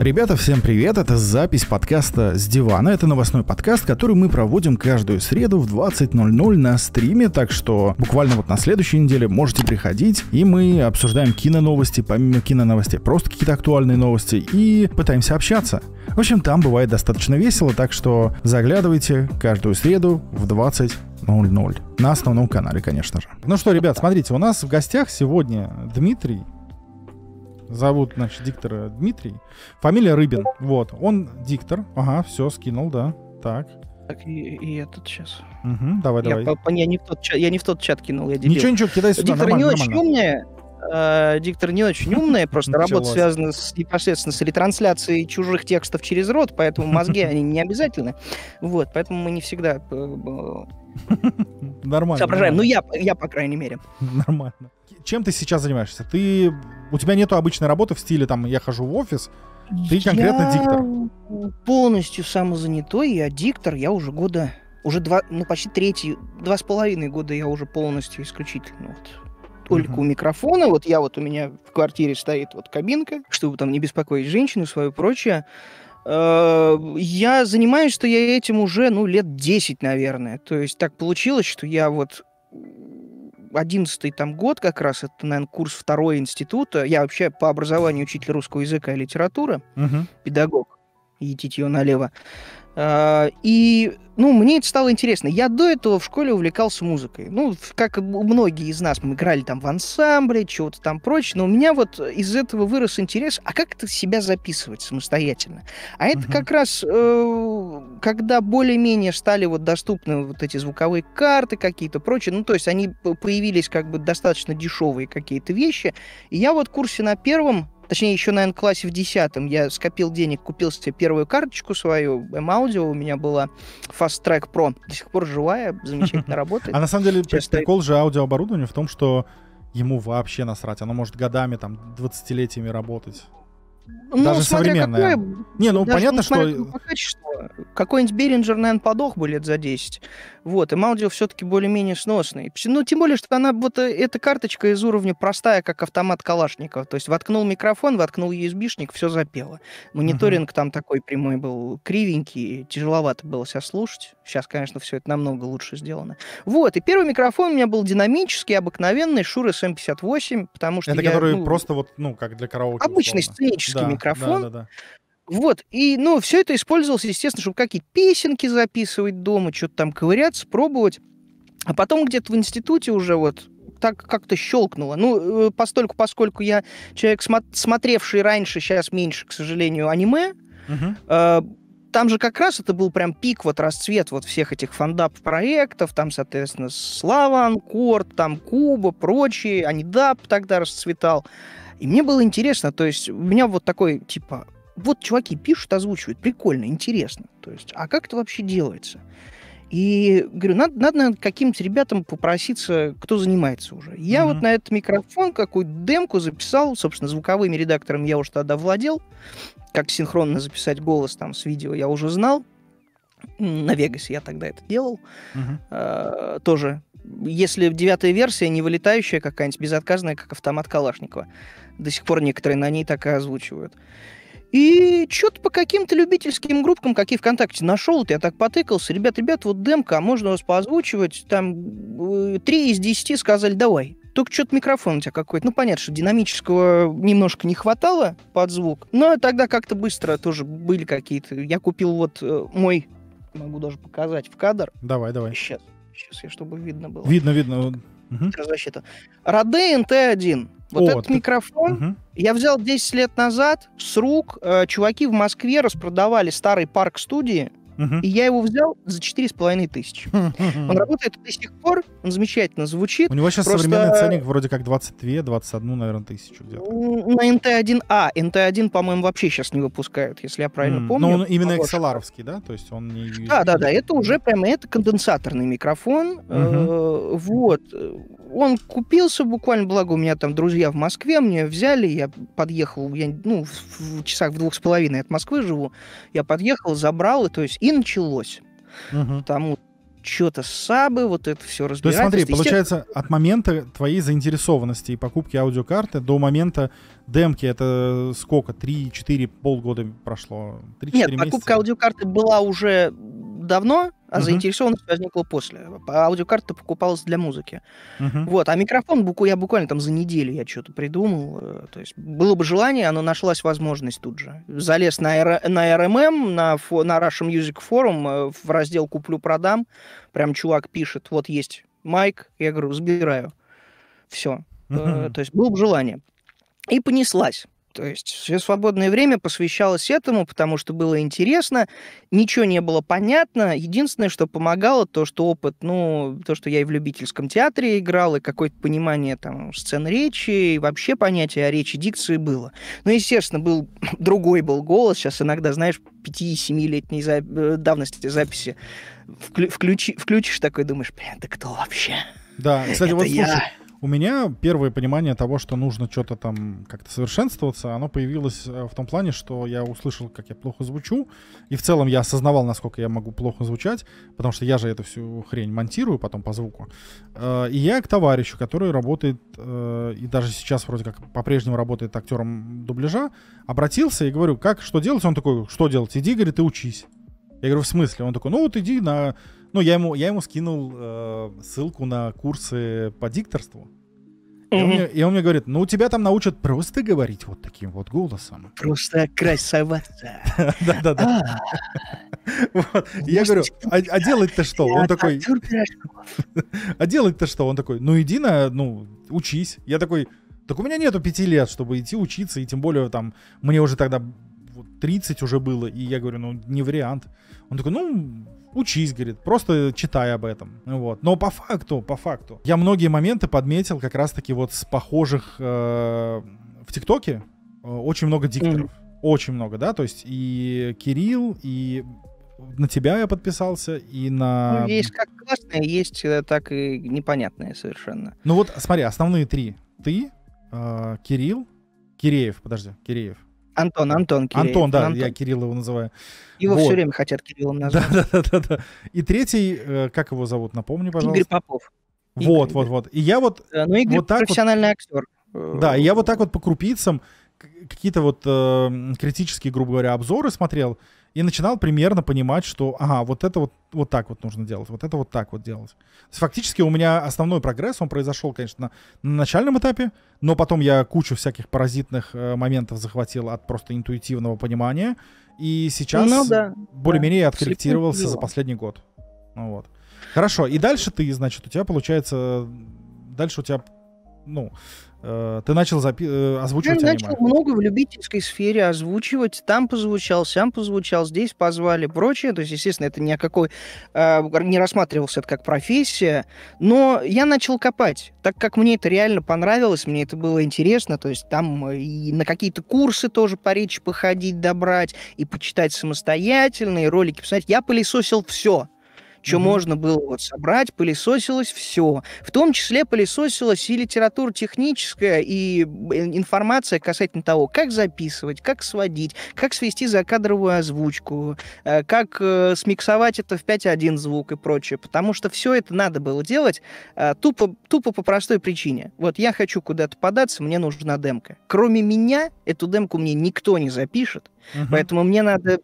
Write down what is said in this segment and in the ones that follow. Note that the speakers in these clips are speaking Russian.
Ребята, всем привет! Это запись подкаста «С дивана». Это новостной подкаст, который мы проводим каждую среду в 20.00 на стриме, так что буквально вот на следующей неделе можете приходить, и мы обсуждаем киноновости, помимо киноновостей, просто какие-то актуальные новости, и пытаемся общаться. В общем, там бывает достаточно весело, так что заглядывайте каждую среду в 20:00 На основном канале, конечно же. Ну что, ребят, смотрите, у нас в гостях сегодня Дмитрий, Зовут, значит, диктора Дмитрий. Фамилия Рыбин. Вот. Он диктор. Ага, все, скинул, да. Так. Так, и, и этот сейчас. Угу, давай, давай. По, я, не в тот, я не в тот чат кинул, я дебил. Ничего, ничего, кидай сюда, Диктор нормально, не очень нормально. умная, э, диктор не очень умная, просто работа связана с, непосредственно с ретрансляцией чужих текстов через рот, поэтому мозги они не обязательны. Вот, поэтому мы не всегда э, э, Нормально. Соображаем. Ну, я, я, по крайней мере. Нормально. Чем ты сейчас занимаешься? Ты... У тебя нету обычной работы в стиле, там, я хожу в офис, ты конкретно диктор. полностью самозанятой, я диктор, я уже года уже два, ну почти третий, два с половиной года я уже полностью исключительно вот, только mm-hmm. у микрофона. Вот я вот у меня в квартире стоит вот кабинка, чтобы там не беспокоить женщину свою прочее. Э, я занимаюсь, что я этим уже, ну, лет 10, наверное. То есть так получилось, что я вот 11 там год как раз, это, наверное, курс второй института. Я вообще по образованию учитель русского языка и литературы, угу. педагог, Идите ее налево. А, и, ну, мне это стало интересно. Я до этого в школе увлекался музыкой. Ну, как многие из нас, мы играли там в ансамбле, чего-то там прочее, но у меня вот из этого вырос интерес, а как это себя записывать самостоятельно? А это угу. как раз, э, когда более-менее стали вот доступны вот эти звуковые карты какие-то прочее, ну, то есть они появились как бы достаточно дешевые какие-то вещи. И я вот в курсе на первом Точнее, еще, наверное, классе в десятом я скопил денег, купил себе первую карточку свою, M-Audio у меня была Fast Track Pro. До сих пор живая, замечательно работает. А на самом деле прикол же аудиооборудования в том, что ему вообще насрать. Оно может годами, там, 20-летиями работать. Ну, даже современная. Какое... Не, ну даже, понятно, ну, что... По Какой-нибудь Беринджер, наверное, подох бы лет за 10. Вот, и Маудио все-таки более-менее сносный. Ну, тем более, что она вот э, эта карточка из уровня простая, как автомат Калашникова. То есть воткнул микрофон, воткнул USB-шник, все запело. Мониторинг uh-huh. там такой прямой был, кривенький, тяжеловато было себя слушать. Сейчас, конечно, все это намного лучше сделано. Вот, и первый микрофон у меня был динамический, обыкновенный, Шура SM58, эм потому что Это я, который ну, просто вот, ну, как для караоке. Обычный, сценический, да, микрофон. Да, да, да. Вот, и, ну, все это использовалось, естественно, чтобы какие-то песенки записывать дома, что-то там ковыряться, пробовать. А потом где-то в институте уже вот так как-то щелкнуло. Ну, э, постольку, поскольку я человек, смотревший раньше, сейчас меньше, к сожалению, аниме, угу. э, там же как раз это был прям пик, вот расцвет вот всех этих фандап-проектов, там, соответственно, Слава Анкор, там Куба, прочие, Анидап тогда расцветал. И мне было интересно, то есть у меня вот такой, типа, вот чуваки пишут, озвучивают, прикольно, интересно. То есть, а как это вообще делается? И говорю, надо, надо, каким-то ребятам попроситься, кто занимается уже. Я mm-hmm. вот на этот микрофон какую-то демку записал, собственно, звуковыми редактором я уже тогда владел, как синхронно записать голос там с видео я уже знал. На Вегасе я тогда это делал. Uh-huh. Э, тоже если девятая версия не вылетающая какая-нибудь, безотказная, как автомат Калашникова. До сих пор некоторые на ней так и озвучивают. И что-то по каким-то любительским группам, какие ВКонтакте нашел, вот я так потыкался, ребят, ребят, вот демка, а можно вас поозвучивать, там э, три из десяти сказали, давай. Только что-то микрофон у тебя какой-то. Ну, понятно, что динамического немножко не хватало под звук. Но тогда как-то быстро тоже были какие-то. Я купил вот э, мой, могу даже показать в кадр. Давай, давай. Сейчас. Сейчас я, чтобы видно было. Видно, видно. Угу. Защита. Rode NT1. Вот О, этот ты... микрофон угу. я взял 10 лет назад с рук. Э, чуваки в Москве распродавали старый парк студии. Uh-huh. И я его взял за 4,5 тысячи. Uh-huh. Он работает до сих пор, он замечательно звучит. У него сейчас просто... современный ценник вроде как 22-21, наверное, тысячу где-то. На NT1A. NT1, а. по-моему, вообще сейчас не выпускают, если я правильно mm. помню. Но он именно xlr да? То есть он не... Да-да-да, это уже прямо это конденсаторный микрофон. Uh-huh. вот он купился буквально, благо у меня там друзья в Москве, мне взяли, я подъехал, я, ну, в, в часах в двух с половиной от Москвы живу, я подъехал, забрал, и то есть, и началось. Угу. Потому что-то сабы, вот это все разбирать. То есть смотри, получается, от момента твоей заинтересованности и покупки аудиокарты до момента демки, это сколько, 3-4 полгода прошло? 3, Нет, покупка месяца? аудиокарты была уже давно, а uh-huh. заинтересованность возникла после. Аудиокарта покупалась для музыки. Uh-huh. Вот, а микрофон буку, я буквально там за неделю я что-то придумал. Э, то есть было бы желание, оно нашлась возможность тут же. Залез на, R- на RMM, эм эм, на, фо- на Russian Music Forum, э, в раздел «Куплю-продам». Прям чувак пишет, вот есть майк, я говорю, забираю. Все. Uh-huh. Э, то есть было бы желание. И понеслась. То есть все свободное время посвящалось этому, потому что было интересно, ничего не было понятно. Единственное, что помогало, то, что опыт, ну, то, что я и в любительском театре играл, и какое-то понимание там сцен речи, и вообще понятие о речи дикции было. Ну, естественно, был другой был голос. Сейчас иногда, знаешь, 5-7-летней за... Э, давности записи вклю... включи... включишь такой, думаешь, блин, да кто вообще? Да, кстати, Это вот слушай, я у меня первое понимание того, что нужно что-то там как-то совершенствоваться, оно появилось э, в том плане, что я услышал, как я плохо звучу, и в целом я осознавал, насколько я могу плохо звучать, потому что я же эту всю хрень монтирую потом по звуку. Э, и я к товарищу, который работает, э, и даже сейчас вроде как по-прежнему работает актером дубляжа, обратился и говорю, как, что делать? Он такой, что делать? Иди, говорит, и учись. Я говорю, в смысле? Он такой, ну вот иди на ну, я ему, я ему скинул э, ссылку на курсы по дикторству. И, mm он мне, и он мне говорит, ну, тебя там научат просто говорить вот таким вот голосом. Просто красаваться. Да-да-да. А. Я говорю, «А, а делать-то что? Он такой... А делать-то что? Он такой, ну, иди на, ну, учись. Я такой, так у меня нету пяти лет, чтобы идти учиться, и тем более там мне уже тогда 30 уже было, и я говорю, ну, не вариант. Он такой, ну, учись, говорит, просто читай об этом. Вот. Но по факту, по факту, я многие моменты подметил как раз-таки вот с похожих э, в ТикТоке э, очень много дикторов. Mm. Очень много, да, то есть и Кирилл, и на тебя я подписался, и на... Ну, есть как классные, есть э, так и непонятные совершенно. Ну вот, смотри, основные три. Ты, э, Кирилл, Киреев, подожди, Киреев. Антон, Антон Кирилл, Антон, да, Антон. я Кирилла его называю. Его вот. все время хотят Кириллом назвать. Да, да, да, да, да. И третий, э, как его зовут, напомни, пожалуйста. Игорь Попов. Вот, Игорь. вот, вот. И я вот... Да, ну, Игорь вот так профессиональный вот, актер. Э, да, и я вот так вот по крупицам какие-то вот э, критические, грубо говоря, обзоры смотрел, и начинал примерно понимать, что, ага, вот это вот, вот так вот нужно делать, вот это вот так вот делать. То есть фактически у меня основной прогресс, он произошел, конечно, на, на начальном этапе, но потом я кучу всяких паразитных э, моментов захватил от просто интуитивного понимания, и сейчас ну, да, более-менее да. откорректировался за последний год. Ну, вот. Хорошо, и дальше ты, значит, у тебя получается, дальше у тебя, ну, Э, ты начал запи- э, озвучивать Я аниме. начал много в любительской сфере озвучивать. Там позвучал, сам позвучал, здесь позвали, прочее. То есть, естественно, это ни о какой... Э, не рассматривался это как профессия. Но я начал копать, так как мне это реально понравилось, мне это было интересно. То есть там э, и на какие-то курсы тоже по речи походить, добрать, и почитать самостоятельно, и ролики писать. Я пылесосил все что mm-hmm. можно было вот собрать, пылесосилось все. В том числе пылесосилась и литература техническая, и информация касательно того, как записывать, как сводить, как свести закадровую озвучку, э, как э, смиксовать это в 5.1 звук и прочее. Потому что все это надо было делать э, тупо, тупо по простой причине. Вот я хочу куда-то податься, мне нужна демка. Кроме меня, эту демку мне никто не запишет. Угу. Поэтому мне надо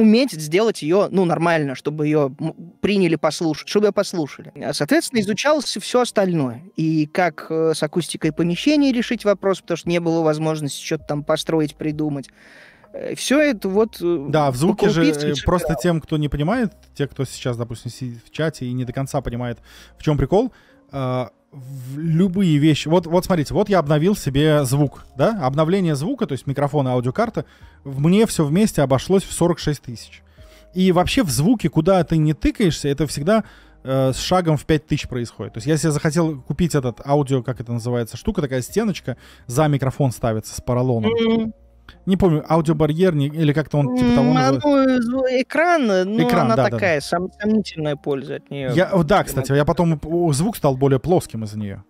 уметь сделать ее, ну, нормально, чтобы ее приняли послушать, чтобы ее послушали. А, соответственно, изучалось все остальное. И как э, с акустикой помещений решить вопрос, потому что не было возможности что-то там построить, придумать. Э, все это вот... Э, да, в звуке же просто тем, кто не понимает, те, кто сейчас, допустим, сидит в чате и не до конца понимает, в чем прикол, а, в любые вещи. Вот, вот смотрите, вот я обновил себе звук, да? Обновление звука, то есть микрофон и аудиокарта, мне все вместе обошлось в 46 тысяч. И вообще в звуке, куда ты не тыкаешься, это всегда э, с шагом в тысяч происходит. То есть если я захотел купить этот аудио, как это называется, штука, такая стеночка, за микрофон ставится с поролоном. Mm-hmm. Не помню, аудиобарьер не, или как-то он типа того называется. Ну, экран, ну, экран, она да, такая, да. Сом, сомнительная польза от нее. Я, да, кстати, я потом звук стал более плоским из-за нее.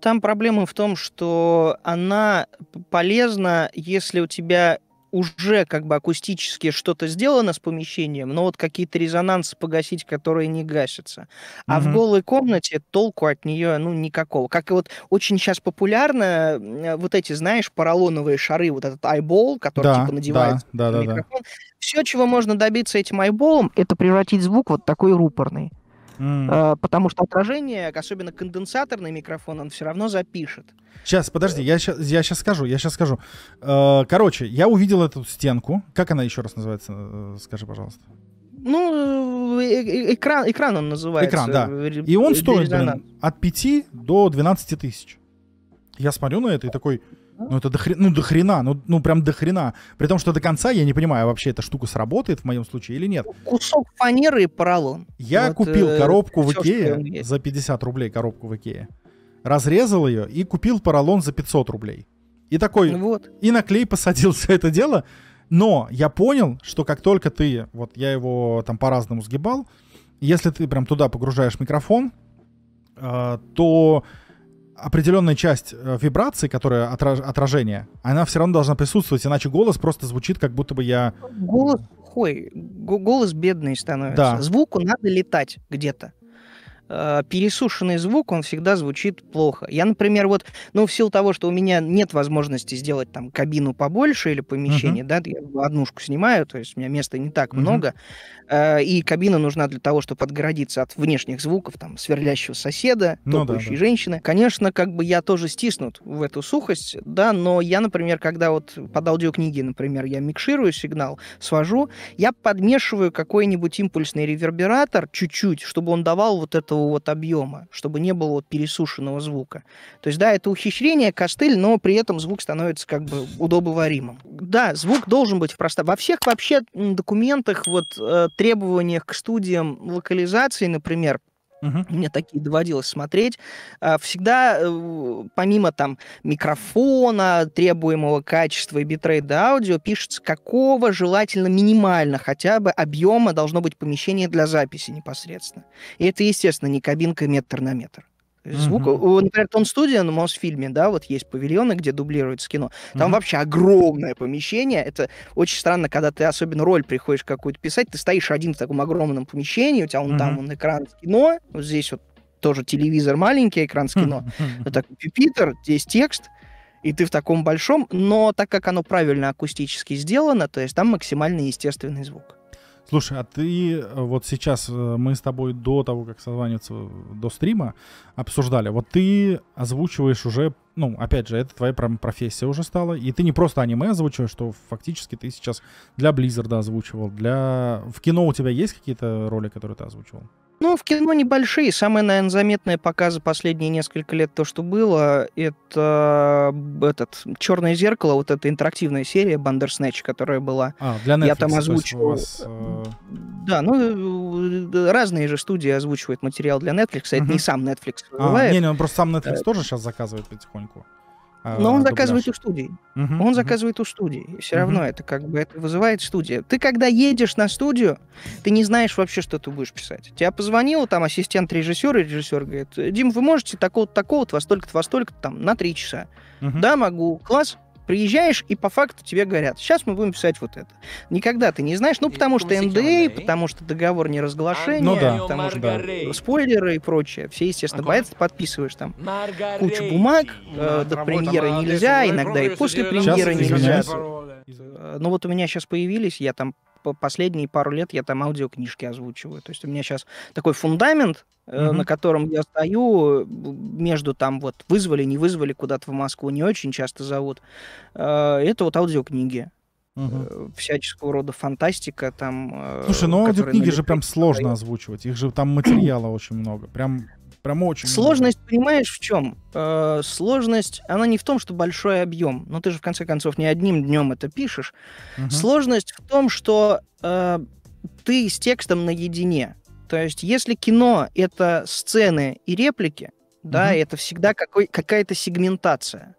Там проблема в том, что она полезна, если у тебя уже как бы акустически что-то сделано с помещением, но вот какие-то резонансы погасить, которые не гасятся. А mm-hmm. в голой комнате толку от нее, ну, никакого. Как и вот очень сейчас популярно вот эти, знаешь, поролоновые шары, вот этот айбол, который да, типа надевается да, на да, микрофон. Да, да. Все, чего можно добиться этим айболом, это превратить звук вот такой рупорный. А, потому что отражение, особенно конденсаторный микрофон, он все равно запишет. Сейчас, подожди, я сейчас, я сейчас скажу, я сейчас скажу. А, короче, я увидел эту стенку. Как она еще раз называется? Э, скажи, пожалуйста. Ну, э, э, экран, экран он называется. Экран, да. И он стоит, блин, от 5 до 12 тысяч. Я смотрю на это и такой, ну. ну, это до хрена, ну, до хрена, ну, ну, прям до хрена. При том, что до конца я не понимаю, вообще эта штука сработает в моем случае или нет. Кусок фанеры и поролон. Я вот, купил э, коробку в Икее, за 50 рублей коробку в Икее. Разрезал ее и купил поролон за 500 рублей. И такой, ну вот. и на клей посадил все это дело. Но я понял, что как только ты, вот я его там по-разному сгибал, если ты прям туда погружаешь микрофон, э, то определенная часть э, вибрации, которая отраж, отражение, она все равно должна присутствовать, иначе голос просто звучит, как будто бы я... Голос плохой, голос бедный становится. Да. Звуку надо летать где-то. Э, пересушенный звук, он всегда звучит плохо. Я, например, вот, ну, в силу того, что у меня нет возможности сделать там кабину побольше или помещение, uh-huh. да, я однушку снимаю, то есть у меня места не так uh-huh. много, э, и кабина нужна для того, чтобы отгородиться от внешних звуков, там, сверлящего соседа, ну топающей да, да. женщины. Конечно, как бы я тоже стиснут в эту сухость, да, но я, например, когда вот под аудиокниги, например, я микширую сигнал, свожу, я подмешиваю какой-нибудь импульсный ревербератор чуть-чуть, чтобы он давал вот этого нужного вот объема, чтобы не было вот пересушенного звука. То есть, да, это ухищрение, костыль, но при этом звук становится как бы удобоваримым. Да, звук должен быть в просто. Во всех вообще документах, вот э, требованиях к студиям локализации, например, Угу. Мне такие доводилось смотреть. А, всегда, э, помимо там микрофона, требуемого качества и битрейда аудио, пишется, какого желательно минимально хотя бы объема должно быть помещение для записи непосредственно. И это, естественно, не кабинка метр на метр звука. Mm-hmm. Например, Тон студия на Мосфильме, да, вот есть павильоны, где дублируется кино. Там mm-hmm. вообще огромное помещение. Это очень странно, когда ты особенно роль приходишь какую-то писать, ты стоишь один в таком огромном помещении, у тебя он mm-hmm. там он экран кино, вот здесь вот тоже телевизор маленький, экран с кино. Mm-hmm. Вот так пюпитер, здесь текст, и ты в таком большом, но так как оно правильно акустически сделано, то есть там максимально естественный звук. Слушай, а ты э, вот сейчас, э, мы с тобой до того, как созваниваться, э, до стрима обсуждали, вот ты озвучиваешь уже, ну, опять же, это твоя прям профессия уже стала, и ты не просто аниме озвучиваешь, что фактически ты сейчас для Близзарда озвучивал, для... В кино у тебя есть какие-то роли, которые ты озвучивал? Ну, в кино небольшие. Самые, наверное, заметные показы последние несколько лет то, что было, это э, этот «Черное зеркало», вот эта интерактивная серия Бандерснэч, которая была. А, для Netflix, Я там озвучивал... Вас, э... Да, ну, э, разные же студии озвучивают материал для Netflix. Это угу. не сам Netflix. А, не, не, он просто сам Netflix э... тоже сейчас заказывает потихоньку. А, Но он заказывает у студии. Угу, он угу. заказывает у студии. Все угу. равно это как бы это вызывает студия. Ты когда едешь на студию, ты не знаешь вообще, что ты будешь писать. Тебя позвонил там ассистент режиссера, и режиссер говорит, Дим, вы можете такого-то, такого-то, во столько-то, во столько-то, там, на три часа. Угу. Да, могу. Класс, приезжаешь, и по факту тебе говорят, сейчас мы будем писать вот это. Никогда ты не знаешь, ну, потому что НДА, потому что договор не разглашение ну, да. потому что да. спойлеры и прочее. Все, естественно, боятся, подписываешь там кучу бумаг, э, до премьеры нельзя, иногда и после премьеры нельзя. но э, ну, вот у меня сейчас появились, я там последние пару лет я там аудиокнижки озвучиваю. То есть у меня сейчас такой фундамент, mm-hmm. на котором я стою э, между там вот вызвали, не вызвали куда-то в Москву, не очень часто зовут. Э, это вот аудиокниги. Угу. всяческого рода фантастика там. Слушай, ну аудиокниги же прям сложно озвучивать, их же там материала очень много, прям Прям очень Сложность, много. понимаешь, в чем? Э, сложность, она не в том, что большой объем, но ты же в конце концов не одним днем это пишешь. Угу. Сложность в том, что э, ты с текстом наедине. То есть, если кино это сцены и реплики, угу. да, это всегда какой, какая-то сегментация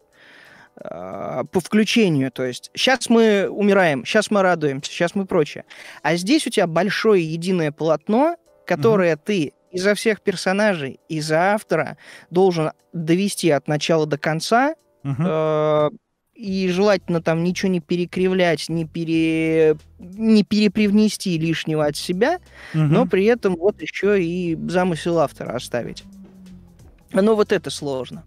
э, по включению, то есть сейчас мы умираем, сейчас мы радуемся, сейчас мы прочее. А здесь у тебя большое единое полотно, которое mm-hmm. ты и за всех персонажей, и за автора должен довести от начала до конца. Угу. Э- и желательно там ничего не перекривлять, не, пере... не перепривнести лишнего от себя, угу. но при этом вот еще и замысел автора оставить. Но вот это сложно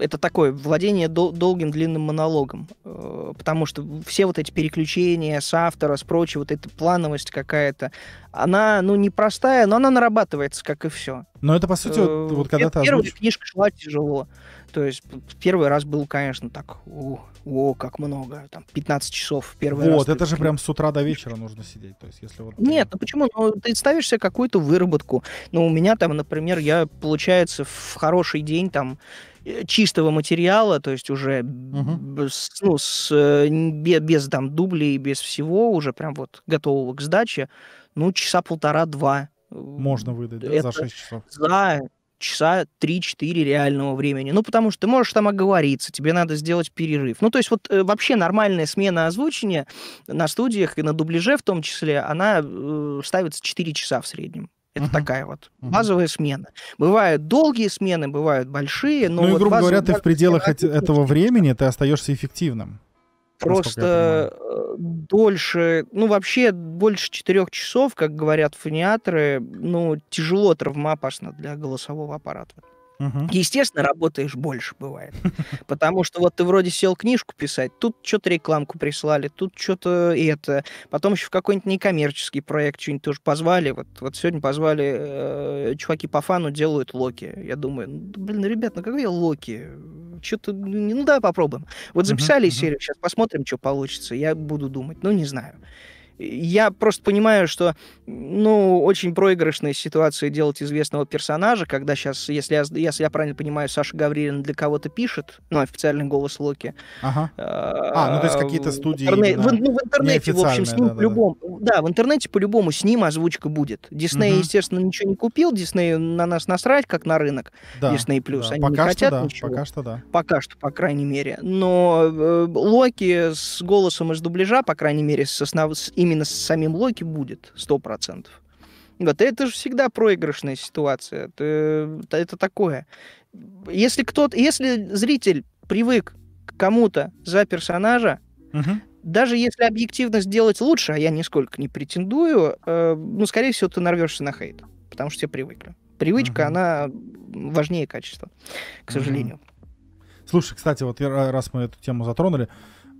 это такое владение дол- долгим длинным монологом, э, потому что все вот эти переключения с автора, с прочего, вот эта плановость какая-то, она, ну, непростая, но она нарабатывается, как и все. Но это, по сути, э, вот, вот когда ты... Первая озвуч... книжка шла тяжело. То есть первый раз был, конечно, так, о, о как много, там, 15 часов первый вот, раз. Вот, это же прям с утра до вечера нужно сидеть, то есть если вот... Нет, ну почему? Ну, ты ставишь себе какую-то выработку. Ну, у меня там, например, я, получается, в хороший день там Э, чистого материала, то есть уже угу. с, ну, с, э, без, без там дублей, без всего, уже прям вот готового к сдаче, ну, часа полтора-два. Можно выдать, да, за 6 часов? За часа 3-4 реального времени. Ну, потому что ты можешь там оговориться, тебе надо сделать перерыв. Ну, то есть вот э, вообще нормальная смена озвучения на студиях и на дубляже в том числе, она э, ставится 4 часа в среднем. Это uh такая вот базовая uh смена. Бывают долгие смены, бывают большие, но... Ну и, грубо говоря, ты в пределах этого времени ты остаешься эффективным просто э, дольше, ну вообще больше четырех часов, как говорят фониаторы, ну тяжело, травмоопасно для голосового аппарата. Угу. Естественно, работаешь больше бывает. Потому что вот ты вроде сел книжку писать, тут что-то рекламку прислали, тут что-то это. Потом еще в какой-нибудь некоммерческий проект что-нибудь тоже позвали. Вот, вот сегодня позвали, э, чуваки по фану делают Локи. Я думаю, «Ну, блин, ребят, ну какой я Локи? Что-то, ну давай попробуем. Вот записали угу, серию, сейчас посмотрим, что получится. Я буду думать, ну не знаю я просто понимаю, что, ну, очень проигрышная ситуация делать известного персонажа, когда сейчас, если я, если я правильно понимаю, Саша Гаврилин для кого-то пишет, ну, официальный голос Локи. Ага. А, а ну, то есть какие-то студии... Интернет, в, ну, в интернете, в общем, с ним да, по-любому... Да. да, в интернете по-любому с ним озвучка будет. Дисней, угу. естественно, ничего не купил, Дисней на нас насрать, как на рынок. Да, Дисней+. Плюс. Да. Они пока не хотят да, ничего. Пока что да. Пока что, по крайней мере. Но э, Локи с голосом из дубляжа, по крайней мере, с, основ... с именно именно с самим Локи будет, сто процентов Вот это же всегда проигрышная ситуация. Это, это такое. Если кто-то, если зритель привык к кому-то за персонажа, угу. даже если объективно сделать лучше, а я нисколько не претендую, э, ну, скорее всего, ты нарвешься на хейт, потому что все привыкли. Привычка, угу. она важнее качества, к сожалению. Угу. Слушай, кстати, вот э, раз мы эту тему затронули,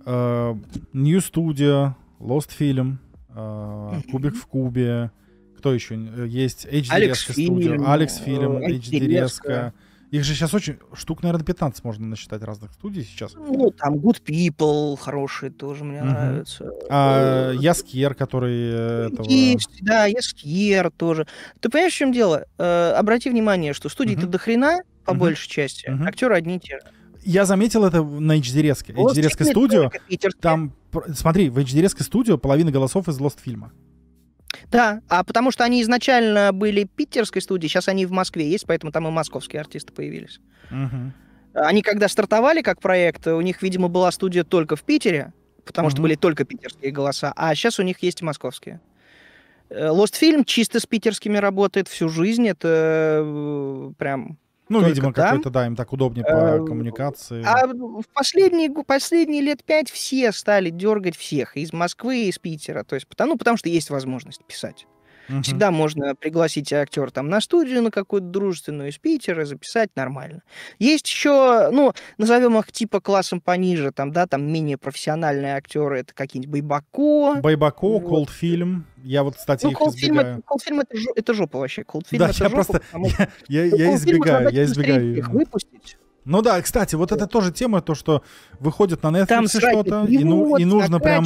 New э, Studio, Lost Film, Э, Кубик в кубе. Кто еще? Э, есть HDS Алекс студия. Алекс э, фильм, HDRESCO. Их же сейчас очень... Штук, наверное, 15 можно насчитать разных студий сейчас. Ну, там Good People хороший тоже мне угу. нравятся. А Яскьер, который... Этого... Есть, да, Яскьер тоже. Ты понимаешь, в чем дело? Обрати внимание, что студии-то угу. до хрена, по угу. большей части. Угу. Актеры одни и те же я заметил это на HDRESC. HDRESC Studio, там, смотри, в HDRESC Studio половина голосов из Lost фильма. Да, а потому что они изначально были питерской студии, сейчас они в Москве есть, поэтому там и московские артисты появились. Угу. Они когда стартовали как проект, у них, видимо, была студия только в Питере, потому угу. что были только питерские голоса, а сейчас у них есть и московские. Э, Lost Film чисто с питерскими работает всю жизнь, это э, прям ну, видимо, какой-то, да, им так удобнее по э, коммуникации. А в последние, последние лет пять все стали дергать всех из Москвы и из Питера. То есть, ну, потому что есть возможность писать. Угу. Всегда можно пригласить актер там на студию на какую-то дружественную из Питера, записать нормально. Есть еще, ну, назовем их типа классом пониже, там, да, там менее профессиональные актеры, это какие-нибудь Байбако. Байбако, вот. Колдфильм. Я вот, кстати, ну, их избегаю. Колдфильм это, это жопа вообще. Колдфильм да, это я жопа, просто... Потому... Я, я, ну, я избегаю, я избегаю. Их выпустить. Ну да, кстати, вот это тоже тема, то, что выходит на Netflix что-то, и, ну, и нужно прям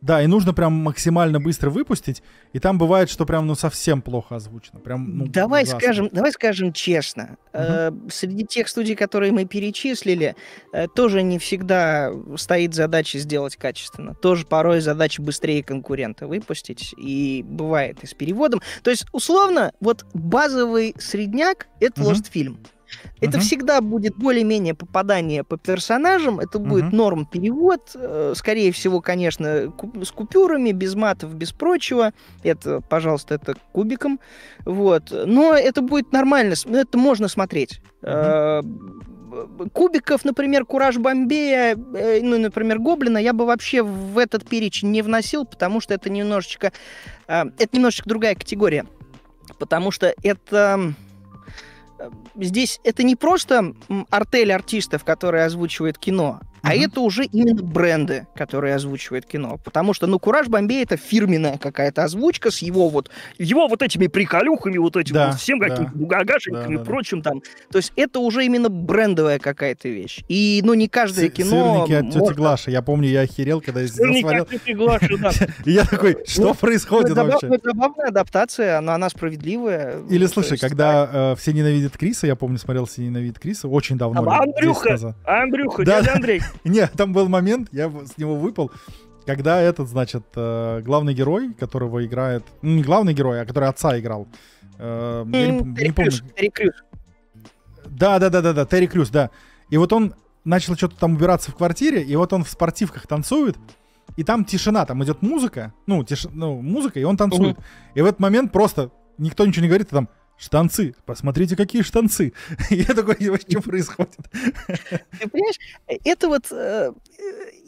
да, и нужно прям максимально быстро выпустить, и там бывает, что прям ну совсем плохо озвучено. Прям, ну, давай, скажем, давай скажем честно, угу. э, среди тех студий, которые мы перечислили, э, тоже не всегда стоит задача сделать качественно. Тоже порой задача быстрее конкурента выпустить, и бывает и с переводом. То есть, условно, вот базовый средняк — это угу. Lost Film. Это угу. всегда будет более-менее попадание по персонажам, это будет угу. норм перевод, э, скорее всего, конечно, с купюрами, без матов, без прочего. Это, пожалуйста, это кубиком, вот. Но это будет нормально, это можно смотреть. Угу кубиков, например, Кураж Бомбея, э, ну, например, Гоблина, я бы вообще в этот перечень не вносил, потому что это немножечко... Это немножечко другая категория. Потому что это здесь это не просто артель артистов, которые озвучивают кино, а mm это уже именно бренды, которые озвучивают кино. Потому что, ну, Кураж Бомбей это фирменная какая-то озвучка с его вот, его вот этими приколюхами, вот этим да, вот всем да, каким-то бугагашеньками да, и прочим там. То есть это уже именно брендовая какая-то вещь. И, ну, не каждое с- кино... Сырники от тети Глаши. Я помню, я охерел, когда я от тети Глаши, да. я такой, что происходит ну, вообще? добавная адаптация, но она справедливая. Или, слушай, когда э, «Все ненавидят Криса», я помню, смотрел «Все ненавидят Криса» очень давно. А, а Андрюха! А Андрюха, дядя Андрей! Не, там был момент, я с него выпал, когда этот, значит, э, главный герой, которого играет... Ну, не главный герой, а который отца играл. Э, не помню. Терри Крюс. Да, да, да, да, да, Терри Крюс, да. И вот он начал что-то там убираться в квартире, и вот он в спортивках танцует, и там тишина, там идет музыка, ну, тиш... ну музыка, и он танцует. Угу. И в этот момент просто никто ничего не говорит, и там штанцы, посмотрите, какие штанцы. Я такой, что происходит? Ты понимаешь, это вот э,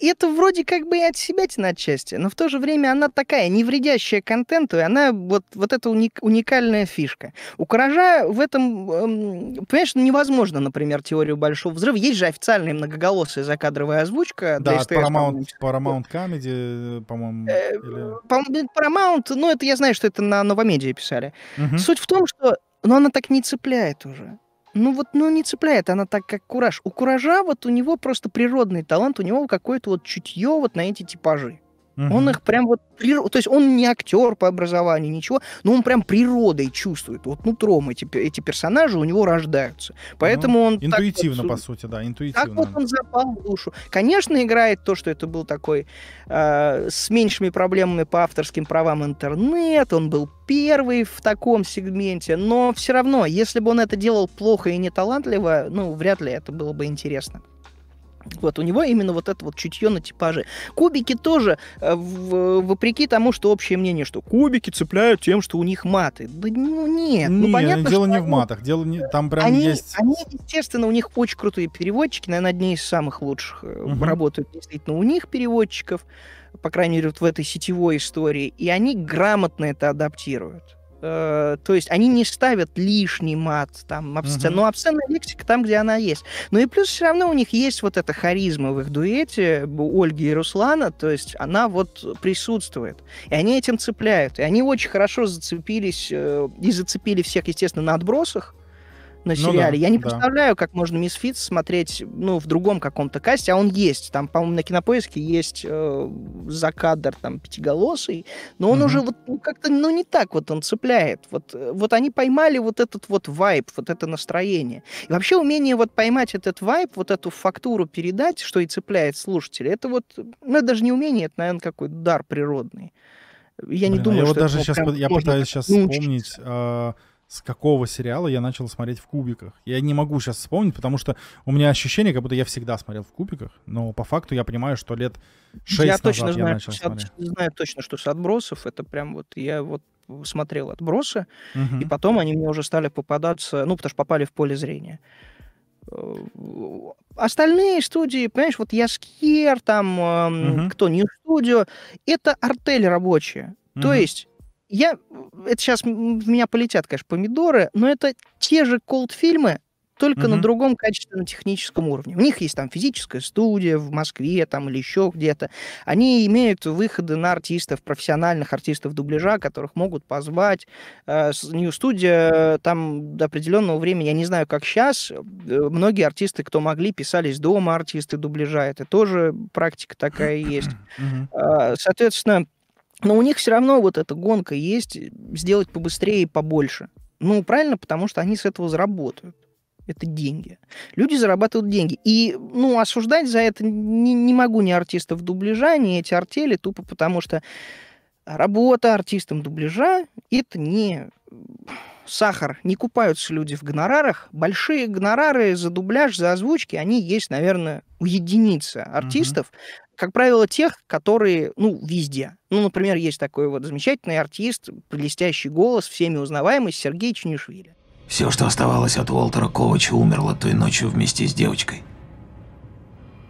это вроде как бы и от себя тина отчасти, но в то же время она такая, не вредящая контенту, и она вот, вот эта уник, уникальная фишка. У Коража в этом, эм, понимаешь, невозможно, например, теорию Большого Взрыва. Есть же официальная многоголосая закадровая озвучка. Да, от Paramount, Paramount Comedy, э, по-моему. Э, или... Paramount, ну это я знаю, что это на Новомедии писали. Угу. Суть в том, что но она так не цепляет уже ну вот, ну не цепляет она так, как Кураж. У Куража вот у него просто природный талант, у него какое-то вот чутье вот на эти типажи. Угу. Он их прям вот... То есть он не актер по образованию, ничего, но он прям природой чувствует. Вот нутром эти, эти персонажи у него рождаются. Поэтому ну, он... Интуитивно, вот, по сути, да, интуитивно. Так вот он запал в душу. Конечно, играет то, что это был такой... Э, с меньшими проблемами по авторским правам интернет, он был первый в таком сегменте, но все равно, если бы он это делал плохо и не талантливо, ну, вряд ли это было бы интересно. Вот, у него именно вот это вот чутье на типажи. Кубики тоже, э, в, вопреки тому, что общее мнение, что кубики цепляют тем, что у них маты. Да ну нет. нет ну, понятно, дело не в матах, дело не, там прям они, есть... Они, естественно, у них очень крутые переводчики, наверное, одни из самых лучших угу. работают действительно у них переводчиков, по крайней мере, вот в этой сетевой истории, и они грамотно это адаптируют. Э, то есть они не ставят лишний мат, там, абсцен uh-huh. Ну, но абсценная лексика там, где она есть. Ну и плюс все равно у них есть вот эта харизма в их дуэте у Ольги и Руслана, то есть она вот присутствует. И они этим цепляют. И они очень хорошо зацепились э, и зацепили всех, естественно, на отбросах, на сериале. Ну, да, я не да. представляю, как можно Мисс Фитц смотреть, ну, в другом каком-то касте, а он есть. Там, по-моему, на Кинопоиске есть э, закадр там пятиголосый, но он mm уже вот ну, как-то, ну, не так вот он цепляет. Вот, э, вот они поймали вот этот вот вайб, вот это настроение. И вообще умение вот поймать этот вайб, вот эту фактуру передать, что и цепляет слушателя, это вот, ну, это даже не умение, это, наверное, какой-то дар природный. Я Блин, не а думаю, я что вот даже сейчас, я пытаюсь сейчас научиться. вспомнить... Э- с какого сериала я начал смотреть в кубиках. Я не могу сейчас вспомнить, потому что у меня ощущение, как будто я всегда смотрел в кубиках, но по факту я понимаю, что лет 6 я назад точно я знаю, начал смотреть. Я знаю точно, что с отбросов это прям вот я вот смотрел отбросы, угу. и потом они мне уже стали попадаться, ну, потому что попали в поле зрения. Э, остальные студии, понимаешь, вот Яскер, там, угу. кто, Нью Студио, это артель рабочая. Угу. То есть я, это сейчас в меня полетят, конечно, помидоры, но это те же колд-фильмы, только mm-hmm. на другом качественно-техническом уровне. У них есть там физическая студия в Москве там или еще где-то. Они имеют выходы на артистов, профессиональных артистов дубляжа, которых могут позвать. Э, Нью-студия э, там до определенного времени, я не знаю, как сейчас, э, многие артисты, кто могли, писались дома артисты дубляжа. Это тоже практика такая есть. Mm-hmm. Соответственно, но у них все равно вот эта гонка есть э, сделать побыстрее и побольше. Ну, правильно, потому что они с этого заработают. Это деньги. Люди зарабатывают деньги. И, ну, осуждать за это не, не могу ни артистов дубляжа, ни эти артели, тупо потому что работа артистом дубляжа – это не э, сахар. Не купаются люди в гонорарах. Большие гонорары за дубляж, за озвучки, они есть, наверное, у единицы артистов как правило, тех, которые, ну, везде. Ну, например, есть такой вот замечательный артист, блестящий голос, всеми узнаваемый Сергей Чинишвили. Все, что оставалось от Уолтера Ковача, умерло той ночью вместе с девочкой.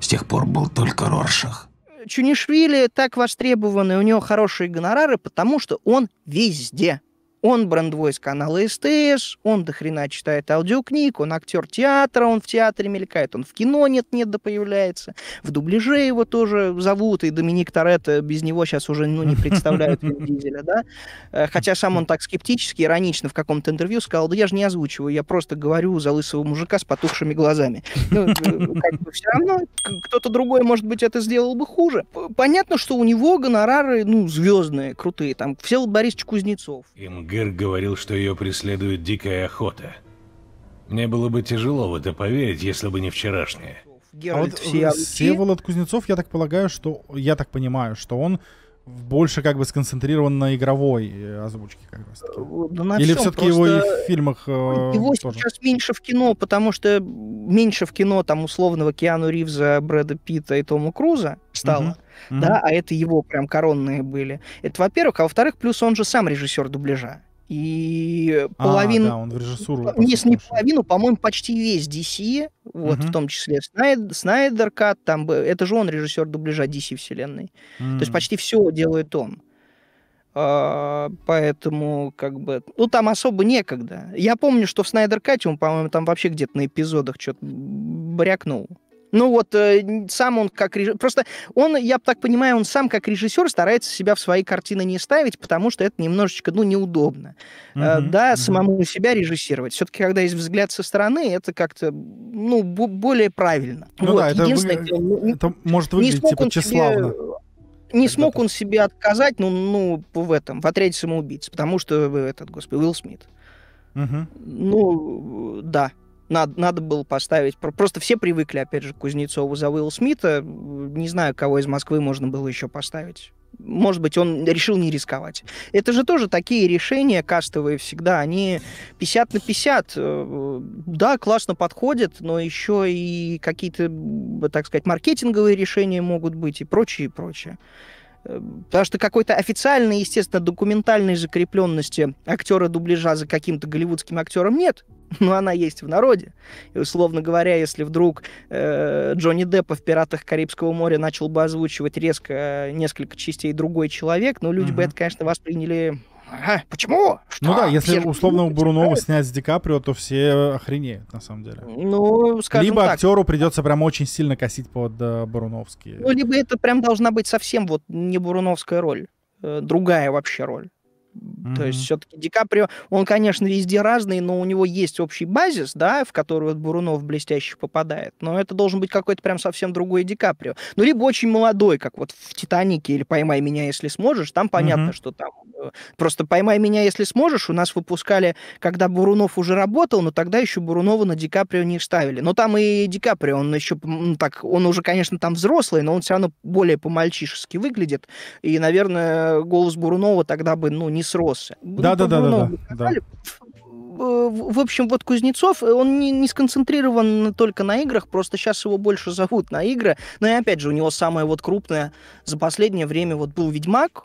С тех пор был только Роршах. Чунишвили так востребованы, у него хорошие гонорары, потому что он везде. Он брендвойс канала СТС, он до читает аудиокниг, он актер театра, он в театре мелькает, он в кино нет-нет да появляется. В дубляже его тоже зовут, и Доминик Торетто без него сейчас уже ну, не представляют Дизеля, да? Э, хотя сам он так скептически, иронично в каком-то интервью сказал, да я же не озвучиваю, я просто говорю за лысого мужика с потухшими глазами. Ну, э, как бы все равно кто-то другой, может быть, это сделал бы хуже. Понятно, что у него гонорары, ну, звездные, крутые. Там Всеволод Борисович Кузнецов. МГ Гэр говорил, что ее преследует дикая охота. Мне было бы тяжело в это поверить, если бы не вчерашнее. Геральт а вот Всеволод Кузнецов, я так полагаю, что... Я так понимаю, что он больше как бы сконцентрирован на игровой э, озвучке как раз Да э, на Или все-таки его и в фильмах э, Его тоже? сейчас меньше в кино, потому что меньше в кино там условного Киану Ривза, Брэда Питта и Тома Круза стало. Угу mm-hmm. да, а это его прям коронные были. Это, во-первых, а во-вторых, плюс он же сам режиссер дубляжа. И половину... А, да, он в режиссуру. Если не половину, по-моему, почти весь DC, вот угу. в том числе Снайдер, Снайдер Кат, там, это же он режиссер дубляжа DC вселенной. Mm. То есть почти все делает он. А, поэтому, как бы, ну, там особо некогда. Я помню, что в Снайдер Кате он, по-моему, там вообще где-то на эпизодах что-то брякнул. Ну вот э, сам он как режиссер... Просто он, я так понимаю, он сам как режиссер старается себя в свои картины не ставить, потому что это немножечко, ну, неудобно. Угу, э, да, угу. самому себя режиссировать. Все-таки, когда есть взгляд со стороны, это как-то, ну, более правильно. Ну вот, да, это, вы... не... Ну, это может выглядеть типа тщеславно. Себе не Когда смог он себе отказать, ну, ну, в этом, в отряде самоубийц, потому что этот, господи, Уилл Смит. Угу. Ну, да надо, надо было поставить. Просто все привыкли, опять же, к Кузнецову за Уилл Смита. Не знаю, кого из Москвы можно было еще поставить. Может быть, он решил не рисковать. Это же тоже такие решения кастовые всегда. Они 50 на 50. Э, да, классно подходят, но еще и какие-то, так сказать, маркетинговые решения могут быть и прочее, и прочее. Э, потому что какой-то официальной, естественно, документальной закрепленности актера дубляжа за каким-то голливудским актером нет. но она есть в народе. И, условно говоря, если вдруг э, Джонни Деппа в «Пиратах Карибского моря» начал бы озвучивать резко э, несколько частей другой человек, ну, люди угу. бы это, конечно, восприняли... А, почему? Что? Ну да, если все условного Бурунова снять с Ди Каприо, то все охренеют, на самом деле. Ну, скажем Либо так. актеру придется прям очень сильно косить под э, Буруновские. Ну, либо это прям должна быть совсем вот не Буруновская роль, э, другая вообще роль. Mm-hmm. То есть все-таки Ди Каприо, он, конечно, везде разный, но у него есть общий базис, да, в который вот Бурунов блестящий попадает. Но это должен быть какой-то прям совсем другой Ди Каприо. Ну, либо очень молодой, как вот в «Титанике» или «Поймай меня, если сможешь», там понятно, mm-hmm. что там... Э, просто «Поймай меня, если сможешь» у нас выпускали, когда Бурунов уже работал, но тогда еще Бурунова на Ди Каприо не ставили. Но там и Ди Каприо, он еще ну, так... Он уже, конечно, там взрослый, но он все равно более по-мальчишески выглядит. И, наверное, голос Бурунова тогда бы, ну, не не сросся. Да-да-да. да. В общем, вот Кузнецов, э, он не, не сконцентрирован только на играх, просто сейчас его больше зовут на игры. Но ну и опять же, у него самое вот крупное за последнее время вот был Ведьмак,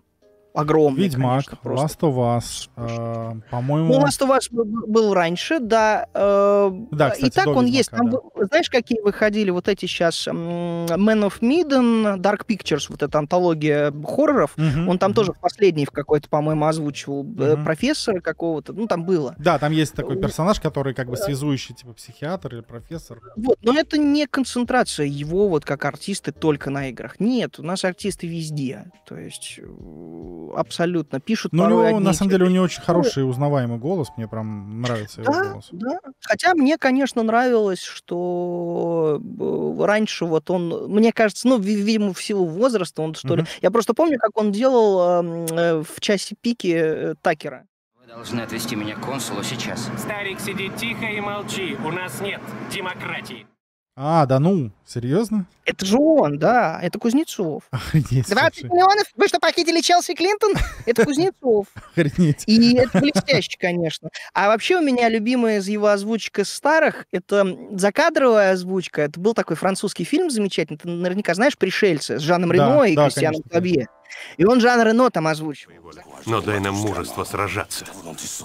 огромный. Ведьмак, конечно, Last of Us, э, по-моему. Ну, Last of Us был, раньше, да. Э, да, кстати, И так он Ведьмака, есть. Там, да. Знаешь, какие выходили вот эти сейчас Man of Midden, Dark Pictures, вот эта антология хорроров. Угу, он там угу. тоже в последний в какой-то, по-моему, озвучивал угу. профессора какого-то. Ну, там было. Да, там есть такой э, персонаж, который как бы э, связующий, типа психиатр или профессор. Вот, но это не концентрация его вот как артисты только на играх. Нет, у нас артисты везде. То есть абсолютно. Пишут Ну, на самом деле, у него очень хороший узнаваемый голос, мне прям нравится да, его голос. Да, хотя мне, конечно, нравилось, что э, раньше вот он, мне кажется, ну, видимо, в силу возраста он, что угу. ли, я просто помню, как он делал э, в «Часе пики» э, Такера. Вы должны отвезти меня к консулу сейчас. Старик, сиди тихо и молчи, у нас нет демократии. А, да ну, серьезно? Это же он, да, это Кузнецов. Охренеть, 20 слушай. миллионов? Вы что, похитили Челси Клинтон? Это Кузнецов. Охренеть. И это блестяще, конечно. А вообще у меня любимая из его озвучек из старых, это закадровая озвучка. Это был такой французский фильм замечательный, ты наверняка знаешь «Пришельцы» с Жаном Рено да, и да, Кристианом Кабье. И он Жан Рено там озвучил. Но дай нам мужество сражаться,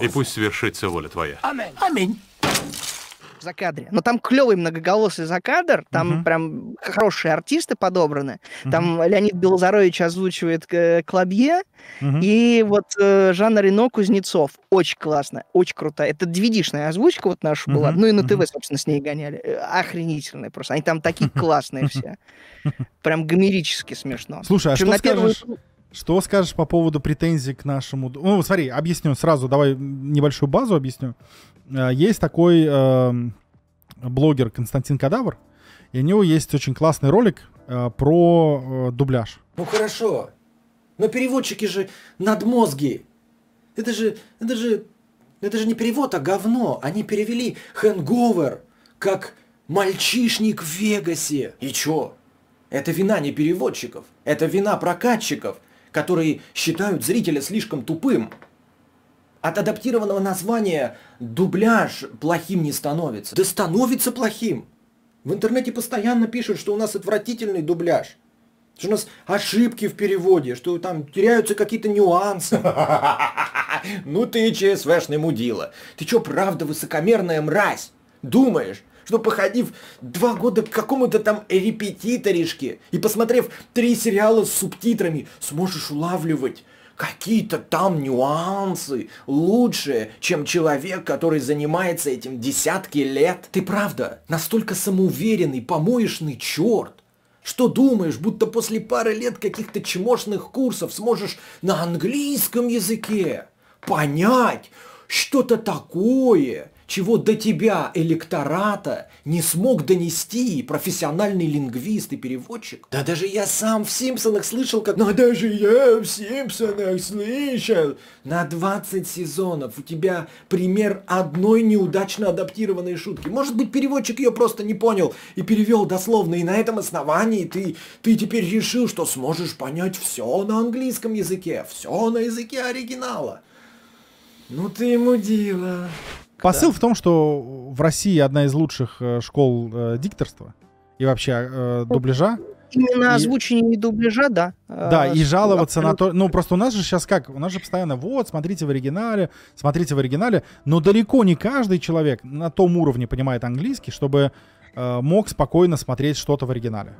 и пусть свершится воля твоя. Аминь. Аминь в закадре. Но там клевый многоголосый закадр, там угу. прям хорошие артисты подобраны. Угу. Там Леонид Белозарович озвучивает э, Клабье, угу. и вот э, Жанна Рено Кузнецов. Очень классно, очень круто. Это dvd озвучка вот наша угу. была. Ну и на угу. ТВ, собственно, с ней гоняли. Э, Охренительная просто. Они там такие классные все. Прям гомерически смешно. Слушай, а что скажешь... Что скажешь по поводу претензий к нашему... Ну, смотри, объясню сразу, давай небольшую базу объясню. Э, есть такой э, блогер Константин Кадавр, и у него есть очень классный ролик э, про э, дубляж. Ну хорошо, но переводчики же над мозги. Это же, это же, это же не перевод, а говно. Они перевели «Хэнговер» как «Мальчишник в Вегасе». И чё? Это вина не переводчиков, это вина прокатчиков, которые считают зрителя слишком тупым. От адаптированного названия дубляж плохим не становится. Да становится плохим. В интернете постоянно пишут, что у нас отвратительный дубляж. Что у нас ошибки в переводе, что там теряются какие-то нюансы. Ну ты ЧСВшный мудила. Ты чё, правда высокомерная мразь? Думаешь, что походив два года к какому-то там репетиторишке и посмотрев три сериала с субтитрами, сможешь улавливать какие-то там нюансы лучше, чем человек, который занимается этим десятки лет. Ты правда настолько самоуверенный, помоечный черт, что думаешь, будто после пары лет каких-то чмошных курсов сможешь на английском языке понять что-то такое, чего до тебя, электората, не смог донести и профессиональный лингвист и переводчик. Да даже я сам в «Симпсонах» слышал, как... Но даже я в «Симпсонах» слышал! На 20 сезонов у тебя пример одной неудачно адаптированной шутки. Может быть, переводчик ее просто не понял и перевел дословно, и на этом основании ты, ты теперь решил, что сможешь понять все на английском языке, все на языке оригинала. Ну ты ему дела. Посыл да. в том, что в России одна из лучших э, школ э, дикторства и вообще э, ну, дубляжа. Именно и... озвучение дубляжа, да. А, да, э, и жаловаться абсолютно. на то... Ну, просто у нас же сейчас как? У нас же постоянно, вот, смотрите в оригинале, смотрите в оригинале. Но далеко не каждый человек на том уровне понимает английский, чтобы э, мог спокойно смотреть что-то в оригинале.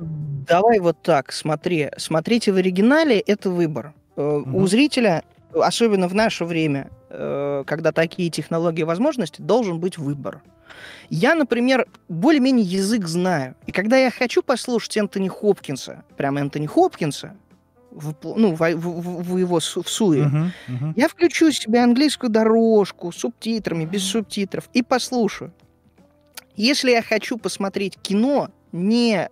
Давай вот так, смотри. Смотрите в оригинале — это выбор. Э, угу. У зрителя особенно в наше время, э, когда такие технологии и возможности, должен быть выбор. Я, например, более-менее язык знаю. И когда я хочу послушать Энтони Хопкинса, прям Энтони Хопкинса, в, ну, в, в, в его в суе, uh-huh, uh-huh. я включу себе английскую дорожку с субтитрами, без субтитров, и послушаю. Если я хочу посмотреть кино, не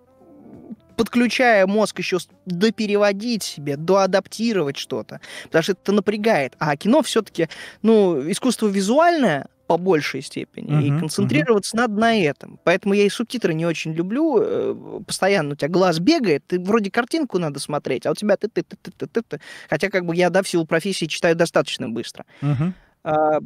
подключая мозг еще допереводить себе, доадаптировать что-то, потому что это напрягает. А кино все-таки, ну, искусство визуальное, по большей степени. Uh-huh, и концентрироваться uh-huh. надо на этом. Поэтому я и субтитры не очень люблю. Э, постоянно у тебя глаз бегает, ты вроде картинку надо смотреть, а у тебя ты ты ты ты ты ты Хотя как бы я, да, в силу профессии читаю достаточно быстро. Uh-huh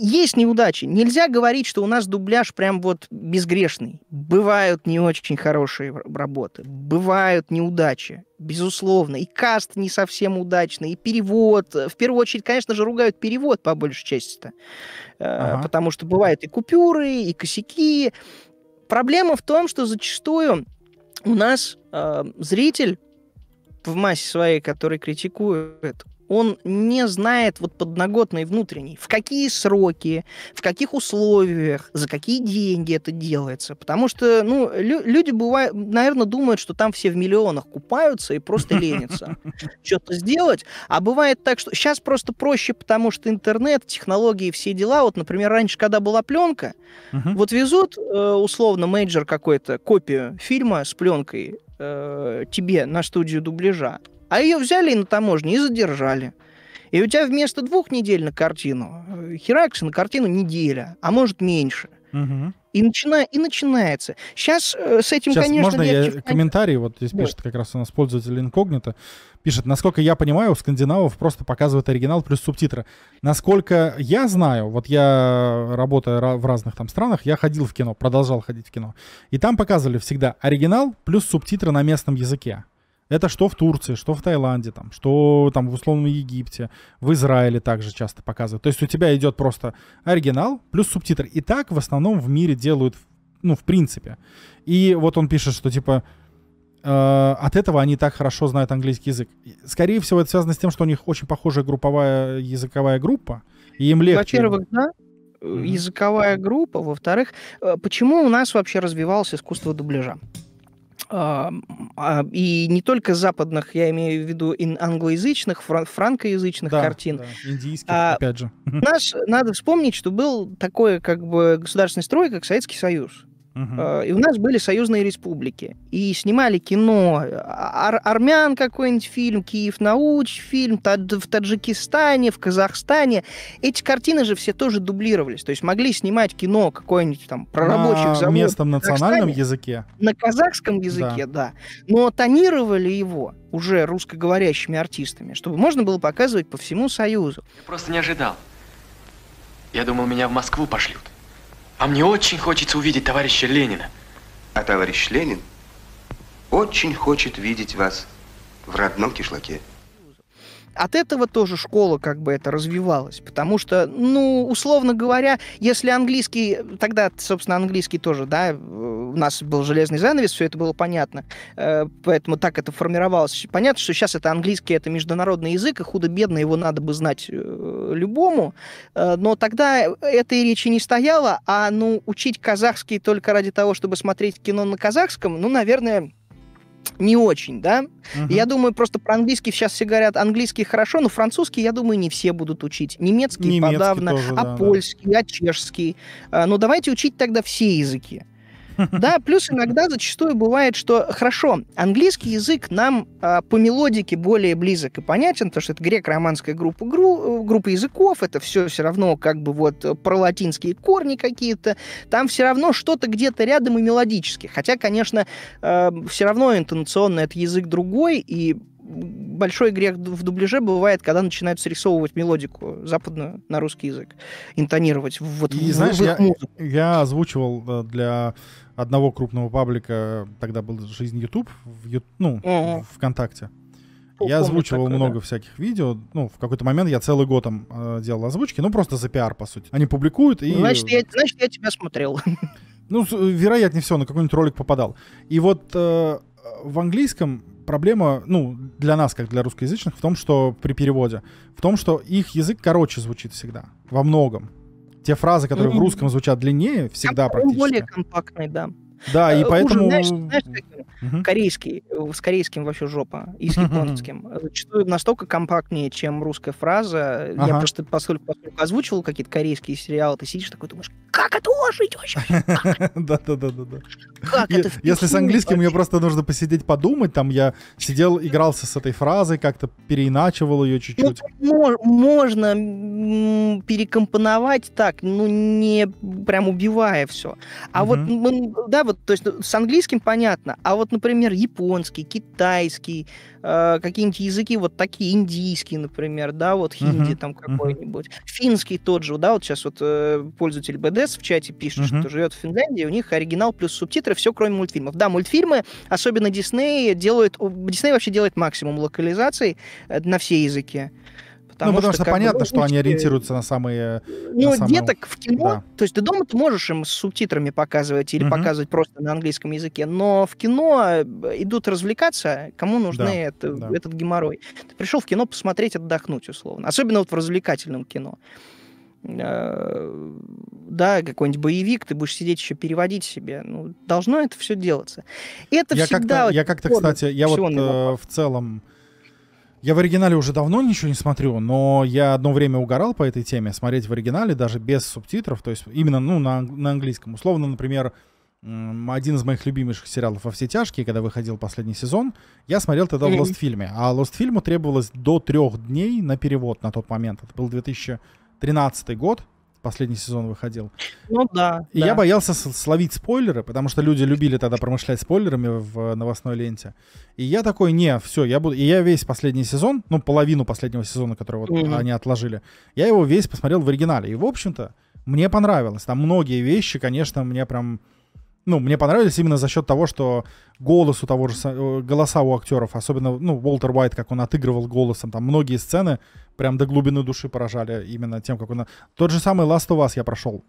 есть неудачи. Нельзя говорить, что у нас дубляж прям вот безгрешный. Бывают не очень хорошие работы, бывают неудачи, безусловно. И каст не совсем удачный, и перевод. В первую очередь, конечно же, ругают перевод по большей части-то. Э, ага. Потому что бывают и купюры, и косяки. Проблема в том, что зачастую у нас э, зритель в массе своей, который критикует, он не знает вот подноготной внутренней, в какие сроки, в каких условиях, за какие деньги это делается. Потому что, ну, лю- люди бывают, наверное, думают, что там все в миллионах купаются и просто ленятся что-то сделать. А бывает так, что сейчас просто проще, потому что интернет, технологии, все дела. Вот, например, раньше, когда была пленка, вот везут, э, условно, менеджер какой-то, копию фильма с пленкой э, тебе на студию дубляжа. А ее взяли и на таможне и задержали. И у тебя вместо двух недель на картину э, херакс на картину неделя, а может меньше. Угу. И, начина... и начинается. Сейчас э, с этим, Сейчас, конечно, можно легче... я комментарий? Вот здесь да. пишет как раз у нас пользователь инкогнито. Пишет, насколько я понимаю, у скандинавов просто показывают оригинал плюс субтитры. Насколько я знаю, вот я работаю в разных там странах, я ходил в кино, продолжал ходить в кино. И там показывали всегда оригинал плюс субтитры на местном языке. Это что в Турции, что в Таиланде, там, что там в условном Египте, в Израиле также часто показывают. То есть у тебя идет просто оригинал плюс субтитр. И так в основном в мире делают, ну, в принципе. И вот он пишет, что типа э, от этого они так хорошо знают английский язык. Скорее всего, это связано с тем, что у них очень похожая групповая языковая группа, и им легче. Во-первых, да, языковая группа. Во-вторых, э, почему у нас вообще развивалось искусство дубляжа? А, а, и не только западных, я имею в виду и англоязычных, фран франкоязычных да, картин. Да, индийских, а, опять же. Наш, надо вспомнить, что был такой как бы государственный строй, как Советский Союз. Э, и у нас были союзные республики. И снимали кино. А, ар- армян какой-нибудь фильм, Киев науч фильм, тад- в Таджикистане, в Казахстане. Эти картины же все тоже дублировались. То есть могли снимать кино какое-нибудь там про рабочих на местном национальном языке. На казахском языке, да. да. Но тонировали его уже русскоговорящими артистами, чтобы можно было показывать по всему Союзу. Я просто не ожидал. Я думал, меня в Москву пошлют. А мне очень хочется увидеть товарища Ленина. А товарищ Ленин очень хочет видеть вас в родном кишлаке. От этого тоже школа как бы это развивалась, потому что, ну, условно говоря, если английский, тогда, собственно, английский тоже, да, э, у нас был железный занавес, все это было понятно, э, поэтому так это формировалось. Понятно, что сейчас это английский, это международный язык, и худо-бедно его надо бы знать э, любому, но тогда этой речи не стояло, а, ну, учить казахский только ради того, чтобы смотреть кино на казахском, ну, наверное, не очень, да? Угу. Я думаю, просто про английский сейчас все говорят, английский хорошо, но французский, я думаю, не все будут учить. Немецкий, Немецкий подавно, тоже, а да, польский, да. а чешский. А, но ну, давайте учить тогда все языки. Да, плюс иногда зачастую бывает, что хорошо, английский язык нам э, по мелодике более близок и понятен, потому что это грек-романская группа, гру, группа языков, это все все равно как бы вот про латинские корни какие-то, там все равно что-то где-то рядом и мелодически. Хотя, конечно, э, а, все равно интонационно это язык другой, и большой грех в дубляже бывает, когда начинают срисовывать мелодику западную на русский язык, интонировать вот И, в, знаешь, в я, музыку. я озвучивал э, для одного крупного паблика, тогда был «Жизнь ютуб в, ну, uh-huh. ВКонтакте. я озвучивал такое, много да. всяких видео. Ну, в какой-то момент я целый год там э, делал озвучки, ну просто за пиар, по сути. Они публикуют и. Значит, я, значит, я тебя смотрел. Ну, вероятнее всего, на какой-нибудь ролик попадал. И вот э, в английском проблема, ну, для нас, как для русскоязычных, в том, что при переводе, в том, что их язык короче звучит всегда, во многом. Те фразы, которые mm-hmm. в русском звучат длиннее, всегда Компакт, а практически. более компактный, да. Да, и э, поэтому... Ужин, знаешь, знаешь угу. корейский, э, с корейским вообще жопа, и с японским. Зачастую настолько компактнее, чем русская фраза. Ага. Я просто поскольку, поскольку озвучивал какие-то корейские сериалы, ты сидишь такой, думаешь, как это ожить вообще? Да-да-да-да. да. Если с английским мне просто нужно посидеть, подумать, там я сидел, игрался с этой фразой, как-то переиначивал ее ну, чуть-чуть. Можно перекомпоновать так, ну не прям убивая все. А вот, да, вот, то есть ну, с английским понятно, а вот, например, японский, китайский, э, какие-нибудь языки вот такие, индийские, например, да, вот хинди uh-huh. там какой-нибудь, uh-huh. финский тот же, да, вот сейчас вот э, пользователь БДС в чате пишет, uh-huh. что живет в Финляндии, у них оригинал плюс субтитры, все кроме мультфильмов. Да, мультфильмы, особенно Дисней, делают, Дисней вообще делает максимум локализаций э, на все языки. Потому ну, потому что, что понятно, бы, что они ориентируются на самые... Ну, на самые... в кино, да. то есть ты дома ты можешь им с субтитрами показывать или угу. показывать просто на английском языке, но в кино э, идут развлекаться, кому нужны да, это, да. этот геморрой. Ты пришел в кино посмотреть, отдохнуть, условно. Особенно вот в развлекательном кино э, да, какой-нибудь боевик, ты будешь сидеть еще переводить себе. Ну, должно это все делаться. это я всегда... Как-то, я как-то, кстати, я вот э, в целом... Э, я в оригинале уже давно ничего не смотрю, но я одно время угорал по этой теме, смотреть в оригинале даже без субтитров, то есть именно ну, на, на английском. Условно, например, один из моих любимейших сериалов «Во все тяжкие», когда выходил последний сезон, я смотрел тогда в «Лост-фильме». А «Лост-фильму» требовалось до трех дней на перевод на тот момент. Это был 2013 год, последний сезон выходил. Ну да. И да. я боялся словить спойлеры, потому что люди любили тогда промышлять спойлерами в э, новостной ленте. И я такой, не, все, я буду... И я весь последний сезон, ну, половину последнего сезона, который вот mm они отложили, я его весь посмотрел в оригинале. И, в общем-то, мне понравилось. Там многие вещи, конечно, мне прям ну, мне понравились именно за счет того, что голос у того же, э, голоса у актеров, особенно, ну, Уолтер Уайт, как он отыгрывал голосом, там многие сцены прям до глубины души поражали именно тем, как он... Тот же самый Last of Us я прошел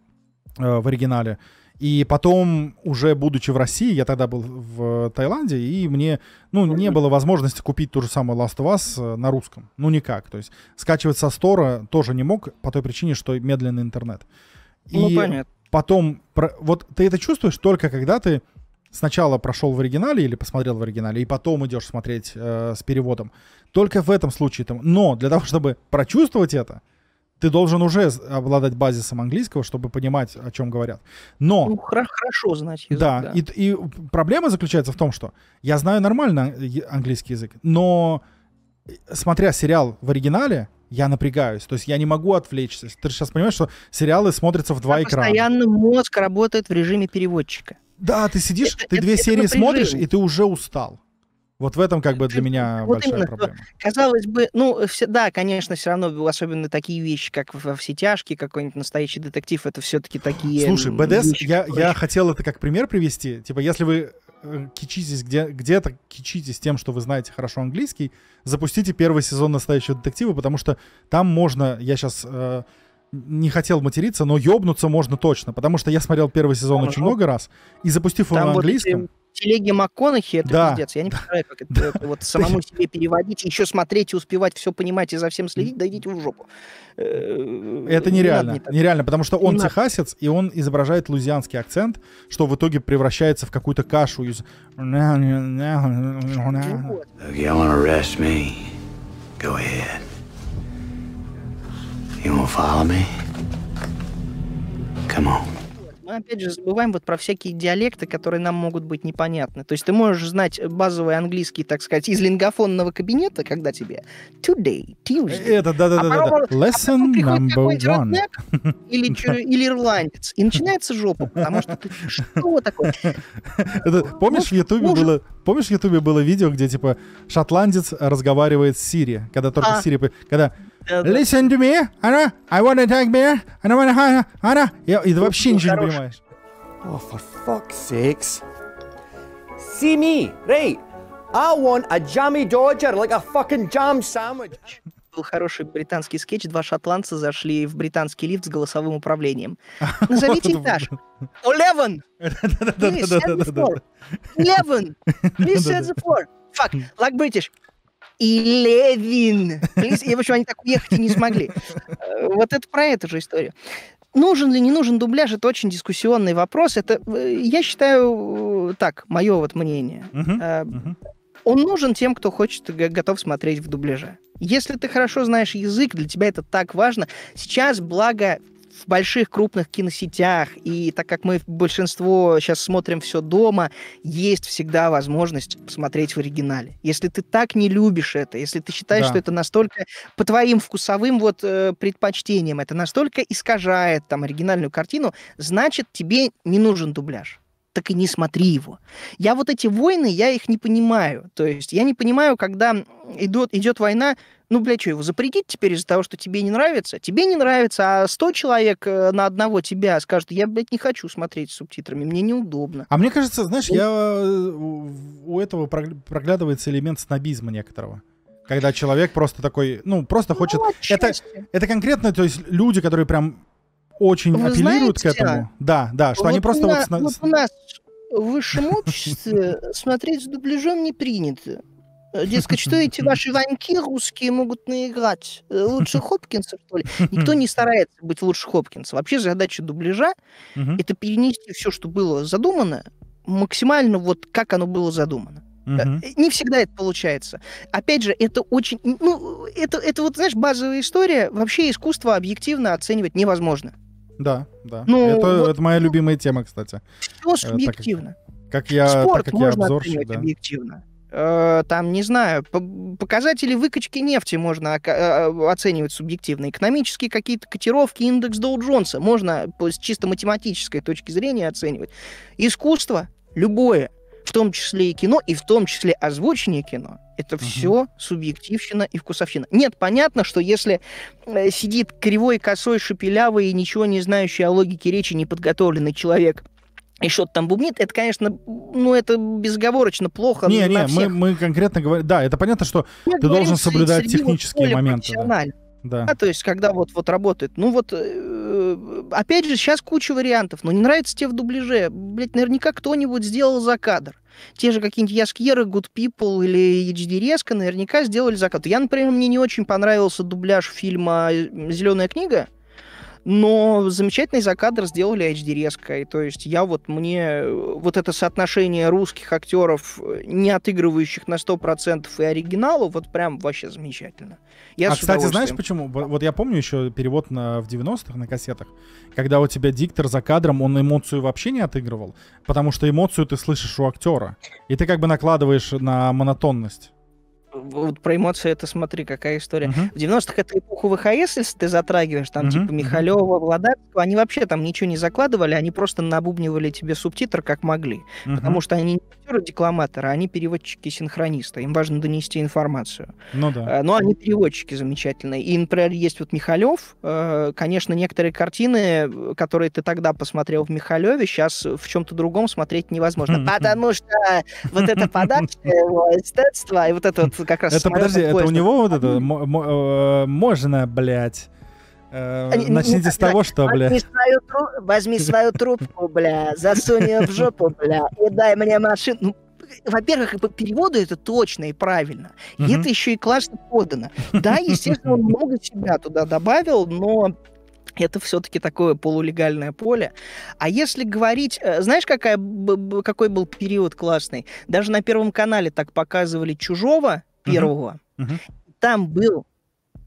э, в оригинале, и потом, уже будучи в России, я тогда был в Таиланде, и мне, ну, не было возможности купить ту же самую Last of Us э, на русском. Ну, никак. То есть скачивать со стора тоже не мог по той причине, что медленный интернет. Ну, и, ну, понятно потом... Вот ты это чувствуешь только когда ты сначала прошел в оригинале или посмотрел в оригинале, и потом идешь смотреть э, с переводом. Только в этом случае. Там, но для того, чтобы прочувствовать это, ты должен уже обладать базисом английского, чтобы понимать, о чем говорят. Но... Ну, хорошо значит. Да, да. И, и проблема заключается в том, что я знаю нормально английский язык, но э, смотря сериал в оригинале, я напрягаюсь. То есть я не могу отвлечься. Ты же сейчас понимаешь, что сериалы смотрятся в два а экрана. Постоянно мозг работает в режиме переводчика. Да, ты сидишь, это, ты это, две это серии смотришь, и ты уже устал. Вот в этом как бы для меня вот большая именно, проблема. Казалось бы, ну, все, да, конечно, все равно, особенно такие вещи, как во все тяжкие, какой-нибудь настоящий детектив, это все-таки такие... Слушай, БДС, я, я хотел это как пример привести. Типа, если вы Э, кичитесь, где, где-то кичитесь тем, что вы знаете хорошо английский, запустите первый сезон «Настоящего детектива», потому что там можно, я сейчас э, не хотел материться, но ёбнуться можно точно, потому что я смотрел первый сезон там очень много раз, и запустив его на английском телеги МакКонахи, это да. пиздец. Я не понимаю, как это, вот самому себе переводить, еще смотреть и успевать все понимать и за всем следить, да идите в жопу. Э, это нереально. нереально, потому что он не техасец, и он изображает лузианский акцент, что в итоге превращается в какую-то кашу из... Come on мы опять же забываем вот про всякие диалекты, которые нам могут быть непонятны. То есть ты можешь знать базовый английский, так сказать, из лингофонного кабинета, когда тебе today, Tuesday. Это, да-да-да. А да, да. А Lesson а number one. Или, или ирландец. И начинается жопа, потому что ты что такое? Это, помнишь, в Ютубе было... Помнишь, в Ютубе было видео, где, типа, шотландец разговаривает с Сири, когда только а. Сири... Когда Listen to me, Anna, I wanna take me, Anna, Anna, Anna. Я, и ты вообще ничего не понимаешь. Oh, for fuck's sakes. See me, right? I want a jammy dodger, like a fucking jam sandwich. Был хороший британский скетч. Два шотландца зашли в британский лифт с голосовым управлением. Назовите этаж. Eleven! Please, send the floor. Eleven! Please, send the floor. Fuck, like British и Левин. И, в общем, они так уехать и не смогли. Э, вот это про эту же историю. Нужен ли, не нужен дубляж, это очень дискуссионный вопрос. Это, э, я считаю, э, так, мое вот мнение. Uh-huh, uh-huh. Он нужен тем, кто хочет, готов смотреть в дубляже. Если ты хорошо знаешь язык, для тебя это так важно. Сейчас, благо, в больших крупных киносетях, и так как мы большинство сейчас смотрим все дома, есть всегда возможность посмотреть в оригинале. Если ты так не любишь это, если ты считаешь, да. что это настолько по твоим вкусовым вот э, предпочтениям, это настолько искажает там оригинальную картину, значит тебе не нужен дубляж так и не смотри его. Я вот эти войны, я их не понимаю. То есть я не понимаю, когда идет, идет война, ну, блядь, что, его запретить теперь из-за того, что тебе не нравится? Тебе не нравится, а 100 человек э, на одного тебя скажет: я, блядь, не хочу смотреть с субтитрами, мне неудобно. А мне кажется, знаешь, ну я... Э, у этого проглядывается элемент снобизма некоторого. Когда человек просто такой, ну, просто ну, хочет... это, это конкретно, то есть люди, которые прям очень Вы апеллируют знаете, к этому. Да, да, что вот они просто... На, вот, вот у нас в высшем обществе смотреть с дубляжом не принято. Э, дескать, что эти ваши ваньки русские могут наиграть? Э, лучше Хопкинса, что ли? Никто не старается быть лучше Хопкинса. Вообще задача дубляжа это перенести все, что было задумано, максимально вот как оно было задумано. Угу. Не всегда это получается. Опять же, это очень... Ну, это, это вот, знаешь, базовая история. Вообще искусство объективно оценивать невозможно. Да, да. Ну, это, вот, это моя ну, любимая тема, кстати. Все ж э, объективно. Как, как я, Спорт так как можно я обзорщик, да. объективно. Э, там, не знаю, показатели выкачки нефти можно э, оценивать субъективно, экономические какие-то котировки, индекс Доу Джонса можно с чисто математической точки зрения оценивать. Искусство любое в том числе и кино, и в том числе озвучение кино. Это угу. все субъективщина и вкусовщина. Нет, понятно, что если э, сидит кривой, косой, шепелявый и ничего не знающий о логике речи неподготовленный человек и что-то там бубнит, это, конечно, ну, это безговорочно плохо. Не, ну, не, всех. мы, мы конкретно говорим... Да, это понятно, что мы ты должен соблюдать технические моменты. Да. Да. А, то есть, когда вот, вот работает. Ну вот, э, опять же, сейчас куча вариантов. Но не нравится тебе в дубляже. Блять, наверняка кто-нибудь сделал за кадр. Те же какие-нибудь Яскьеры, Good People или HD Резко наверняка сделали за кадр. Я, например, мне не очень понравился дубляж фильма э, «Зеленая книга», но замечательный закадр сделали HD и То есть я вот мне вот это соотношение русских актеров, не отыгрывающих на 100% и оригинала, вот прям вообще замечательно. Я а, кстати, знаешь почему? Вот я помню еще перевод на, в 90-х на кассетах, когда у тебя диктор за кадром, он эмоцию вообще не отыгрывал, потому что эмоцию ты слышишь у актера. И ты как бы накладываешь на монотонность вот про эмоции это смотри, какая история. Uh-huh. В 90-х это эпоху ВХС, если ты затрагиваешь, там uh-huh. типа Михалева, Владарского, они вообще там ничего не закладывали, они просто набубнивали тебе субтитр как могли. Uh-huh. Потому что они не актеры-декламаторы, а они переводчики-синхронисты, им важно донести информацию. Ну да. Э, но они переводчики замечательные. И, например, есть вот Михалев, э, конечно, некоторые картины, которые ты тогда посмотрел в Михалеве, сейчас в чем-то другом смотреть невозможно, потому что вот это подача, эстетство и вот это вот как раз... Это, подожди, это у него вот это... Э, можно, блядь. Э, ну, начните с того, что, бля. Возьми свою, трубку, бля, засунь ее в жопу, бля, и дай мне машину. Ну, во-первых, по переводу это точно и правильно. И это еще и классно подано. Да, естественно, он много себя туда добавил, но это все-таки такое полулегальное поле. А если говорить, э, знаешь, какая, какой был период классный? Даже на Первом канале так показывали «Чужого», первого. Там был,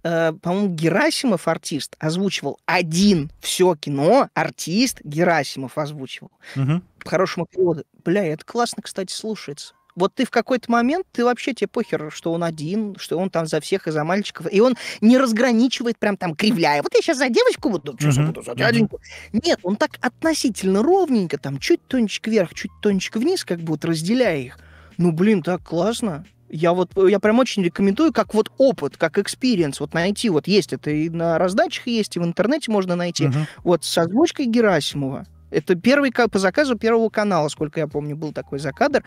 э, по-моему, Герасимов артист озвучивал один все кино, артист Герасимов озвучивал. uh Хорошему переводу. Бля, это классно, кстати, слушается. Вот ты в какой-то момент, ты вообще тебе похер, что он один, что он там за всех и за мальчиков. И он не разграничивает прям там кривляя. Вот я сейчас за девочку буду, что uh буду за дяденьку. Нет, он так относительно ровненько, там чуть тонечек вверх, чуть тонечек вниз, как будто разделяя их. Ну, блин, так классно. Я вот, э, я прям очень рекомендую, как вот опыт, как experience, вот найти, вот есть это и на раздачах есть, и в интернете можно найти. Угу. Вот с озвучкой Герасимова. Это первый по заказу Первого канала, сколько я помню, был такой закадр.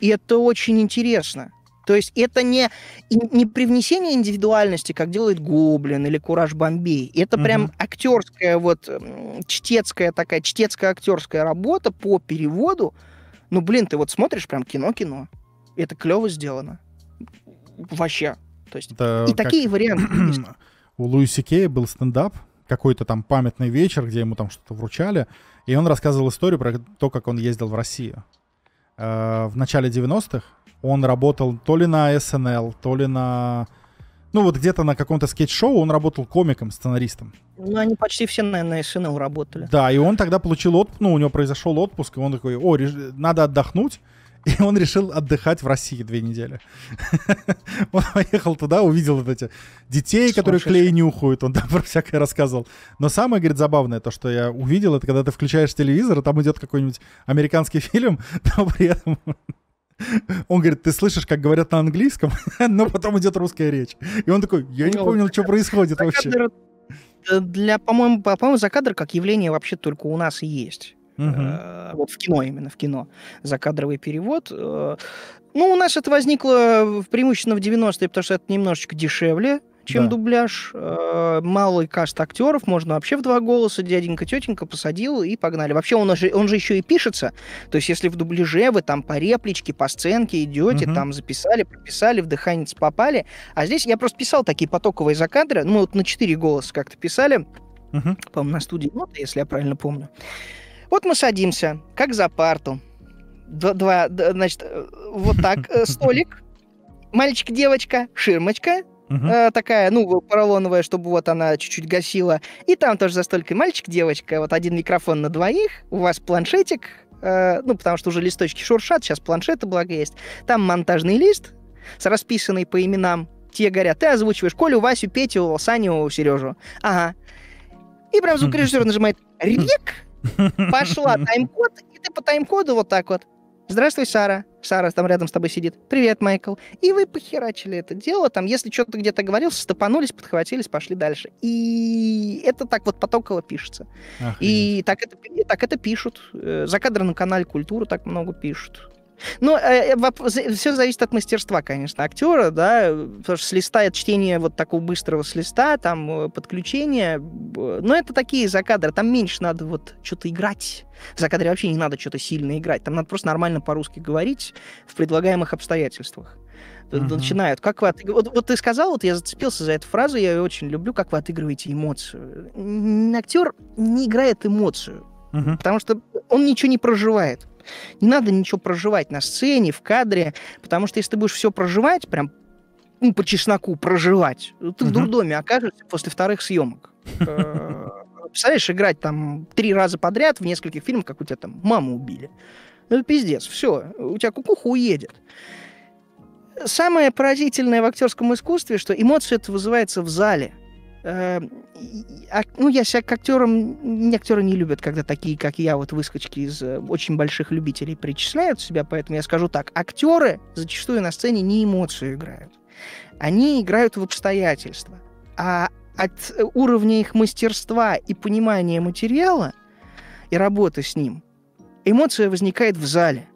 И это очень интересно. То есть это не, не привнесение индивидуальности, как делает Гоблин или Кураж Бомбей. Это угу. прям актерская, вот чтецкая такая, чтецкая актерская работа по переводу. Ну, блин, ты вот смотришь прям кино-кино. Это клево сделано вообще. То есть Это и такие варианты есть. У Луиси Кея был стендап, какой-то там памятный вечер, где ему там что-то вручали, и он рассказывал историю про то, как он ездил в Россию. Э, в начале 90-х он работал то ли на СНЛ, то ли на... Ну вот где-то на каком-то скетч-шоу он работал комиком, сценаристом. Ну они почти все, наверное, на СНЛ работали. Да, и он тогда получил отпуск, ну у него произошел отпуск, и он такой, о, реж... надо отдохнуть, и он решил отдыхать в России две недели. Он поехал туда, увидел вот эти детей, которые клей нюхают, он там про всякое рассказывал. Но самое, говорит, забавное, то, что я увидел, это когда ты включаешь телевизор, и там идет какой-нибудь американский фильм, но при этом он говорит, ты слышишь, как говорят на английском, но потом идет русская речь. И он такой, я не ну, понял, что происходит вообще. Э, для, по-моему, по-моему, закадр как явление вообще только у нас и есть. Угу. Э, вот в кино именно, в кино. Закадровый перевод. Э, ну, у нас это возникло преимущественно в 90-е, потому что это немножечко дешевле, чем да. дубляж. Э, малый каст актеров, можно вообще в два голоса, дяденька, тетенька посадил и погнали. Вообще он же, он же еще и пишется, то есть если в дубляже вы там по репличке, по сценке идете, угу. там записали, прописали, в дыханец попали, а здесь я просто писал такие потоковые закадры, ну мы вот на четыре голоса как-то писали, угу. по-моему, на студии если я правильно помню. Вот мы садимся, как за парту. Два, два значит, э, вот так э, столик. Мальчик-девочка, ширмочка, э, такая, ну, поролоновая, чтобы вот она чуть-чуть гасила. И там тоже за столикой мальчик, девочка, вот один микрофон на двоих, у вас планшетик, ну, потому что уже листочки шуршат, сейчас планшеты, благо, есть. Там монтажный лист с расписанной по именам. Те говорят, ты озвучиваешь Колю, Васю, Петю, Саню, Сережу. Ага. И прям звукорежиссер нажимает «Рек», Пошла тайм-код, и ты по тайм-коду вот так вот. Здравствуй, Сара. Сара там рядом с тобой сидит. Привет, Майкл. И вы похерачили это дело. Там, если что-то где-то говорил, стопанулись, подхватились, пошли дальше. И это так вот потоково пишется. Охренеть. И так это, так это пишут. Э, За кадром на канале «Культура» так много пишут. Ну, э, э все зависит от мастерства, конечно, актера, да, потому что с листа, чтение вот такого быстрого с листа, там, э, подключение, но это такие за кадры, там меньше надо вот что-то играть. За кадре вообще не надо что-то сильно играть, там надо просто нормально по-русски говорить в предлагаемых обстоятельствах. Uh-huh. Начинают. Как вы отыг... вот, вот ты сказал, вот я зацепился за эту фразу, я ее очень люблю, как вы отыгрываете эмоцию. Актер не играет эмоцию, uh-huh. потому что он ничего не проживает. Не надо ничего проживать на сцене, в кадре, потому что если ты будешь все проживать, прям ну, по чесноку проживать, ну, ты угу. в дурдоме окажешься после вторых съемок. Э, представляешь, играть там три раза подряд в нескольких фильмах, как у тебя там маму убили. Ну, пиздец, все, у тебя кукуха уедет. Самое поразительное в актерском искусстве, что эмоция это вызывается в зале – Э, ну, я себя к актерам... Актеры не любят, когда такие, как я, вот выскочки из э, очень больших любителей причисляют себя, поэтому я скажу так. Актеры зачастую на сцене не эмоцию играют. Они играют в обстоятельства. А от уровня их мастерства и понимания материала и работы с ним эмоция возникает в зале.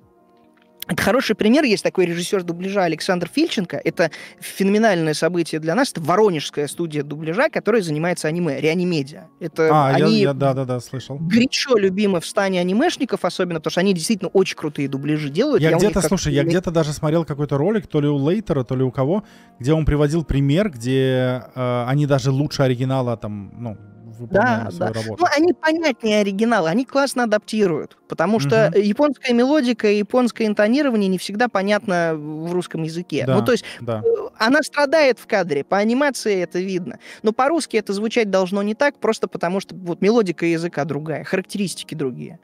Это хороший пример. Есть такой режиссер дубляжа Александр Фильченко. Это феноменальное событие для нас. Это воронежская студия дубляжа, которая занимается аниме, реанимедиа. Это а, они я, я, да, да, да, слышал. горячо любимы в стане анимешников, особенно, потому что они действительно очень крутые дубляжи делают. Я, я где-то, слушай, я где-то даже смотрел какой-то ролик, то ли у Лейтера, то ли у кого, где он приводил пример, где э, они даже лучше оригинала там, ну, выполняли да, свою да. работу. Ну, они понятнее оригинала, они классно адаптируют, потому что угу. японская мелодика и японское интонирование не всегда понятно в русском языке. Да, ну, то есть да. Э, она страдает в кадре, по анимации это видно. Но по-русски это звучать должно не так, просто потому что вот мелодика языка другая, характеристики другие.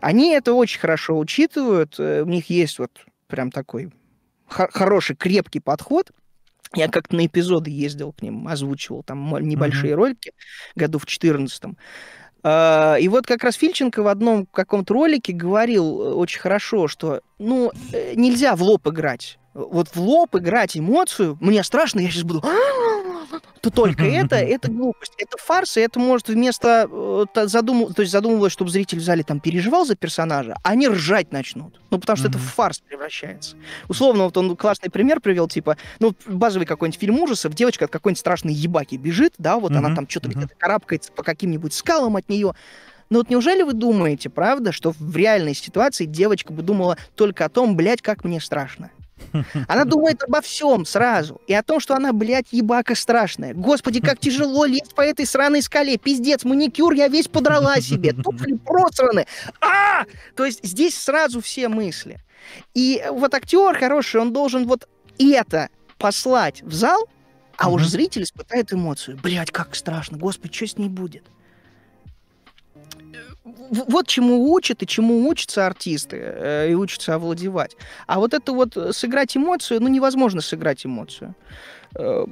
Они это очень хорошо учитывают, э, у них есть вот прям такой хороший, крепкий подход – я как-то на эпизоды ездил к ним, озвучивал там небольшие mm-hmm. ролики году в 14 а, и вот как раз Фильченко в одном каком-то ролике говорил э, очень хорошо, что ну, э, нельзя в лоб играть. Вот в лоб играть эмоцию, мне страшно, я сейчас буду то только это, это глупость, это фарс, и это может вместо э, то задумывать, то есть задумывалось, чтобы зритель в зале там переживал за персонажа, они ржать начнут. Ну, потому что это в фарс превращается. Условно, вот он классный пример привел, типа, ну, базовый какой-нибудь фильм ужасов, девочка от какой-нибудь страшной ебаки бежит, да, вот она там что-то карабкается по каким-нибудь скалам от нее, но вот неужели вы думаете, правда, что в реальной ситуации девочка бы думала только о том, блядь, как мне страшно? Она думает обо всем сразу. И о том, что она, блядь, ебака страшная. Господи, как тяжело лезть по этой сраной скале. Пиздец, маникюр я весь подрала себе. Туфли просраны. А! То есть здесь сразу все мысли. И вот актер хороший, он должен вот это послать в зал, а уж зритель испытает эмоцию. Блядь, как страшно. Господи, что с ней будет? вот чему учат и чему учатся артисты э, и учатся овладевать. А вот это вот сыграть эмоцию, ну невозможно сыграть эмоцию. Э,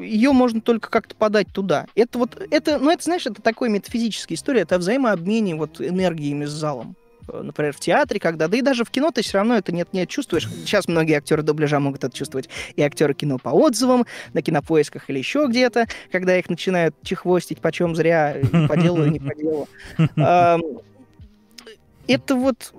ее можно только как-то подать туда. Это вот, это, ну это, знаешь, это такой метафизический история, это взаимообмене вот энергиями с залом. Э, например, в театре, когда, да и даже в кино ты все равно это нет, не чувствуешь. Сейчас многие актеры дубляжа могут это чувствовать. И актеры кино по отзывам, на кинопоисках или еще где-то, когда их начинают чехвостить почем зря, по делу и не по делу. Это вот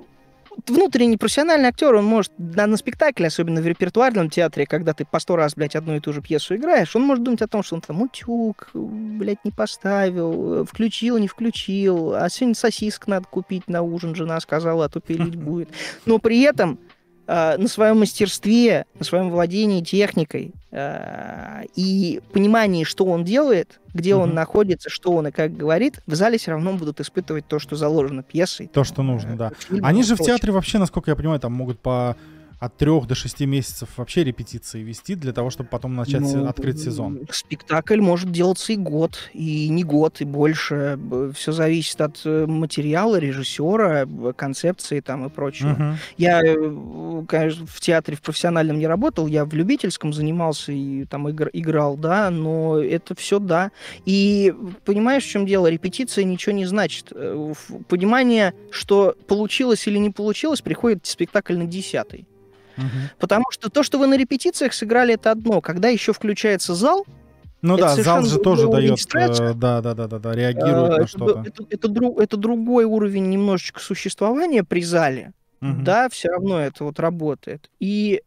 внутренний профессиональный актер, он может на, на спектакле, особенно в репертуарном театре, когда ты по сто раз, блядь, одну и ту же пьесу играешь, он может думать о том, что он там утюг, блядь, не поставил, э, включил, не включил, а сегодня сосиск надо купить на ужин, жена сказала, а то пилить будет. Но при этом Э, на своем мастерстве, на своем владении техникой э, и понимании, что он делает, где mm-hmm. он находится, что он и как говорит, в зале все равно будут испытывать то, что заложено пьесой. То, там, что нужно, э, да. Они же в театре вообще, насколько я понимаю, там могут по от трех до шести месяцев вообще репетиции вести для того, чтобы потом начать ну, открыть сезон? Спектакль может делаться и год, и не год, и больше. Все зависит от э, материала, режиссера, концепции там и прочего. Угу. Я, э, конечно, в театре в профессиональном не работал, я в любительском занимался и там игр, играл, да, но это все да. И понимаешь, в чем дело? Репетиция ничего не значит. Э, понимание, что получилось или не получилось, приходит спектакль на десятый. Угу. Потому что то, что вы на репетициях сыграли, это одно. Когда еще включается зал, ну да, зал же тоже дает, э, да, да, да, да, да, реагирует а, на что-то. Это, это, это, друг, это другой уровень немножечко существования при зале, угу. да, все равно это вот работает. И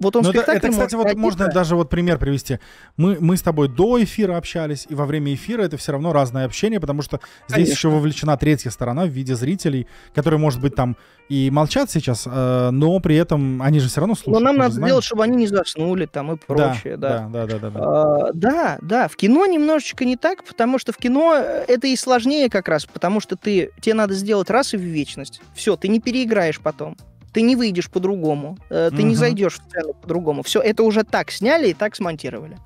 вот он Но ну, это, это, кстати, вот можно даже вот пример привести. Мы, мы с тобой до эфира общались, и во время эфира это все равно разное общение, потому что здесь Конечно. еще вовлечена третья сторона в виде зрителей, которые, может быть, там и молчат сейчас, э, но при этом они же все равно слушают. Но нам надо знаем. делать, чтобы они не заснули там и прочее, да. Да, да, да, да. Да, а, да, да. В кино немножечко не так, потому что в кино э, это и сложнее как раз, потому что ты, тебе надо сделать раз и в вечность. Все, ты не переиграешь потом. Ты не выйдешь по-другому, э, ты угу. не зайдешь в сцену по-другому. Все это уже так сняли и так смонтировали.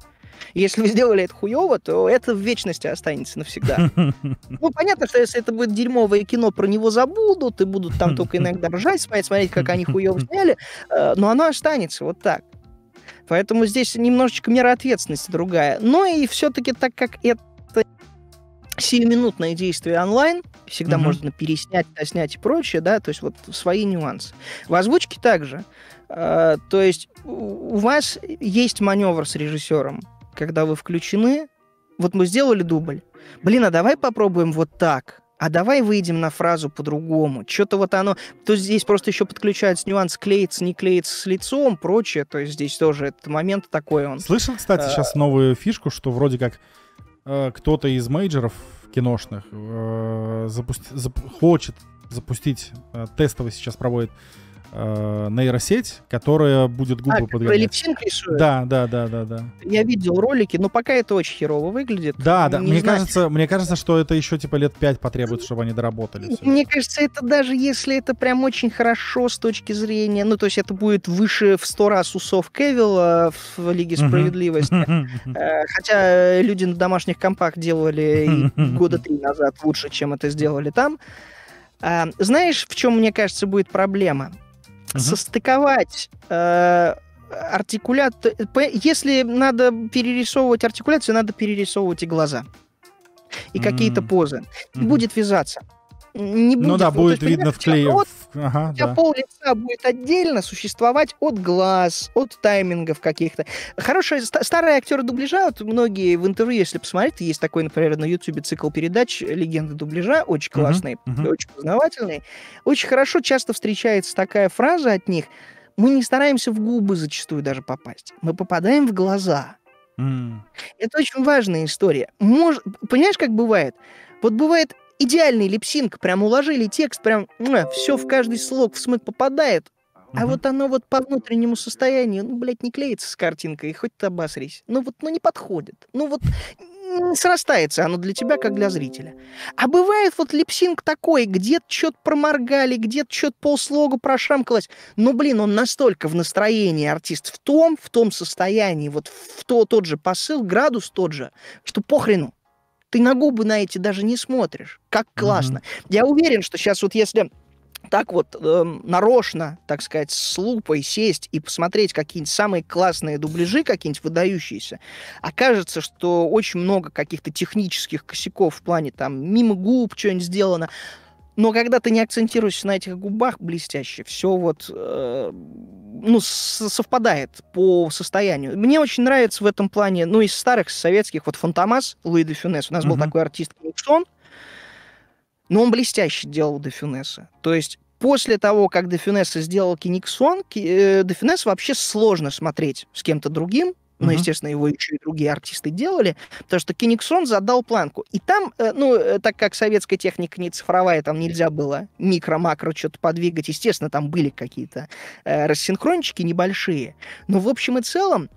Если вы сделали это хуево, то это в вечности останется навсегда. Ну, понятно, что если это будет дерьмовое кино, про него забудут, и будут там только иногда ржать, смотреть, смотреть, как они хуево сняли, э, но оно останется вот так. Поэтому здесь немножечко мера ответственности другая. Но и все-таки так как это сиюминутное действие онлайн, всегда угу. можно переснять, снять и прочее, да, то есть вот свои нюансы. В озвучке также. Э, то есть у вас есть маневр с режиссером, когда вы включены, вот мы сделали дубль. Блин, а давай попробуем вот так а давай выйдем на фразу по-другому. Что-то вот оно... То здесь просто еще подключается нюанс клеится, не клеится с лицом, прочее. То есть здесь тоже этот момент такой он. Слышал, кстати, сейчас а, новую фишку, что вроде как Э, кто-то из мейджеров киношных э, запусти, зап, хочет запустить, э, тестовый сейчас проводит э, нейросеть, которая будет губы а, подгонять. Да, да, да, да, да. Я видел ролики, но пока это очень херово выглядит. Да, да. Не мне знаю. кажется, мне кажется, что это еще типа лет пять потребуется, ну, чтобы они доработали. Мне кажется, это даже если это прям очень хорошо с точки зрения, ну то есть это будет выше в сто раз усов Кевилла в Лиге справедливости, э, хотя э, люди на домашних компах делали года три назад лучше, чем это сделали там. Э, знаешь, в чем, мне кажется, будет проблема? угу. состыковать э, артикулят... Если надо перерисовывать артикуляцию, надо перерисовывать и глаза, и какие-то позы. mm будет вязаться не будет... Ну да, будет есть, видно в клее. От, ага, у тебя да. пол лица будет отдельно существовать от глаз, от таймингов каких-то. Хорошая ст- старые актеры дубляжа, вот многие в интервью, если посмотреть, есть такой, например, на YouTube цикл передач «Легенды дубляжа», очень классный, uh-huh, uh-huh. очень познавательный. Очень хорошо часто встречается такая фраза от них, мы не стараемся в губы зачастую даже попасть, мы попадаем в глаза. Mm. Это очень важная история. Мож... Понимаешь, как бывает? Вот бывает идеальный липсинг, прям уложили текст, прям все в каждый слог в смык попадает. А mm-hmm. вот оно вот по внутреннему состоянию, ну, блядь, не клеится с картинкой, хоть ты обосрись. Ну вот, ну не подходит. Ну вот не срастается оно для тебя, как для зрителя. А бывает вот липсинг такой, где-то что-то проморгали, где-то что-то полслога прошамкалось. Но, блин, он настолько в настроении артист, в том, в том состоянии, вот в то, тот же посыл, градус тот же, что похрену. Ты на губы на эти даже не смотришь. Как классно. Mm-hmm. Я уверен, что сейчас вот если так вот э, нарочно, так сказать, с лупой сесть и посмотреть какие-нибудь самые классные дубляжи, какие-нибудь выдающиеся, окажется, что очень много каких-то технических косяков в плане там мимо губ что-нибудь сделано. Но когда ты не акцентируешься на этих губах блестяще, все вот э, ну, совпадает по состоянию. Мне очень нравится в этом плане, ну, из старых советских, вот Фантомас, Луи де Фюнес, у нас uh-huh. был такой артист Луксон, но он блестяще делал де Фюнеса. То есть после того, как де Фюнеса сделал Киниксон, э, де Фюнес вообще сложно смотреть с кем-то другим, но, ну, естественно, его еще и другие артисты делали, потому что Кениксон задал планку. И там, э, ну, э, так как советская техника не цифровая, там нельзя было микро-макро что-то подвигать, естественно, там были какие-то э, рассинхрончики небольшие, но в общем и целом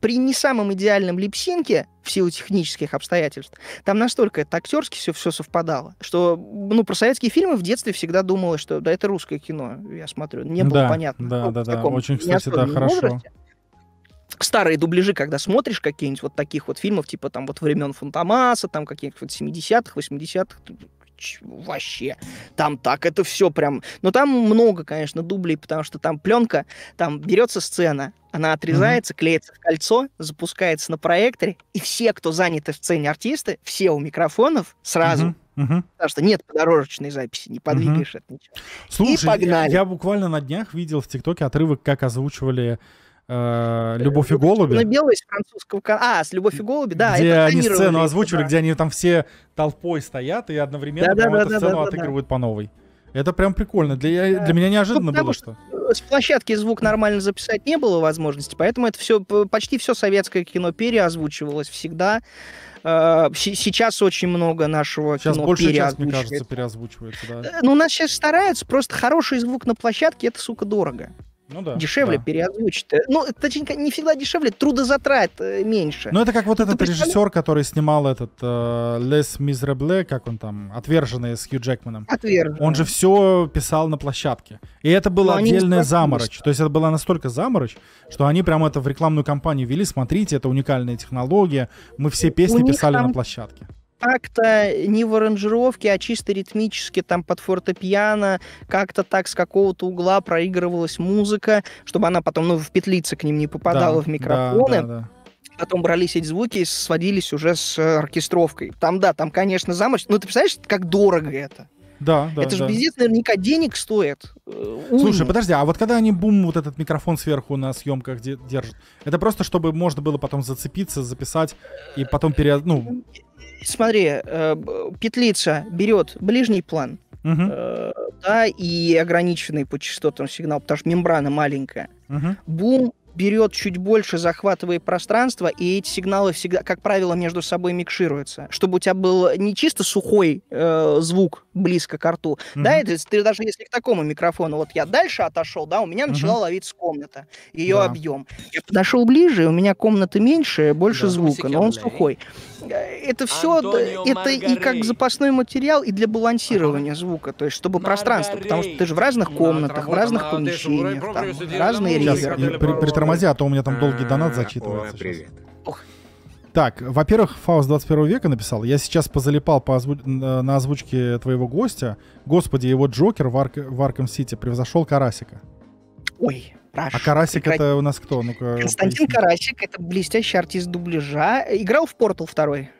при не самом идеальном липсинке в силу технических обстоятельств, там настолько это актерски все, все совпадало, что ну, про советские фильмы в детстве всегда думалось, что да, это русское кино, я смотрю. Не было да, понятно. Да, ну, да, да. Очень, кстати, да, хорошо. Возрасте старые дубляжи, когда смотришь какие-нибудь вот таких вот фильмов, типа там вот времен Фантомаса, там каких-нибудь вот 70-х, 80-х, вообще. Там так это все прям... Но там много, конечно, дублей, потому что там пленка, там берется сцена, она отрезается, mm-hmm. клеится в кольцо, запускается на проекторе, и все, кто заняты в сцене артисты, все у микрофонов сразу mm-hmm. Угу. Потому что нет подорожечной записи, не подвигаешь угу. это ничего. Слушай, и погнали. Я, я буквально на днях видел в ТикТоке отрывок, как озвучивали Э, э, «Любовь и голуби». На белый из французского... А, с «Любовь и голуби», да. Где они сцену озвучивали, да. где они там все толпой стоят и одновременно да, да, эту да, сцену да, отыгрывают да. по новой. Это прям прикольно. Для, для меня неожиданно ну, было, что... Э, с площадки звук нормально записать не было возможности, поэтому это все, почти все советское кино переозвучивалось всегда. Сейчас очень много нашего сейчас кино больше сейчас, мне кажется, переозвучивается, да. Ну, у нас сейчас стараются, просто хороший звук на площадке, это, сука, дорого. Ну да. Дешевле да. переозвучить. Э, ну, точнее, не всегда дешевле, трудозатрат э, меньше. Ну, это как вот ну, этот режиссер, который снимал этот э, Лес Мизребле, как он там, отверженный с Хью Джекманом. Отверженный. Он же все писал на площадке. И это была Но отдельная заморочь. То есть это была настолько заморочь, что они прямо это в рекламную кампанию вели. Смотрите, это уникальная технология. Мы все песни У писали там... на площадке как-то не в аранжировке, а чисто ритмически там под фортепиано, как-то так с какого-то угла проигрывалась музыка, чтобы она потом ну, в петлице к ним не попадала да, в микрофоны. Да, да, да потом брались эти звуки и сводились уже с э, оркестровкой. Там, да, там, конечно, заморочь. Ну, ты представляешь, как дорого это? Да, да. Это же да. пиздец наверняка денег стоит. Э, Уйми. Слушай, подожди, а вот когда они бум, вот этот микрофон сверху на съемках де- держат, это просто чтобы можно было потом зацепиться, записать и потом пере... Ну... Смотри, э, петлица берет ближний план, угу. да, и ограниченный по частотам сигнал, потому что мембрана маленькая. Угу. Бум берет чуть больше, захватывая пространство, и эти сигналы всегда, как правило, между собой микшируются, чтобы у тебя был не чисто сухой э, звук близко к рту, mm-hmm. да, это ты даже если к такому микрофону, вот я дальше отошел, да, у меня начала mm-hmm. ловиться комната, ее да. объем. Я подошел ближе, у меня комната меньше, больше да, звука, но он сухой. Э, это все, Антонио это Маргари. и как запасной материал, и для балансирования ага. звука, то есть чтобы Маргари. пространство, потому что ты же в разных комнатах, в разных помещениях, там, разные реверы. При, тормози, а то у меня там долгий донат э, зачитывается. Ой, привет. Так, во-первых, Фауст 21 века написал, я сейчас позалипал по озву... Э, на озвучке твоего гостя. Господи, его Джокер в, Арк... в Арком Сити превзошел Карасика. Ой, Раш. А Карасик прекрати... это у нас кто? ну Константин поясни. Карасик, это блестящий артист дубляжа. Играл в Портал второй.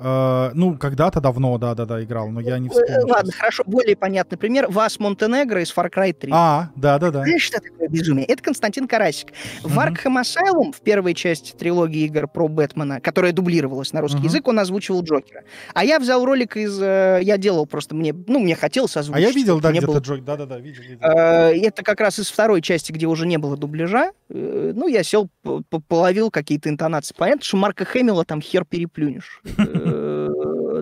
Э, ну, когда-то давно, да-да-да, играл, но я не э, вспомнил. Ладно, сейчас. хорошо, более понятный пример. Вас Монтенегро из Far Cry 3. А, да-да-да. Знаешь, что такое безумие? Это Константин Карасик. В угу. Arkham Asylum, в первой части трилогии игр про Бэтмена, которая дублировалась на русский язык, он озвучивал Джокера. А я взял ролик из... Э, я делал просто мне... Ну, мне хотелось а озвучить. А я видел, да, где-то Джокер. Да-да-да, видел. видел. Э, это как раз из второй части, где уже не было дубляжа. Ну, я сел, половил какие-то интонации. Понятно, что Марка Хэмилла там хер переплюнешь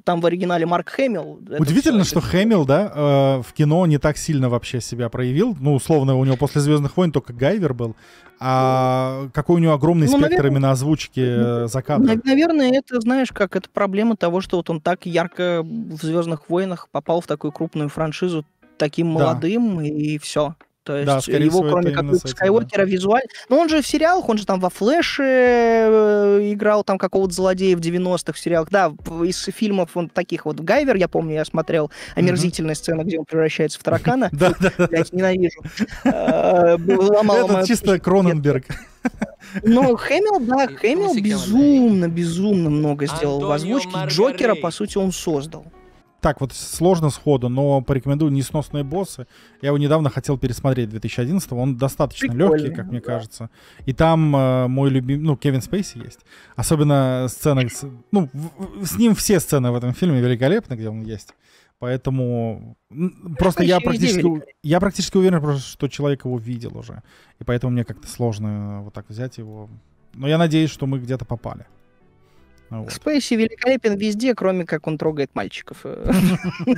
там в оригинале Марк Хэмилл. Удивительно, все, что это... Хэмилл, да, э, в кино не так сильно вообще себя проявил. Ну, условно, у него после «Звездных войн» только Гайвер был. А какой у него огромный ну, спектр наверное, именно озвучки э, ну, за кадром? Наверное, это, знаешь, как это проблема того, что вот он так ярко в «Звездных войнах» попал в такую крупную франшизу таким да. молодым, и все. То есть да, скорее его, всего, кроме как Люка Скайуокера, да. визуально... Ну, он же в сериалах, он же там во «Флэше» э, играл там какого-то злодея в 90-х в сериалах. Да, из фильмов он таких вот... «Гайвер», я помню, я смотрел омерзительная сцена, где он превращается в таракана. Да, да. Блядь, ненавижу. Э, это чисто Кроненберг. Ну, Хэмилл, да, Хэмилл безумно, безумно много сделал в озвучке. Джокера, по сути, он создал так вот сложно сходу, но порекомендую «Несносные боссы». Я его недавно хотел пересмотреть, 2011 -го. Он достаточно Прикольный, легкий, как мне да. кажется. И там э, мой любимый, ну, Кевин Спейси есть. Особенно сцена, с, ну, в, с ним все сцены в этом фильме великолепны, где он есть. Поэтому просто я практически, я практически уверен, просто, что человек его видел уже. И поэтому мне как-то сложно вот так взять его. Но я надеюсь, что мы где-то попали. Вот. Спейси великолепен везде, кроме как он трогает мальчиков. Э,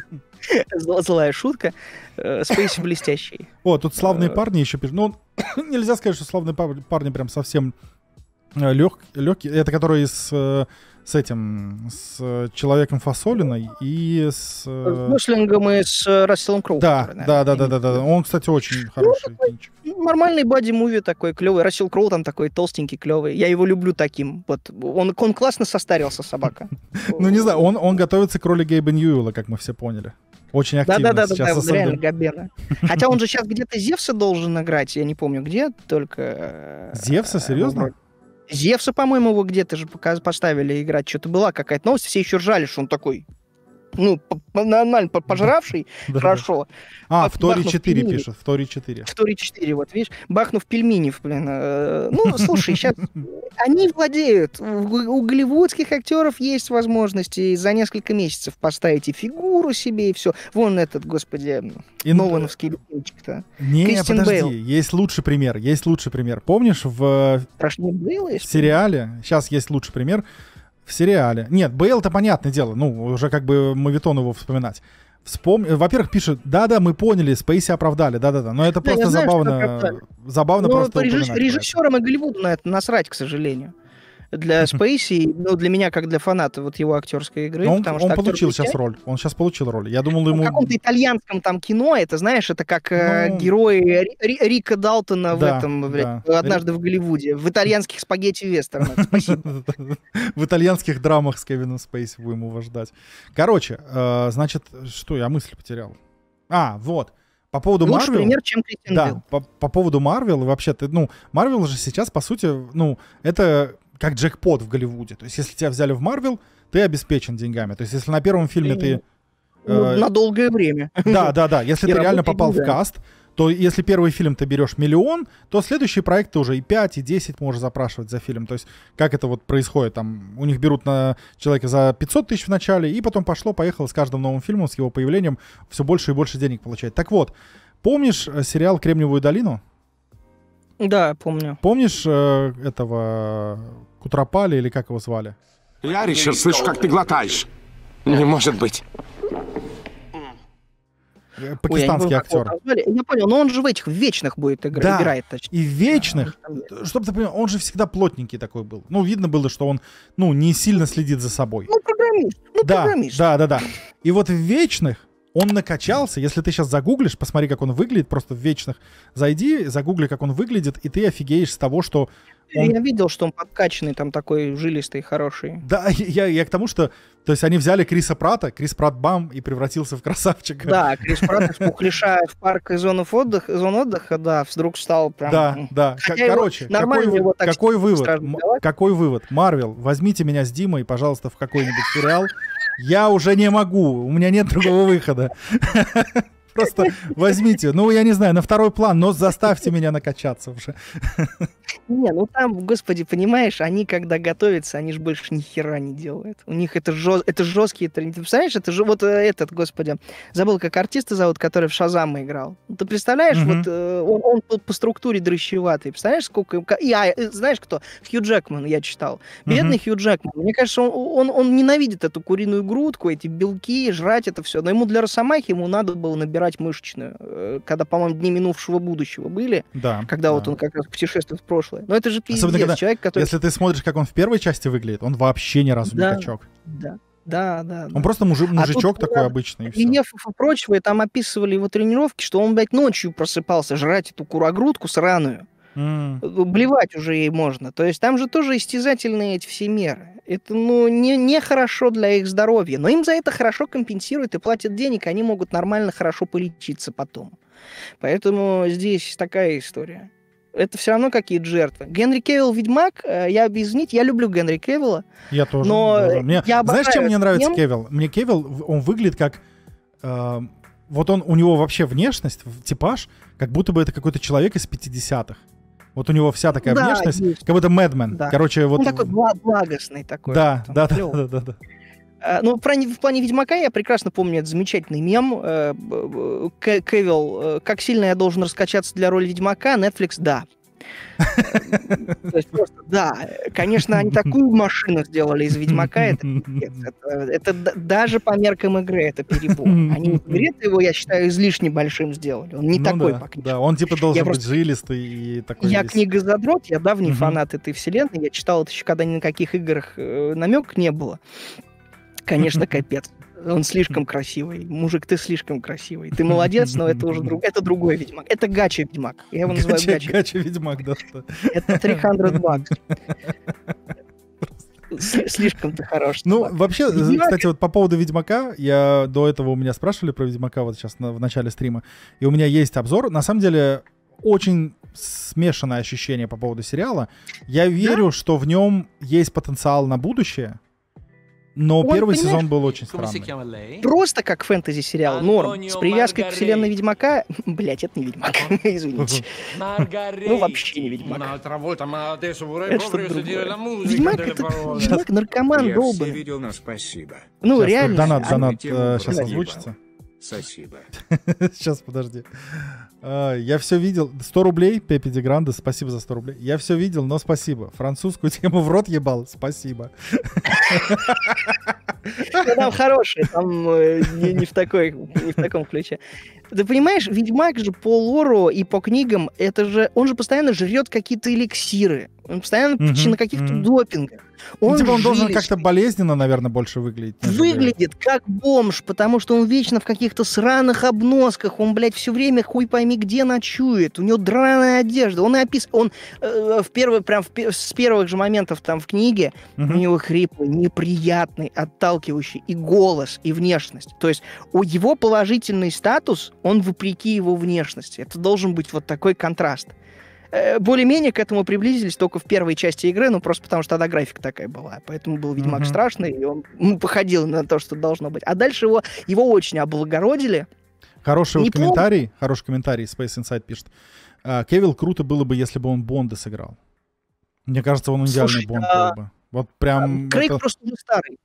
злая шутка. Э, Спейси блестящий. О, тут славные э. парни еще пишут. Ну, нельзя сказать, что славные парни прям совсем легкие. Это которые из с этим, с человеком Фасолиной и с... Э, с и с э, Расселом Кроу. Да, да, да, да, да, да. Он, кстати, очень ну, хороший. нормальный бади-муви такой клевый. Рассел Кроу там такой толстенький, клевый. Я его люблю таким. Вот он, он классно состарился, собака. Ну, не знаю, он, он готовится к роли Гейба Ньюэлла, как мы все поняли. Очень активно да, да, да, сейчас. Да, реально Габена. Хотя он же сейчас где-то Зевса должен играть, я не помню где, только... Э, Зевса, серьезно? Зевса, по-моему, его где-то же поставили играть. Что-то была какая-то новость, все еще ржали, что он такой ну, нормально пожравший, да, хорошо. Да. А, в Тори 4 пельмени. пишет, в Тори 4. В Тори 4, вот, видишь, Бахнув пельменев, блин. Э, ну, слушай, сейчас они владеют. У голливудских актеров есть возможности за несколько месяцев поставить и фигуру себе, и все. Вон этот, господи, и... Нолановский любимчик-то. Не, Кристин подожди, Бейл. есть лучший пример, есть лучший пример. Помнишь в, э, Бейла, в сериале, сейчас есть лучший пример, в сериале. Нет, бейл это понятное дело, ну, уже как бы мавитон его вспоминать. Вспом... Во-первых, пишет, да-да, мы поняли, Спейси оправдали, да-да-да, но это да, просто знаю, забавно, забавно но ну, просто режисс- Режиссерам и Голливуду на это насрать, к сожалению для Спейси, ну, для меня, как для фаната вот его актерской игры. Но ну, он потому, он получил сейчас роль, он сейчас получил роль. Я думал, ну, ему... В каком-то итальянском там кино, это, знаешь, это как э, ну... герои Ри Рика Далтона да, в этом, да. однажды в Голливуде, в итальянских спагетти вестернах. Спасибо. В итальянских драмах с Кевином Спейси будем его ждать. Короче, э, значит, что, я мысль потерял. А, вот. По поводу Лучше Marvel, пример, чем Кристиан да, по, по поводу Марвел, вообще, ты, ну, Марвел же сейчас, по сути, ну, это как джекпот в Голливуде. То есть, если тебя взяли в Марвел, ты обеспечен деньгами. То есть, если на первом фильме ну, ты... Ну, э, на долгое время. Да, да, да. Если и ты реально попал деньгами. в каст, то если первый фильм ты берешь миллион, то следующий проект ты уже и 5, и 10 можешь запрашивать за фильм. То есть как это вот происходит? Там у них берут на человека за 500 тысяч в начале, и потом пошло-поехало с каждым новым фильмом, с его появлением все больше и больше денег получать. Так вот, помнишь э, сериал «Кремниевую долину»? Да, помню. Помнишь э, этого Кутропали или как его звали? Я, Ричард, слышу, как ты глотаешь. Не может быть. Пакистанский э, Ой, я актер. Я понял, но он же в этих вечных будет играть, да. играет, точнее. И вечных, да. чтобы ты понял, он же всегда плотненький такой был. Ну, видно было, что он, ну, не сильно следит за собой. Ну, программист. Ну, да, программист. Да, да, да. И вот в вечных он накачался. Если ты сейчас загуглишь, посмотри, как он выглядит, просто в вечных. Зайди, загугли, как он выглядит, и ты офигеешь с того, что он... Я видел, что он подкачанный, там такой жилистый, хороший. Да, я, я к тому, что... То есть они взяли Криса Прата, Крис Прат бам, и превратился в красавчика. Да, Крис Прат из Пухлиша в парк и зону отдыха, зон отдыха, да, вдруг стал прям... Да, да. Хотя Короче, его, какой, его так какой вывод? Какой вывод? Марвел, возьмите меня с Димой, пожалуйста, в какой-нибудь сериал, я уже не могу, у меня нет другого выхода. Просто возьмите, ну, я не знаю, на второй план, но заставьте меня накачаться уже. Не, ну там, господи, понимаешь, они когда готовятся, они же больше ни хера не делают. У них это, жест... это жесткие тренинги. Ты представляешь, это же вот э, этот, господи, забыл, как артиста зовут, который в Шазама играл. Ты представляешь, mm вот э, он, он тут по структуре дрыщеватый. Представляешь, сколько... И, а, э, знаешь кто? Хью Джекман, я читал. Бедный mm Хью Джекман. Мне кажется, он, он, он ненавидит эту куриную грудку, эти белки, жрать это все. Но ему для Росомахи ему надо было набирать мышечную. Э, когда, по-моему, дни минувшего будущего были. Да. Когда да. вот он как раз путешествует в прошлое прошлое. Но это же пиздец, Особенно, когда, человек, который... Если ты смотришь, как он в первой части выглядит, он вообще ни разу да, не качок. Да, да, да. Он да. просто мужи, а мужичок а тут, такой да, обычный. И Нефов и прочего, и там описывали его тренировки, что он, блядь, ночью просыпался жрать эту курогрудку сраную. Mm. Блевать уже ей можно. То есть там же тоже истязательные эти все меры. Это, ну, не, не хорошо для их здоровья. Но им за это хорошо компенсируют и платят денег. Они могут нормально, хорошо полечиться потом. Поэтому здесь такая история это все равно какие-то жертвы. Генри Кевилл Ведьмак, э, я объяснить, я люблю Генри Кевилла. Я тоже. Но да, да. Мне, я знаешь, чем мне нравится тем... Кевилл? Мне Кевилл, он выглядит как... Э, вот он, у него вообще внешность, типаж, как будто бы это какой-то человек из 50-х. Вот у него вся такая да, внешность, есть. как будто Мэдмен. Да. Короче, вот... Он такой благостный такой. Да, вот, да, да, да, да, да. Э, ну, в плане, в плане Ведьмака я прекрасно помню этот замечательный мем. Э, Кевилл, э, как сильно я должен раскачаться для роли Ведьмака? Netflix, да. То есть просто, да, конечно, они такую машину сделали из Ведьмака, это, это, это даже по меркам игры это перебор. Они в игре его, я считаю, излишне большим сделали. Он не ну такой да, по книжке. Да, он типа должен я быть просто... жилистый и такой Я весь. книгозадрот, я давний фанат этой вселенной, я читал это еще когда ни на каких играх намек не было. Конечно, капец. Он слишком красивый. Мужик, ты слишком красивый. Ты молодец, но это уже друг... это другой Ведьмак. Это гача Ведьмак. Я его называю гача. Гача Ведьмак, да. что. Это 300 бакс. Слишком ты хорош. Ну, чувак. вообще, Ведьмак... кстати, вот по поводу Ведьмака, я до этого у меня спрашивали про Ведьмака вот сейчас на, в начале стрима, и у меня есть обзор. На самом деле, очень смешанное ощущение по поводу сериала. Я верю, да? что в нем есть потенциал на будущее, но он, первый сезон был очень странный. А? Просто как фэнтези-сериал, норм. С привязкой к вселенной Ведьмака... Блять, это не Ведьмак, извините. Ну, вообще не Ведьмак. Это что-то Ведьмак, это наркоман долбан. Ну, реально. Донат, донат, сейчас э, озвучится. Спасибо. Сейчас, подожди. А, я все видел. 100 рублей, Пепе Дегранда, спасибо за 100 рублей. Я все видел, но спасибо. Французскую тему в рот ебал, спасибо. Ну, там хорошие, там э, не, в такой, не в таком ключе. Ты понимаешь, Ведьмак же по лору и по книгам, это же, он же постоянно жрет какие-то эликсиры. Он постоянно на каких-то допингах. Он, ну, типа он должен как-то болезненно, наверное, больше выглядеть. Выглядит как бомж, потому что он вечно в каких-то сраных обносках. Он, блядь, все время хуй пойми где ночует. У него драная одежда. Он и опис... Он э, э в первый, прям в, с первых же моментов там в книге угу. у него хриплый, неприятный, отталкивающий и голос, и внешность. То есть у его положительный статус, он вопреки его внешности. Это должен быть вот такой контраст. Э, более-менее к этому приблизились только в первой части игры, ну просто потому что тогда графика такая была, поэтому был Ведьмак mm-hmm. страшный, и он ну, походил на то, что должно быть. А дальше его, его очень облагородили. Хороший вот комментарий, помню. хороший комментарий, Space Inside пишет. А, Кевилл круто было бы, если бы он Бонда сыграл. Мне кажется, он идеальный Слушай, Бонд а... был бы. Вот прям... Крейг это... просто уже старый.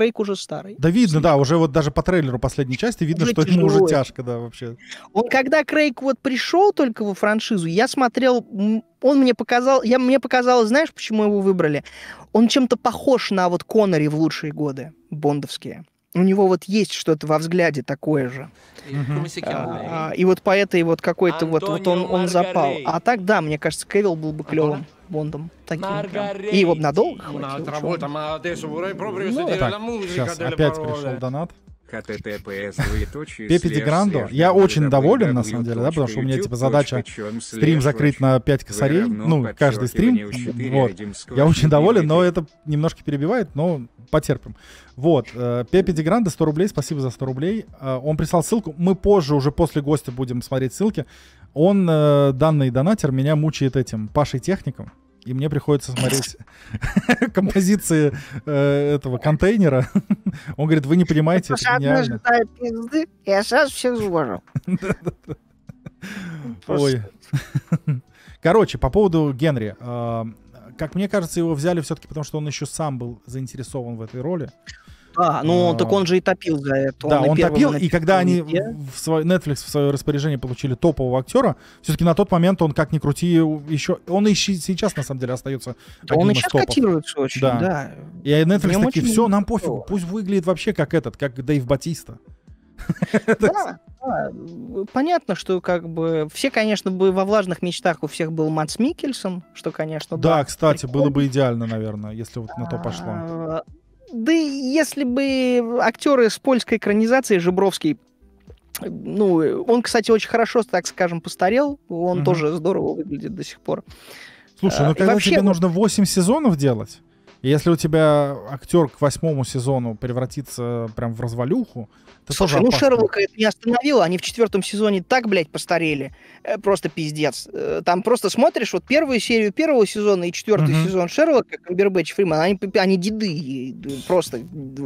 Крейг уже старый. Да видно, да, уже вот даже по трейлеру последней части видно, уже что ему уже тяжко, да, вообще. Он когда Крейг вот пришел только во франшизу, я смотрел, он мне показал, я, мне показалось, знаешь, почему его выбрали? Он чем-то похож на вот Коннери в лучшие годы, бондовские у него вот есть что-то во взгляде такое же. А, а, и вот по этой вот какой-то вот, вот он, он запал. А так, да, мне кажется, Кевилл был бы клевым. Бондом таким. Прям. И его бы надолго хватило. А ну, так, сейчас опять пришел донат https Пепе Грандо, Я очень доволен, на самом деле, да, потому что у меня, типа, задача стрим закрыть на 5 косарей, ну, каждый стрим, вот. Я очень доволен, но это немножко перебивает, но потерпим. Вот, э, Пепе Деграндо, 100 рублей, спасибо за 100 рублей. Э, он прислал ссылку, мы позже, уже после гостя будем смотреть ссылки. Он, э, данный донатер, меня мучает этим, Пашей Техником и мне приходится смотреть композиции э, этого контейнера. Он говорит, вы не понимаете, это гениально. я сейчас все сложу. Ой. Короче, по поводу Генри. А, как мне кажется, его взяли все-таки, потому что он еще сам был заинтересован в этой роли. А, ну а, так он же и топил за это. Да, он, он топил, и когда они в свой, Netflix в свое распоряжение получили топового актера, все-таки на тот момент он как ни крути еще... Он еще сейчас, на самом деле, остается да Он и сейчас топов. котируется очень, да. да. И а Netflix Мне такие, все, нам пофигу, пусть выглядит вообще как этот, как Дэйв Батиста. Да, да, понятно, что как бы все, конечно, бы во влажных мечтах у всех был Матс Микельсон, что, конечно, да. Да, кстати, прикольно. было бы идеально, наверное, если вот на то пошло. А, да если бы актеры с польской экранизации, Жибровский, ну, он, кстати, очень хорошо, так скажем, постарел, он угу. тоже здорово выглядит до сих пор. Слушай, ну а, когда вообще... тебе нужно 8 сезонов делать если у тебя актер к восьмому сезону превратится прям в развалюху, это Слушай, ну опасно. Шерлока это не остановило, они в четвертом сезоне так, блядь, постарели. Э, просто пиздец. Э, там просто смотришь вот первую серию первого сезона и четвертый угу. сезон Шерлока, Камбербэтч, Фриман, они, они деды, просто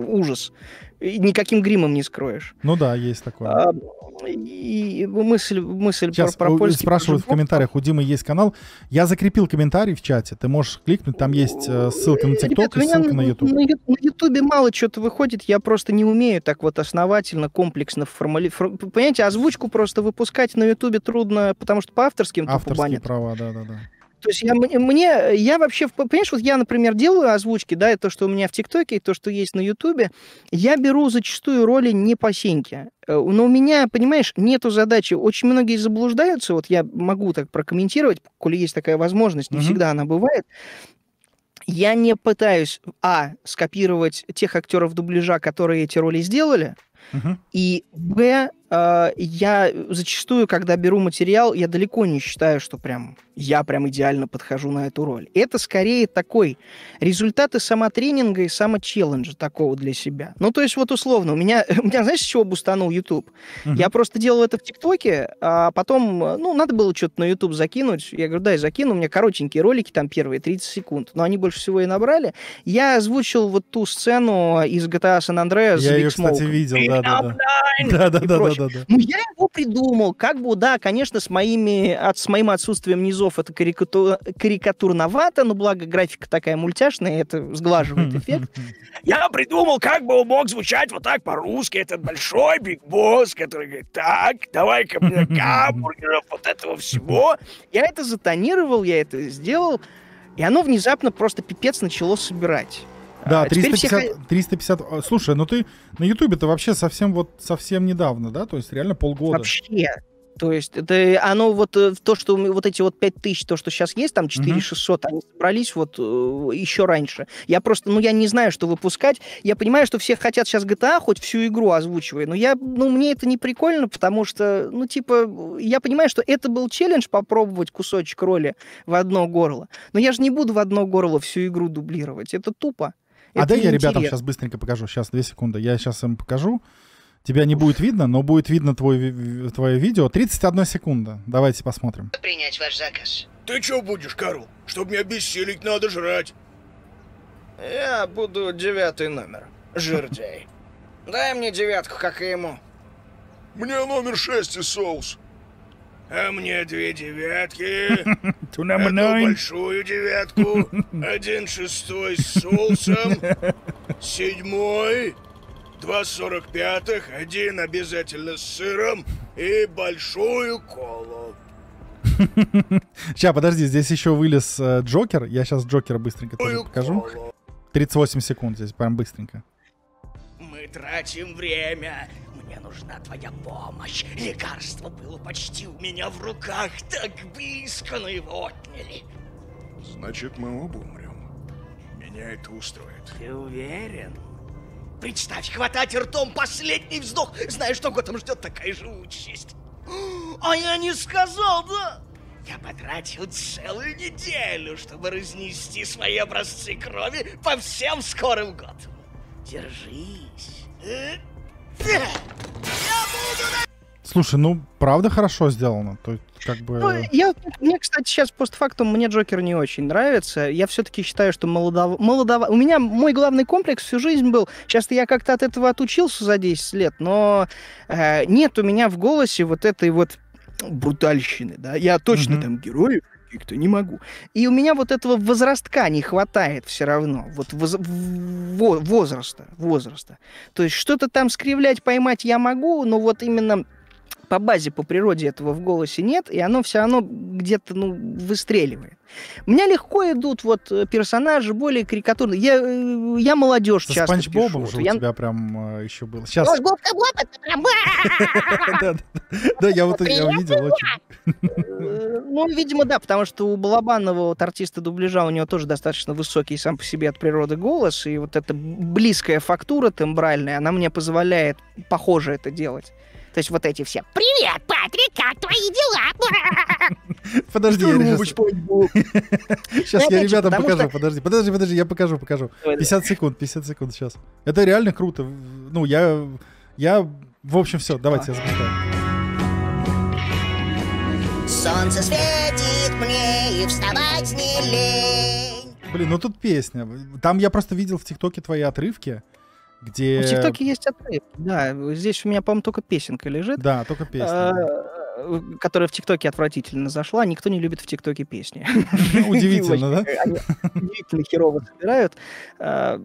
ужас никаким гримом не скроешь. Ну да, есть такое. А, и мысль, мысль Сейчас про, про польский спрашивают в комментариях, у Димы есть канал. Я закрепил комментарий в чате, ты можешь кликнуть, там есть э, ссылка на ТикТок и ссылка на ютуб. На Ютубе мало что-то выходит, я просто не умею так вот основательно, комплексно формулировать. Понимаете, озвучку просто выпускать на Ютубе трудно, потому что по авторским... Авторские права, да-да-да. То есть я, э, мне, э, я вообще, понимаешь, вот я, например, делаю озвучки, да, и то, что у меня в ТикТоке, и то, что есть на Ютубе, я беру зачастую роли не по сеньке. Э, но у меня, понимаешь, нету задачи. Очень многие заблуждаются, вот я могу так прокомментировать, коли есть такая возможность, не mm всегда она бывает. Я не пытаюсь, а, скопировать тех актеров дубляжа, которые эти роли сделали, uh И Б а, я зачастую, когда беру материал, я далеко не считаю, что прям я прям идеально подхожу на эту роль. Это скорее такой результаты самотренинга и самочелленджа такого для себя. Ну, то есть вот условно, у меня, у меня знаешь, с чего бустанул YouTube? Uh-huh. Я просто делал это в ТикТоке, а потом, ну, надо было что-то на YouTube закинуть. Я говорю, да, закину. У меня коротенькие ролики, там первые 30 секунд. Но они больше всего и набрали. Я озвучил вот ту сцену из GTA San Andreas. Я ее, кстати, видел, да-да-да. Да-да-да да, да. Ну, я его придумал, как бы, да, конечно, с, моими, от, с моим отсутствием низов это карикатур, карикатурновато, но благо графика такая мультяшная, это сглаживает хм, эффект. Хм, хм. Я придумал, как бы он мог звучать вот так по-русски, этот большой биг босс, который говорит, так, давай-ка мне гамбургеров, вот этого всего. Я это затонировал, я это сделал, и оно внезапно просто пипец начало собирать. Да, а 350, всех... 350. Слушай, ну ты на Ютубе-то вообще совсем вот совсем недавно, да? То есть реально полгода. Вообще. То есть это оно вот э, то, что вот эти вот 5000, то, что сейчас есть, там 4600, mm они собрались вот э, еще раньше. Я просто, ну, я не знаю, что выпускать. Я понимаю, что все хотят сейчас GTA, хоть всю игру озвучивать, но я, ну, мне это не прикольно, потому что, ну, типа, я понимаю, что это был челлендж попробовать кусочек роли в одно горло, но я же не буду в одно горло всю игру дублировать, это тупо. А дай я ребятам сейчас быстренько покажу. Сейчас, две секунды. Я сейчас им покажу. Тебя не будет видно, но будет видно твой, твое видео. 31 секунда. Давайте посмотрим. Принять ваш заказ. Ты чё будешь, Карл? Чтоб меня обессилить, надо жрать. Я буду девятый номер. Жирдей. Дай мне девятку, как и ему. Мне номер шесть и соус а мне две девятки, одну большую девятку, один шестой с соусом, седьмой, два сорок пятых, один обязательно с сыром и большую колу. Сейчас, подожди, здесь еще вылез э, Джокер. Я сейчас Джокера быстренько тоже покажу. 38 секунд здесь, прям быстренько. Мы тратим время мне нужна твоя помощь. Лекарство было почти у меня в руках. Так близко, но его отняли. Значит, мы оба умрем. Меня это устроит. Ты уверен? Представь, хватать ртом последний вздох, зная, что Готэм ждет такая же участь. А я не сказал, да? Я потратил целую неделю, чтобы разнести свои образцы крови по всем скорым годам. Держись. Э? Слушай, ну правда хорошо сделано. То есть, как бы... Ну, я, мне, кстати, сейчас постфактум мне Джокер не очень нравится. Я все-таки считаю, что молодов... молодова... У меня мой главный комплекс всю жизнь был... Сейчас я как-то от этого отучился за 10 лет, но э, нет у меня в голосе вот этой вот брутальщины, да. Я точно mm там герой, никто не могу. И у меня вот этого возрастка не хватает все равно, вот воз, возраста, возраста. То есть что-то там скривлять, поймать я могу, но вот именно по базе, по природе этого в голосе нет, и оно все равно где-то, ну, выстреливает. У меня легко идут вот э, персонажи более карикатурные. Я, э, я молодежь Со часто Спанч Бобом же я... у тебя прям еще был. Сейчас... Да, я вот я увидел э, Ну, видимо, да, потому что у Балабанова, вот артиста дубляжа, у него тоже достаточно высокий сам по себе от природы голос, и вот эта близкая фактура тембральная, она мне позволяет похоже это делать. То есть вот эти все. Привет, Патрик, как твои дела? Подожди, я сейчас... я ребятам покажу, подожди, подожди, подожди, я покажу, покажу. 50 секунд, 50 секунд сейчас. Это реально круто. Ну, я... Я... В общем, все, давайте я запускаю. Солнце светит мне и вставать не лень. Блин, ну тут песня. Там я просто видел в ТикТоке твои отрывки где... В ТикТоке есть отрывки, да. Здесь у меня, по-моему, только песенка лежит. Да, только песня. А, Э, которая в ТикТоке отвратительно зашла, никто не любит в ТикТоке песни. Удивительно, да? Э, они удивительно херово собирают. А,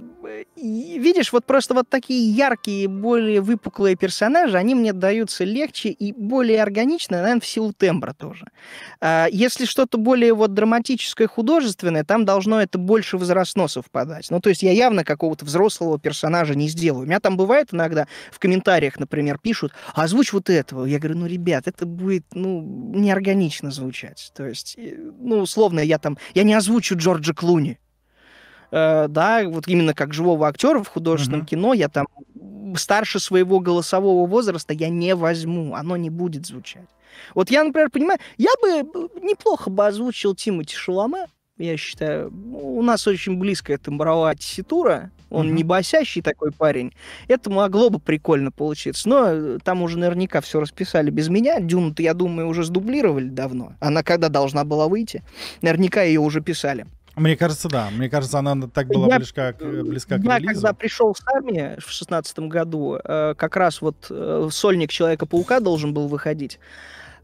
видишь, вот просто вот такие яркие, более выпуклые персонажи, они мне даются легче и более органично, наверное, в силу тембра тоже. А, если что-то более вот драматическое, художественное, там должно это больше возрастно совпадать. Ну, то есть я явно какого-то взрослого персонажа не сделаю. У меня там бывает иногда в комментариях, например, пишут, «А озвучь вот этого. Я говорю, ну, ребят, это будет будет, ну, неорганично звучать. То есть, ну, условно, я там, я не озвучу Джорджа Клуни, э, да, вот именно как живого актера в художественном uh-huh. кино, я там старше своего голосового возраста я не возьму, оно не будет звучать. Вот я, например, понимаю, я бы э, неплохо бы озвучил Тимати Шаломе, я считаю. Ну, у нас очень близкая тембровая тесситура. Он mm-hmm. не басящий такой парень. Это могло бы прикольно получиться. Но э, там уже наверняка все расписали без меня. дюну я думаю, уже сдублировали давно. Она когда должна была выйти? Наверняка ее уже писали. Мне кажется, да. Мне кажется, она так была я, близка, э, близка к релизу. Я когда пришел с армии в шестнадцатом году, э, как раз вот сольник Человека-паука должен был выходить.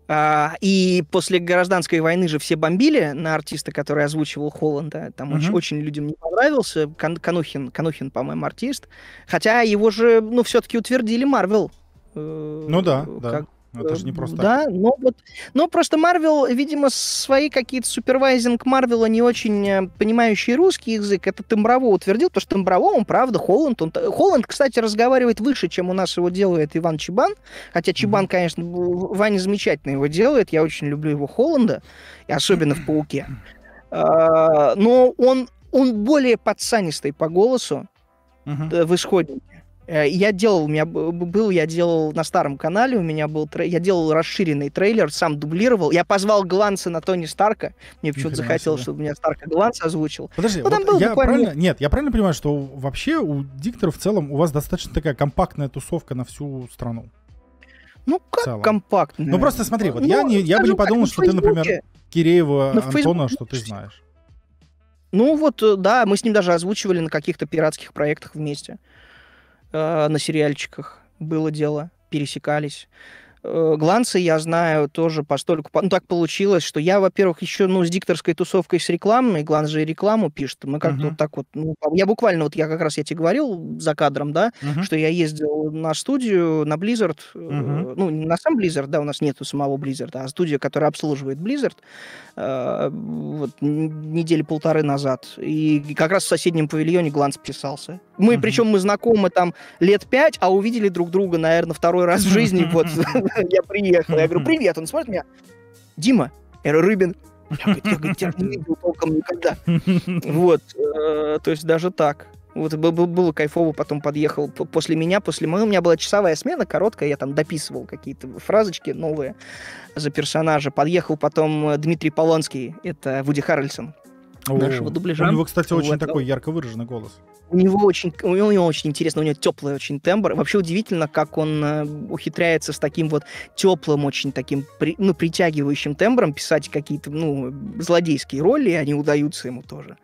А, и после гражданской войны же все бомбили на артиста, который озвучивал Холланда. Там угу. очень, очень людям не понравился. Кон Конухин, Конухин, по-моему, артист. Хотя его же, ну, все-таки утвердили Марвел. Э, ну да, как... да. Ну, это же не просто. Да, но вот, но просто Марвел, видимо, свои какие-то супервайзинг Марвела не очень э, понимающие русский язык, это Темброво утвердил, потому что Темброво, он правда, Холланд, он... Холланд, кстати, разговаривает выше, чем у нас его делает Иван Чебан, хотя Чебан, mm-hmm. конечно, Ваня замечательно его делает, я очень люблю его Холланда, и особенно в Пауке. А, но он, он более подсанистый по голосу, uh-huh. в исходе. Э, я делал, у меня был, я делал на старом канале, у меня был, я делал расширенный трейлер, сам дублировал. Я позвал Гланса на Тони Старка. Мне почему-то захотелось, себе. чтобы меня Старка Гланс озвучил. Подожди, ну, вот был я буквально... правильно... Нет, я правильно понимаю, что вообще у диктора в целом у вас достаточно такая компактная тусовка на всю страну? Ну, как компактная? Ну, просто смотри, вот ну, я, не, я бы не подумал, что ты, например, Киреева Но ну, Антона, что ты знаешь. Ну вот, э, да, мы с ним даже озвучивали на каких-то пиратских проектах вместе. Э, на сериальчиках было дело, пересекались. Э, гланцы я знаю тоже постольку. Ну, так получилось, что я, во-первых, еще, ну, с дикторской тусовкой, с рекламой, гланс же и рекламу пишет. Мы как-то uh-huh. вот так вот... Ну, я буквально, вот я как раз, я тебе говорил за кадром, да, uh-huh. что я ездил на студию, на Blizzard, uh-huh. ну, на сам Blizzard, да, у нас нету самого Blizzard, а студия, которая обслуживает Blizzard, э, вот, недели полторы назад. И как раз в соседнем павильоне гланс писался. Мы, uh-huh. причем мы знакомы там лет пять, а увидели друг друга, наверное, второй раз в жизни, вот, я приехал. Я говорю, привет. Он смотрит меня. Дима, я говорю, Рыбин. Я, говорю тебя не видел толком никогда. Вот, э, то есть даже так. Вот было кайфово, потом подъехал после меня, после моего. У меня была часовая смена, короткая, я там дописывал какие-то фразочки новые за персонажа. Подъехал потом э, Дмитрий Полонский, это Вуди Харрельсон, о, нашего дубляжа. У него, кстати, очень вот. такой ярко выраженный голос. У него очень, у него, очень интересно, у него теплый очень тембр. Вообще удивительно, как он э, ухитряется с таким вот теплым, очень таким, при, ну, притягивающим тембром писать какие-то, ну, злодейские роли, и они удаются ему тоже.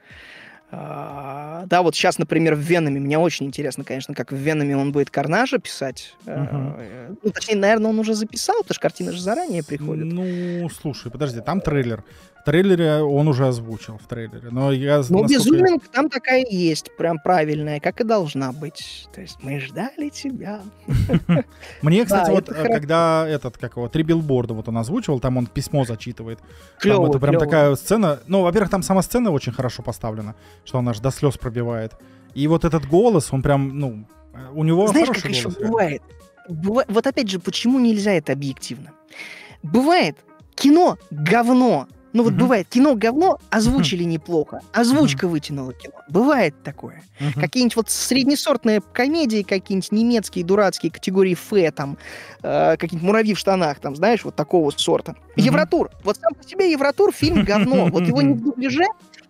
А, да, вот сейчас, например, в Венами, мне очень интересно, конечно, как в Венами он будет Карнажа писать. uh Ну, точнее, наверное, он уже записал, потому что картина же заранее приходит. Ну, слушай, подожди, там трейлер. В трейлере он уже озвучил, в трейлере. Но я... Ну, безумен, я... там такая есть, прям правильная, как и должна быть. То есть мы ждали тебя. Мне, кстати, вот когда этот, как его, три билборда вот он озвучивал, там он письмо зачитывает. Клево, Это прям такая сцена. Ну, во-первых, там сама сцена очень хорошо поставлена что она же до слез пробивает. И вот этот голос, он прям, ну, э, у него Знаешь, как голос. Еще бывает? Быва... Вот опять же, почему нельзя это объективно? Бывает, кино говно. Ну вот mm бывает, кино говно, озвучили mm неплохо, озвучка mm вытянула кино. Бывает такое. mm Какие-нибудь вот среднесортные комедии, какие-нибудь немецкие, дурацкие, категории Ф, там, э, какие-нибудь муравьи в штанах, там, знаешь, вот такого сорта. Mm-hmm. Евротур. Вот сам по себе Евротур фильм говно. Вот его не в дубляже,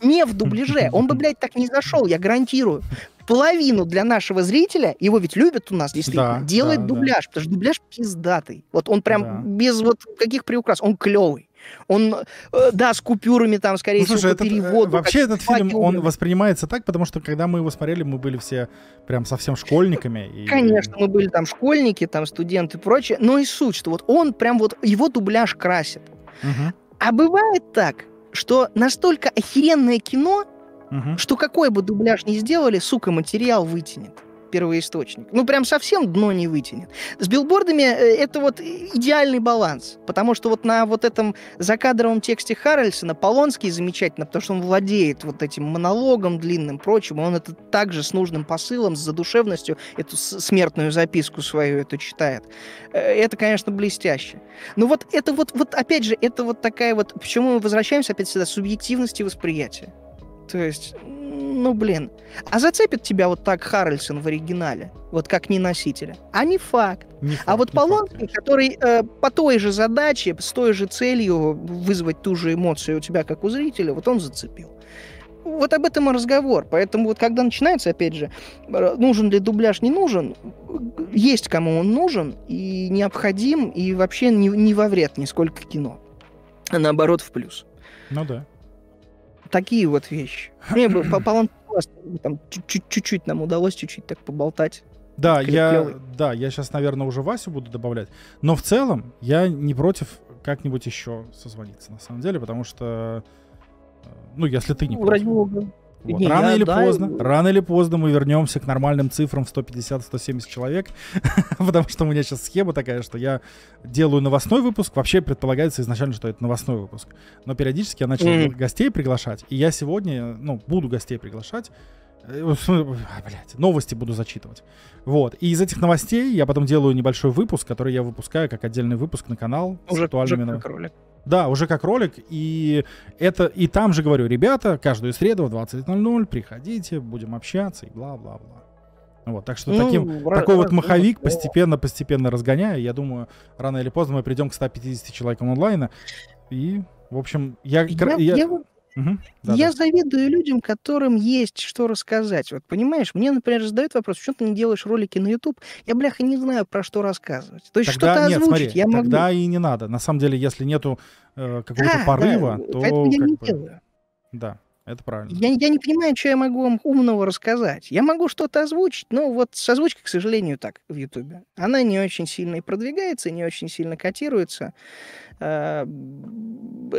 не в дубляже. Он бы, блядь, так не зашел, я гарантирую. Половину для нашего зрителя, его ведь любят у нас действительно, да, делает да, дубляж, да. потому что дубляж пиздатый. Вот он прям да. без вот каких приукрас, он клевый. Он, э, да, с купюрами там, скорее ну, слушай, всего, этот, э, переводу. Вообще этот фильм, он воспринимается так, потому что, когда мы его смотрели, мы были все прям совсем школьниками. И... Конечно, мы были там школьники, там студенты и прочее. Но и суть, что вот он прям вот, его дубляж красит. Угу. А бывает так, что настолько охеренное кино, угу. что какой бы дубляж ни сделали, сука, материал вытянет первоисточник. Ну, прям совсем дно не вытянет. С билбордами э, это вот идеальный баланс, потому что вот на вот этом закадровом тексте Харрельсона Полонский замечательно, потому что он владеет вот этим монологом длинным, прочим, он это также с нужным посылом, с задушевностью эту смертную записку свою это читает. Э, это, конечно, блестяще. Но вот это вот, вот опять же, это вот такая вот... Почему мы возвращаемся опять сюда? Субъективности восприятия. То есть ну блин, а зацепит тебя вот так Харрельсон в оригинале, вот как не носителя, а не факт. Не факт а вот Полонский, который э, по той же задаче, с той же целью вызвать ту же эмоцию у тебя, как у зрителя, вот он зацепил. Вот об этом и разговор. Поэтому вот когда начинается, опять же, э, нужен ли дубляж, не нужен, есть кому он нужен и необходим, и вообще не, не во вред нисколько кино, а наоборот в плюс. Ну да такие вот вещи. Мне бы по там чуть-чуть нам удалось чуть-чуть так поболтать. Да, я, да, я сейчас, наверное, уже Васю буду добавлять. Но в целом я не против как-нибудь еще созвониться, на самом деле, потому что, э, ну, если ты не ну, против. Ради бога. Вот. Не, рано я, или да, поздно, я... рано или поздно мы вернемся к нормальным цифрам 150-170 человек, потому что у меня сейчас схема такая, что я делаю новостной выпуск, вообще предполагается изначально, что это новостной выпуск, но периодически я начал mm. гостей приглашать, и я сегодня, ну, буду гостей приглашать, э, а, Блять, новости буду зачитывать. Вот. И из этих новостей я потом делаю небольшой выпуск, который я выпускаю как отдельный выпуск на канал. Уже, с актуальными уже да, уже как ролик, и это и там же говорю, ребята, каждую среду в 20.00 приходите, будем общаться и бла-бла-бла. Вот, так что ну, таким, раз, такой раз, вот маховик раз, постепенно, постепенно разгоняя, я думаю, рано или поздно мы придем к 150 человекам онлайна. И, в общем, я... Я, я, я, Угу. я завидую людям, которым есть что рассказать. Вот понимаешь, мне, например, задают вопрос, почему ты не делаешь ролики на YouTube? Я, бляха, не знаю, про что рассказывать. То есть что-то озвучить смотри, я могу. Тогда и не надо. На самом деле, если нету э, какого-то да, порыва, да, то... Поэтому я не бы, делаю. Да, это правильно. Я, я не понимаю, что я могу вам умного рассказать. Я могу что-то озвучить, но вот с озвучкой, к сожалению, так в YouTube Она не очень сильно и продвигается, не очень сильно котируется. Э,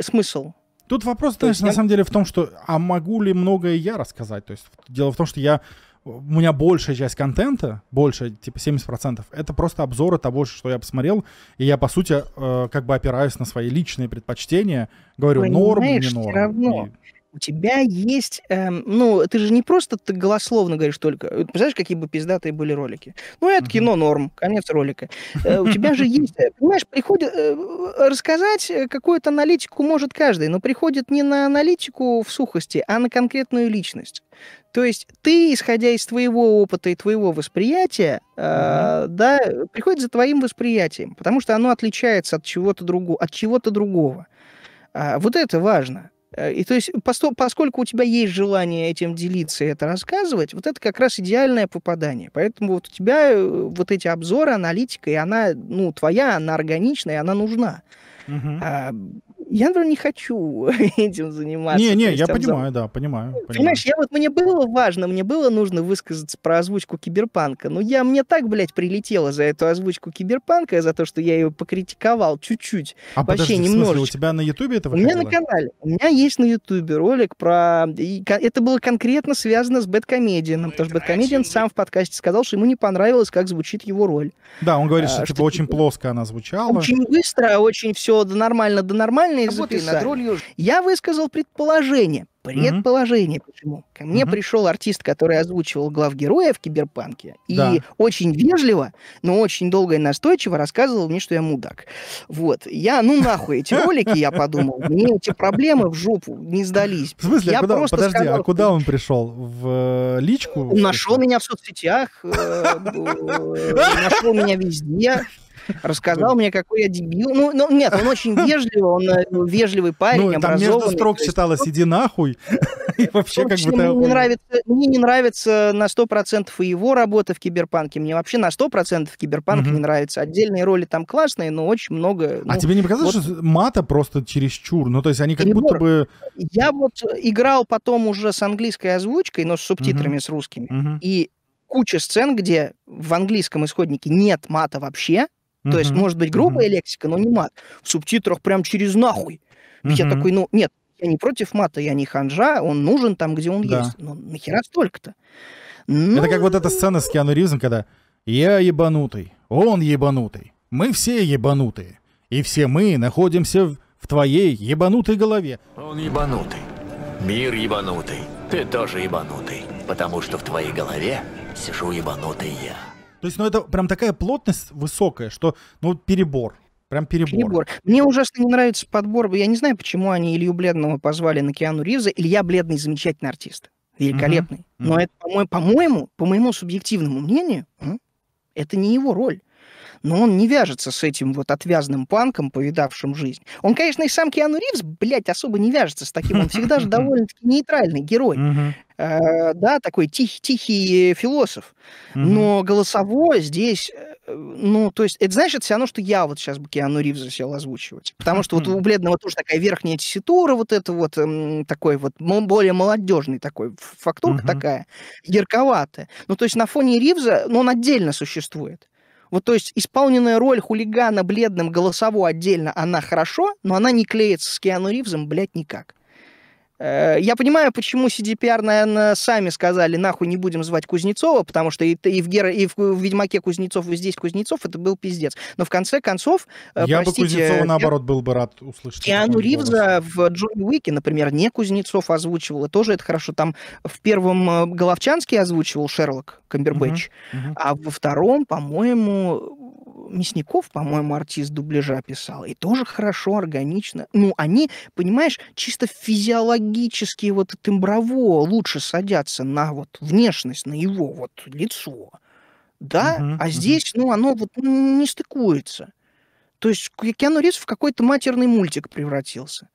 смысл Тут вопрос, то знаешь, на самом деле в том, что а могу ли многое я рассказать? То есть дело в том, что я у меня большая часть контента, больше, типа 70%, это просто обзоры того, что я посмотрел, и я, по сути, э, как бы опираюсь на свои личные предпочтения, говорю, Понимаешь, норм, не норм. Все равно. И у тебя есть, эм, ну, ты же не просто ты голословно говоришь только. Э, представляешь, какие бы пиздатые были ролики? Ну, это uh-huh. кино норм, конец ролика. Э, у тебя же есть, э, понимаешь, приходит, э, рассказать э, какую-то аналитику может каждый, но приходит не на аналитику в сухости, а на конкретную личность. То есть ты, исходя из твоего опыта и твоего восприятия, mm-hmm. э, да, приходит за твоим восприятием, потому что оно отличается от чего-то другого, от чего-то другого. А, вот это важно. Э, и то есть, поскольку у тебя есть желание этим делиться и это рассказывать, вот это как раз идеальное попадание. Поэтому вот у тебя э, вот эти обзоры, аналитика, и она, ну, твоя, она органичная, и она нужна. Угу я, например, не хочу этим заниматься. Не, не, есть, я там, понимаю, да, понимаю. Понимаешь, понимаю. я вот мне было важно, мне было нужно высказаться про озвучку Киберпанка, но я мне так, блядь, прилетело за эту озвучку Киберпанка, за то, что я ее покритиковал чуть-чуть, а вообще подожди, немножечко. у тебя на Ютубе это выходило? У меня на канале, у меня есть на Ютубе ролик про... И это было конкретно связано с Бэткомедианом, ну, потому что Бэткомедиан сам в подкасте сказал, что ему не понравилось, как звучит его роль. Да, он говорит, а, типа, что, что типа очень плоско она звучала. Очень быстро, очень все да нормально, да нормально, умеешь Работай над ролью. Я высказал предположение. Предположение mm-hmm. почему. Ко мне mm-hmm. пришел артист, который озвучивал глав героя в Киберпанке, да. и очень вежливо, но очень долго и настойчиво рассказывал мне, что я мудак. Вот. Я, ну нахуй эти ролики, я подумал. Мне эти проблемы в жопу не сдались. В смысле? Я куда, просто подожди, а сказал, а куда он пришел? В э, личку? нашел меня в соцсетях, э, э, нашел меня везде рассказал мне, какой я дебил. Ну, ну нет, он очень вежливый, он э, ну, вежливый парень, ну, там между строк читалось «иди нахуй». И вообще как бы... Мне не, нравится, мне не нравится на 100% и его работа в Киберпанке. Мне вообще на 100% Киберпанк не нравится. Отдельные роли там классные, но очень много... А ну, тебе не показалось, что мата просто чересчур? Ну, то есть они как будто бы... Я вот играл потом уже с английской озвучкой, но с субтитрами, с русскими. И куча сцен, где в английском исходнике нет мата вообще, то есть, может быть, грубая лексика, но не мат. В субтитрах прям через нахуй. Ведь я такой, ну, нет, я не против мата, я не ханжа, он нужен там, где он да. есть. Ну, нахера столько-то? Но... Ну Это как вот эта сцена с Киану Ривзом, когда я ебанутый, он ебанутый, мы все ебанутые, и все мы находимся в, в твоей ебанутой голове. Он ебанутый, мир ебанутый, ты тоже ебанутый, потому что в твоей голове сижу ебанутый я. То есть, ну, это прям такая плотность высокая, что, ну, перебор. Прям перебор. перебор. Мне ужасно не нравится подбор. Я не знаю, почему они Илью Бледного позвали на Киану Ривза. Илья Бледный замечательный артист. Великолепный. Угу. Но это, по-моему, по моему субъективному мнению, это не его роль но он не вяжется с этим вот отвязным панком, повидавшим жизнь. Он, конечно, и сам Киану Ривз, блядь, особо не вяжется с таким. Он всегда же довольно-таки нейтральный герой. Э, да, такой тихий, тихий философ. Но голосовое здесь, э, ну, то есть, это значит все равно, что я вот сейчас бы Киану Ривза сел озвучивать. Потому что вот у Бледного тоже такая верхняя тесситура, вот это вот эм, такой вот более молодежный такой фактурка такая, ярковатая. Ну, то есть на фоне Ривза, ну, он отдельно существует. Вот то есть исполненная роль хулигана бледным голосово отдельно, она хорошо, но она не клеится с Киану Ривзом, блядь, никак. Э, я понимаю, почему CDPR, наверное, сами сказали, нахуй не будем звать Кузнецова, потому что и, и, в, Гер... и в, Ведьмаке Кузнецов, и здесь Кузнецов, это был пиздец. Но в конце концов, э, Я простите, бы Кузнецова, наоборот, был бы рад услышать. Киану Ривза в Джонни Уике, например, не Кузнецов озвучивал, и тоже это хорошо. Там в первом э, Головчанский озвучивал Шерлок Камбербэтч, угу, угу. а во втором, по-моему, Мясников, по-моему, артист дубляжа писал, и тоже хорошо, органично. Ну, они, понимаешь, чисто физиологически вот темброво лучше садятся на вот внешность, на его вот лицо. Да, угу, а здесь, ну, оно вот не стыкуется. То есть Киану Ривз в какой-то матерный мультик превратился.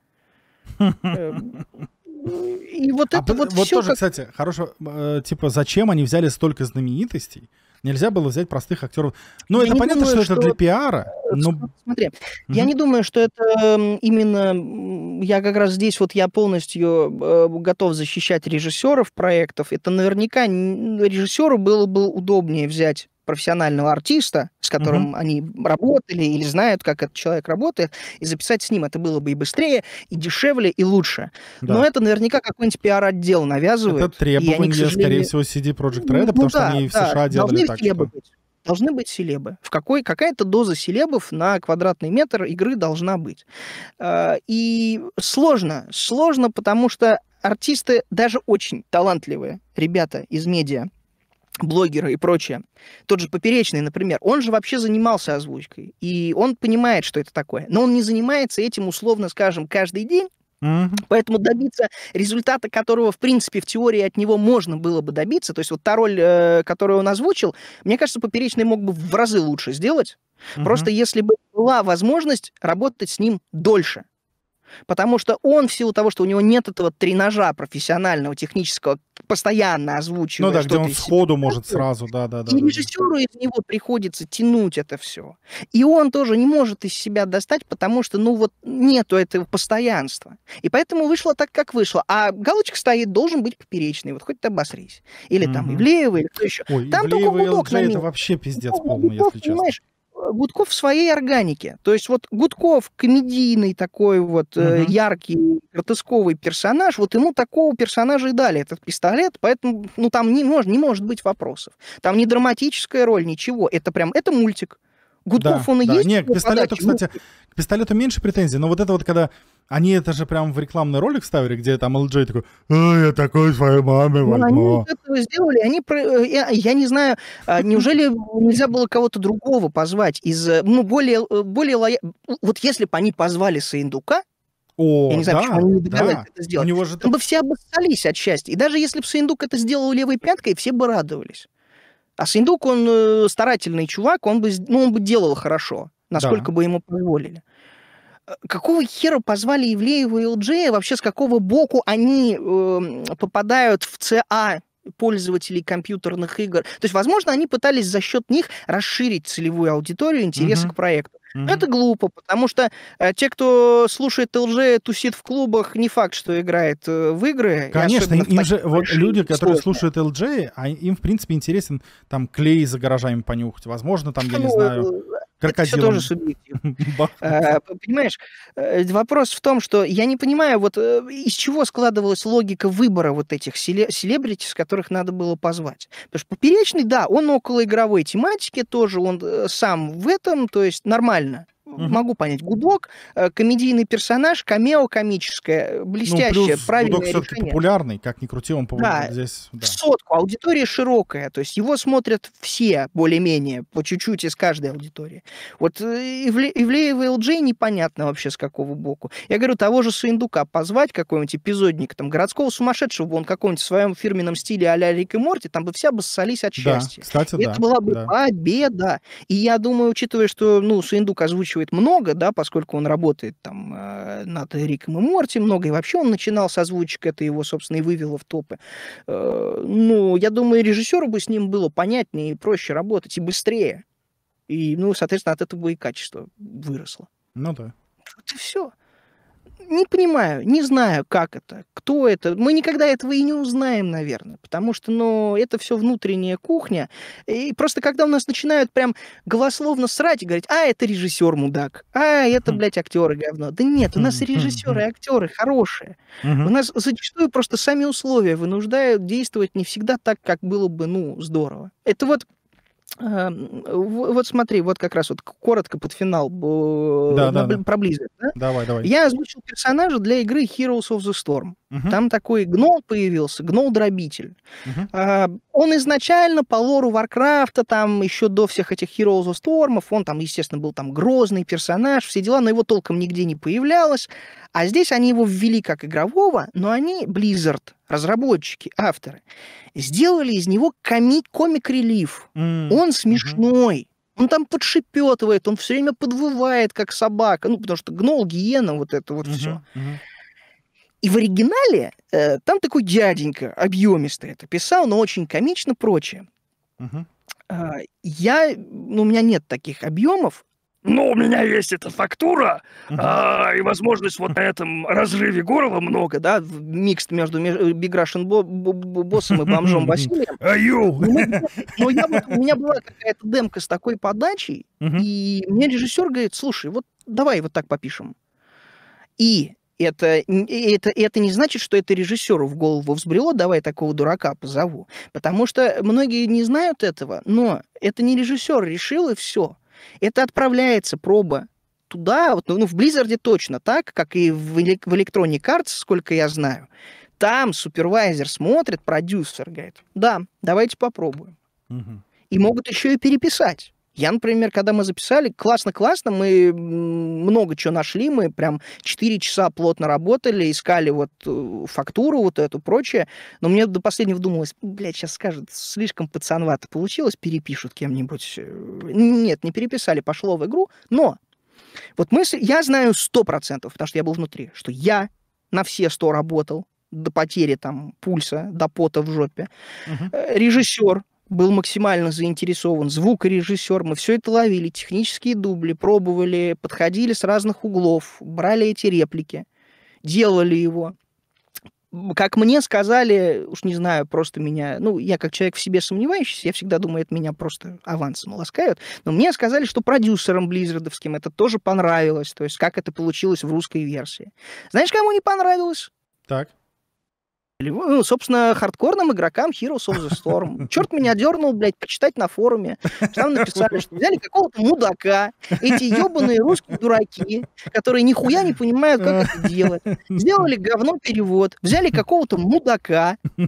Эм, и вот а это вот все. вот тоже, кстати, хорошо, э, типа, зачем они взяли столько знаменитостей, Нельзя было взять простых актеров. Ну, это понятно, думаю, что, что это для пиара. Но... Смотри, угу. я не думаю, что это эм, именно... Я как раз здесь вот я полностью э, готов защищать режиссеров проектов. Это наверняка режиссеру было бы удобнее взять профессионального артиста, с которым угу. они работали или знают, как этот человек работает, и записать с ним. Это было бы и быстрее, и дешевле, и лучше. Да. Но это наверняка какой-нибудь пиар-отдел навязывает. Это требование, они, сожалению... скорее всего, CD Project Red, ну, а потому да, что они да, в США да, делали так, что... Быть должны быть селебы. В какой, какая-то доза селебов на квадратный метр игры должна быть. А, и сложно, сложно, потому что артисты, даже очень талантливые ребята из медиа, блогеры и прочее. Тот же Поперечный, например, он же вообще занимался озвучкой, и он понимает, что это такое. Но он не занимается этим, условно скажем, каждый день, Mm-hmm. Поэтому добиться результата, которого, в принципе, в теории от него можно было бы добиться, то есть вот та роль, э, которую он озвучил, мне кажется, Поперечный мог бы в разы лучше сделать, mm-hmm. просто если бы была возможность работать с ним дольше. Потому что он, в силу того, что у него нет этого тренажа профессионального, технического, постоянно озвучивая. Ну да, где он сходу себе, может сразу, да, да, да. И режиссеру да. из него приходится тянуть это все. И он тоже не может из себя достать, потому что, ну вот, нету этого постоянства. И поэтому вышло так, как вышло. А галочка стоит, должен быть поперечный, вот хоть ты обосрись. Или mm там Ивлеева, или кто еще. Ой, там Ивлеева только гудок на это вообще пиздец полный, если честно. Понимаешь? Гудков в своей органике. То есть вот Гудков комедийный такой вот угу. яркий, картесковый персонаж, вот ему такого персонажа и дали этот пистолет, поэтому ну, там не, мож, не может быть вопросов. Там не драматическая роль, ничего. Это прям, это мультик. Гудков да, он и да. есть. Нет, к пистолету, подачи? Ну, кстати, к пистолету меньше претензий, но вот это вот, когда они это же прям в рекламный ролик ставили, где там LJ такой, э, я такой своей маме вальмо. Ну, они это сделали, они, про... Э, я, я не знаю, а, неужели нельзя было кого-то другого позвать из, э, ну, более, э, более лоя... Вот если бы они позвали Саиндука, о, я не знаю, да, почему они не догадались да. это сделать. У него же... Там бы все обоссались от счастья. И даже если бы Саиндук это сделал левой пяткой, все бы радовались. А Синдук, он э, старательный чувак, он бы, ну, он бы делал хорошо, насколько да. бы ему позволили. Э, какого хера позвали Евлеева и ЛДЖ? Вообще, с какого боку они э, попадают в ЦА пользователей компьютерных игр? То есть, возможно, они пытались за счет них расширить целевую аудиторию, интерес угу. к проекту. Mm-hmm. Это глупо, потому что э, те, кто слушает ЛЖ, тусит в клубах, не факт, что играет э, в игры. Конечно, им же вот люди, которые слушают ЛЖ, а им в принципе интересен там клей за гаражами понюхать, возможно там я ну, не знаю. Э, Крокодилом. Это все тоже субъективно. Э, понимаешь, э, вопрос в том, что я не понимаю, вот э, из чего складывалась логика выбора вот этих селебрити, с которых надо было позвать. Потому что Поперечный, да, он около игровой тематики тоже, он сам в этом, то есть нормально угу. могу понять. Гудок, э, комедийный персонаж, камео комическое, э, ну, блестящее, ну, плюс правильное Гудок все-таки популярный, как ни крути, он популярный да, здесь. Да. сотку, аудитория широкая, то есть его смотрят все более-менее, по чуть-чуть из каждой аудитории. Вот Ивле, э, Ивлеева и ЛД непонятно вообще с какого боку. Я говорю, того же Суиндука позвать, какой-нибудь эпизодник, там, городского сумасшедшего, он каком-нибудь в своем фирменном стиле а-ля Рик и Морти, там бы вся бы ссались от счастья. Да, кстати, Это да, была бы да. победа. И я думаю, учитывая, что, ну, Суиндук озвучивает существует много, да, поскольку он работает там э, над Риком и Морти много, и вообще он начинал с озвучек, это его, собственно, и вывело в топы. Э, ну, я думаю, режиссеру бы с ним было понятнее и проще работать, и быстрее. И, ну, соответственно, от этого бы и качество выросло. Ну да. Вот и все не понимаю, не знаю, как это, кто это. Мы никогда этого и не узнаем, наверное, потому что, ну, это все внутренняя кухня. И просто когда у нас начинают прям голословно срать и говорить, а, это режиссер мудак, а, это, хм. блядь, актеры говно. Да нет, у нас хм, хм, режиссеры актеры хорошие. У нас зачастую просто сами условия вынуждают действовать не всегда так, как было бы, ну, здорово. Это вот Эм, вот смотри, вот как раз вот коротко под финал э, да, да, про Blizzard. Да? Давай, давай. Я озвучил персонажа для игры Heroes of the Storm. Угу. Там такой гнол появился, гнол-дробитель. Угу. он изначально по лору Варкрафта, там еще до всех этих Heroes of Storm, он там, естественно, был там грозный персонаж, все дела, но его толком нигде не появлялось. А здесь они его ввели как игрового, но они Blizzard, разработчики, авторы, сделали из него коми- комик-релив. Mm. Он смешной. Mm-hmm. Он там подшипетывает, он все время подвывает, как собака. Ну, потому что гнол, гиена, вот это вот mm-hmm. все. И в оригинале э, там такой дяденька объемистый это писал, но очень комично прочее. Угу. Э, я, ну, у меня нет таких объемов, но у меня есть эта фактура а, и возможность вот на этом разрыве Горова много, да, микс между Big Russian боссом и бомжом Василием. Но, но я, у меня была какая-то демка с такой подачей, и мне режиссер говорит, слушай, вот давай вот так попишем. И это, это, это не значит, что это режиссеру в голову взбрело, давай такого дурака позову. Потому что многие не знают этого, но это не режиссер решил, и все. Это отправляется проба туда, вот, ну, ну в Близзарде точно так, как и в, в Electronic Arts, сколько я знаю. Там супервайзер смотрит, продюсер говорит, да, давайте попробуем. Угу. И могут еще и переписать. Я, например, когда мы записали, классно-классно, мы много чего нашли, мы прям 4 часа плотно работали, искали вот э, фактуру вот эту, прочее, но мне до последнего думалось, блядь, сейчас скажут, слишком пацанвато получилось, перепишут кем-нибудь. Э, нет, не переписали, пошло в игру, но вот мысль, я знаю 100%, потому что я был внутри, что я на все 100 работал, до потери там пульса, до пота в жопе. Uh-huh. Э, Режиссер был максимально заинтересован, звукорежиссер, мы все это ловили, технические дубли, пробовали, подходили с разных углов, брали эти реплики, делали его. Как мне сказали, уж не знаю, просто меня, ну, я как человек в себе сомневающийся, я всегда думаю, это меня просто авансом ласкают, но мне сказали, что продюсерам Близзардовским это тоже понравилось, то есть как это получилось в русской версии. Знаешь, кому не понравилось? Так. Ну, ну, собственно, хардкорным игрокам Heroes of the Storm. Черт меня дернул, блядь, почитать на форуме. Там написали, что взяли какого-то мудака, эти ебаные русские дураки, которые нихуя не понимают, как это делать. Сделали говно перевод, взяли какого-то мудака э,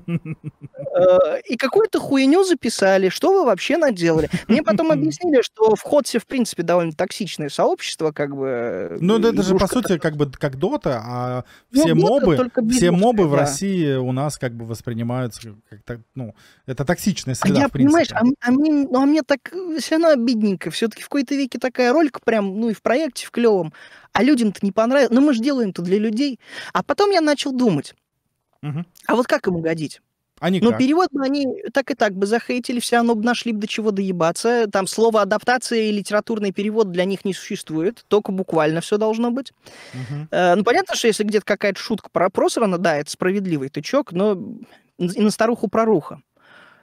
и какую-то хуйню записали. Что вы вообще наделали? Мне потом объяснили, что в Ходсе, в принципе, довольно токсичное сообщество, как бы... Э, ну, это же, по сути, как бы как Дота, а ну, все ну, мобы, все мобы в России у нас как бы воспринимаются как-то, ну, это токсичная а среда, а я, в принципе. Понимаешь, а, а, мне, ну, а мне так э, все равно обидненько. Все-таки в какой-то веке такая ролька прям, ну, и в проекте, в клевом. А людям-то не понравилось. Ну, мы же делаем-то для людей. А потом я начал думать. Угу. А вот как им угодить? А никак. ну, перевод бы они так и так бы захейтили, все равно бы нашли бы до чего доебаться. Там слово адаптация и литературный перевод для них не существует, только буквально все должно быть. Угу. Э, ну, понятно, что если где-то какая-то шутка про просрана, да, это справедливый тычок, но и на старуху проруха.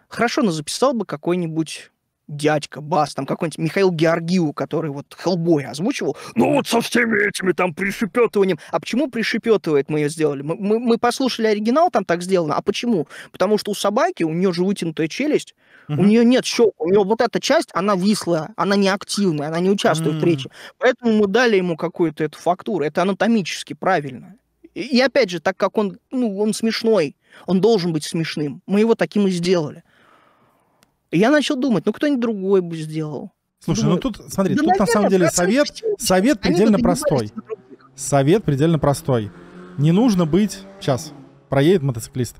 Хорошо, но записал бы какой-нибудь дядька, бас, там какой-нибудь Михаил Георгиу, который вот Хеллбой озвучивал, ну вот со всеми этими там пришепетыванием. А почему пришепетывает мы ее сделали? Мы, мы, мы послушали оригинал, там так сделано. А почему? Потому что у собаки, у нее же вытянутая челюсть, mm-hmm. у нее нет щелка, у нее вот эта часть, она вислая, она не активная, она не участвует mm-hmm. в речи. Поэтому мы дали ему какую-то эту фактуру. Это анатомически правильно. И, и опять же, так как он, ну, он смешной, он должен быть смешным. Мы его таким и сделали. И я начал думать, ну кто-нибудь другой бы сделал. Слушай, ну Думаю, ну тут, смотри, да, тут наверное, на самом деле совет, совет предельно простой. Совет предельно простой. Не нужно быть... Сейчас, проедет мотоциклист.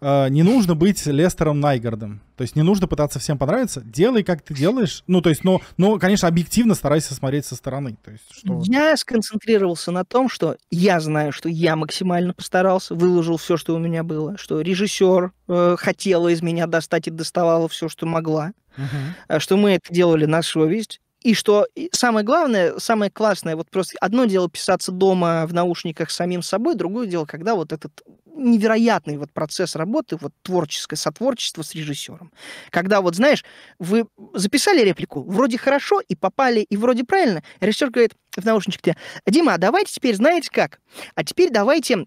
Э, не нужно быть Лестером Найгардом. То есть не нужно пытаться всем понравиться. Делай, как ты делаешь. Ну, то есть, но, но конечно, объективно старайся смотреть со стороны. То есть, что... Я сконцентрировался на том, что я знаю, что я максимально постарался, выложил все, что у меня было, что режиссер э, хотела из меня достать и доставала все, что могла, угу. что мы это делали на совесть, и что и самое главное, самое классное, вот просто одно дело писаться дома в наушниках самим собой, другое дело, когда вот этот невероятный вот процесс работы, вот творческое сотворчество с режиссером. Когда вот, знаешь, вы записали реплику, вроде хорошо, и попали, и вроде правильно, режиссер говорит в наушничке тебе, Дима, а давайте теперь, знаете как, а теперь давайте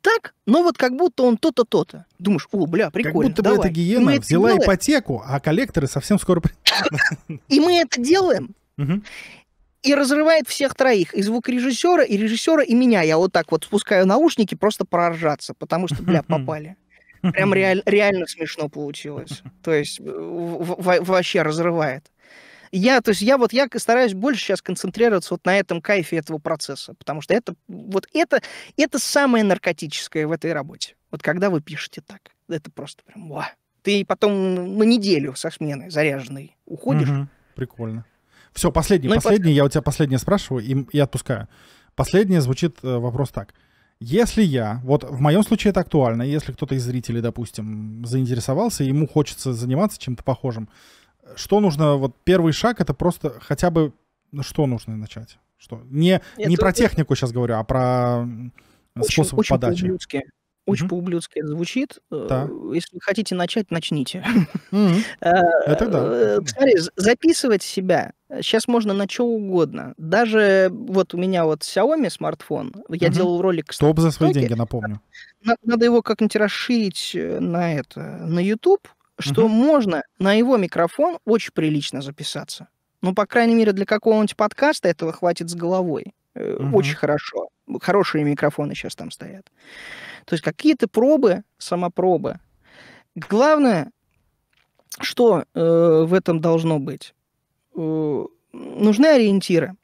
так, но вот как будто он то-то, то-то. Думаешь, о, бля, прикольно, Как будто давай. бы эта гиена мы взяла это ипотеку, а коллекторы совсем скоро... И мы это делаем. И разрывает всех троих, и звукорежиссера, и режиссера, и меня. Я вот так вот спускаю наушники просто проржаться, потому что, бля, попали. Прям реаль, реально смешно получилось. То есть э, вообще разрывает. Я, то есть я вот я стараюсь больше сейчас концентрироваться вот на этом кайфе этого процесса, потому что это вот это это самое наркотическое в этой работе. Вот когда вы пишете так, это просто прям ва. Ты потом на неделю со смены заряженный уходишь. Угу, прикольно. Все, последний, ну последний, я у тебя последнее спрашиваю и, и отпускаю. Последнее звучит э, вопрос так. Если я, вот в моем случае это актуально, если кто-то из зрителей, допустим, заинтересовался, ему хочется заниматься чем-то похожим, что нужно, вот первый шаг, это просто хотя бы, ну, что нужно начать? Что? Не, Нет, не э, про это... технику сейчас говорю, а про очень, способ очень подачи. По-ублюдски. Очень mm-hmm. по-ублюдски это звучит. Э, да. Если хотите начать, начните. Э, это да. Смотри, записывать себя. Сейчас можно на что угодно. Даже вот у меня вот Xiaomi смартфон. Я делал ролик... Топ за свои деньги, напомню. Надо его как-нибудь расширить на это, на YouTube что угу. можно на его микрофон очень прилично записаться. Ну, по крайней мере, для какого-нибудь подкаста этого хватит с головой. Угу. Очень хорошо. Хорошие микрофоны сейчас там стоят. То есть какие-то пробы, самопробы. Главное, что э, в этом должно быть? Э, нужны ориентиры.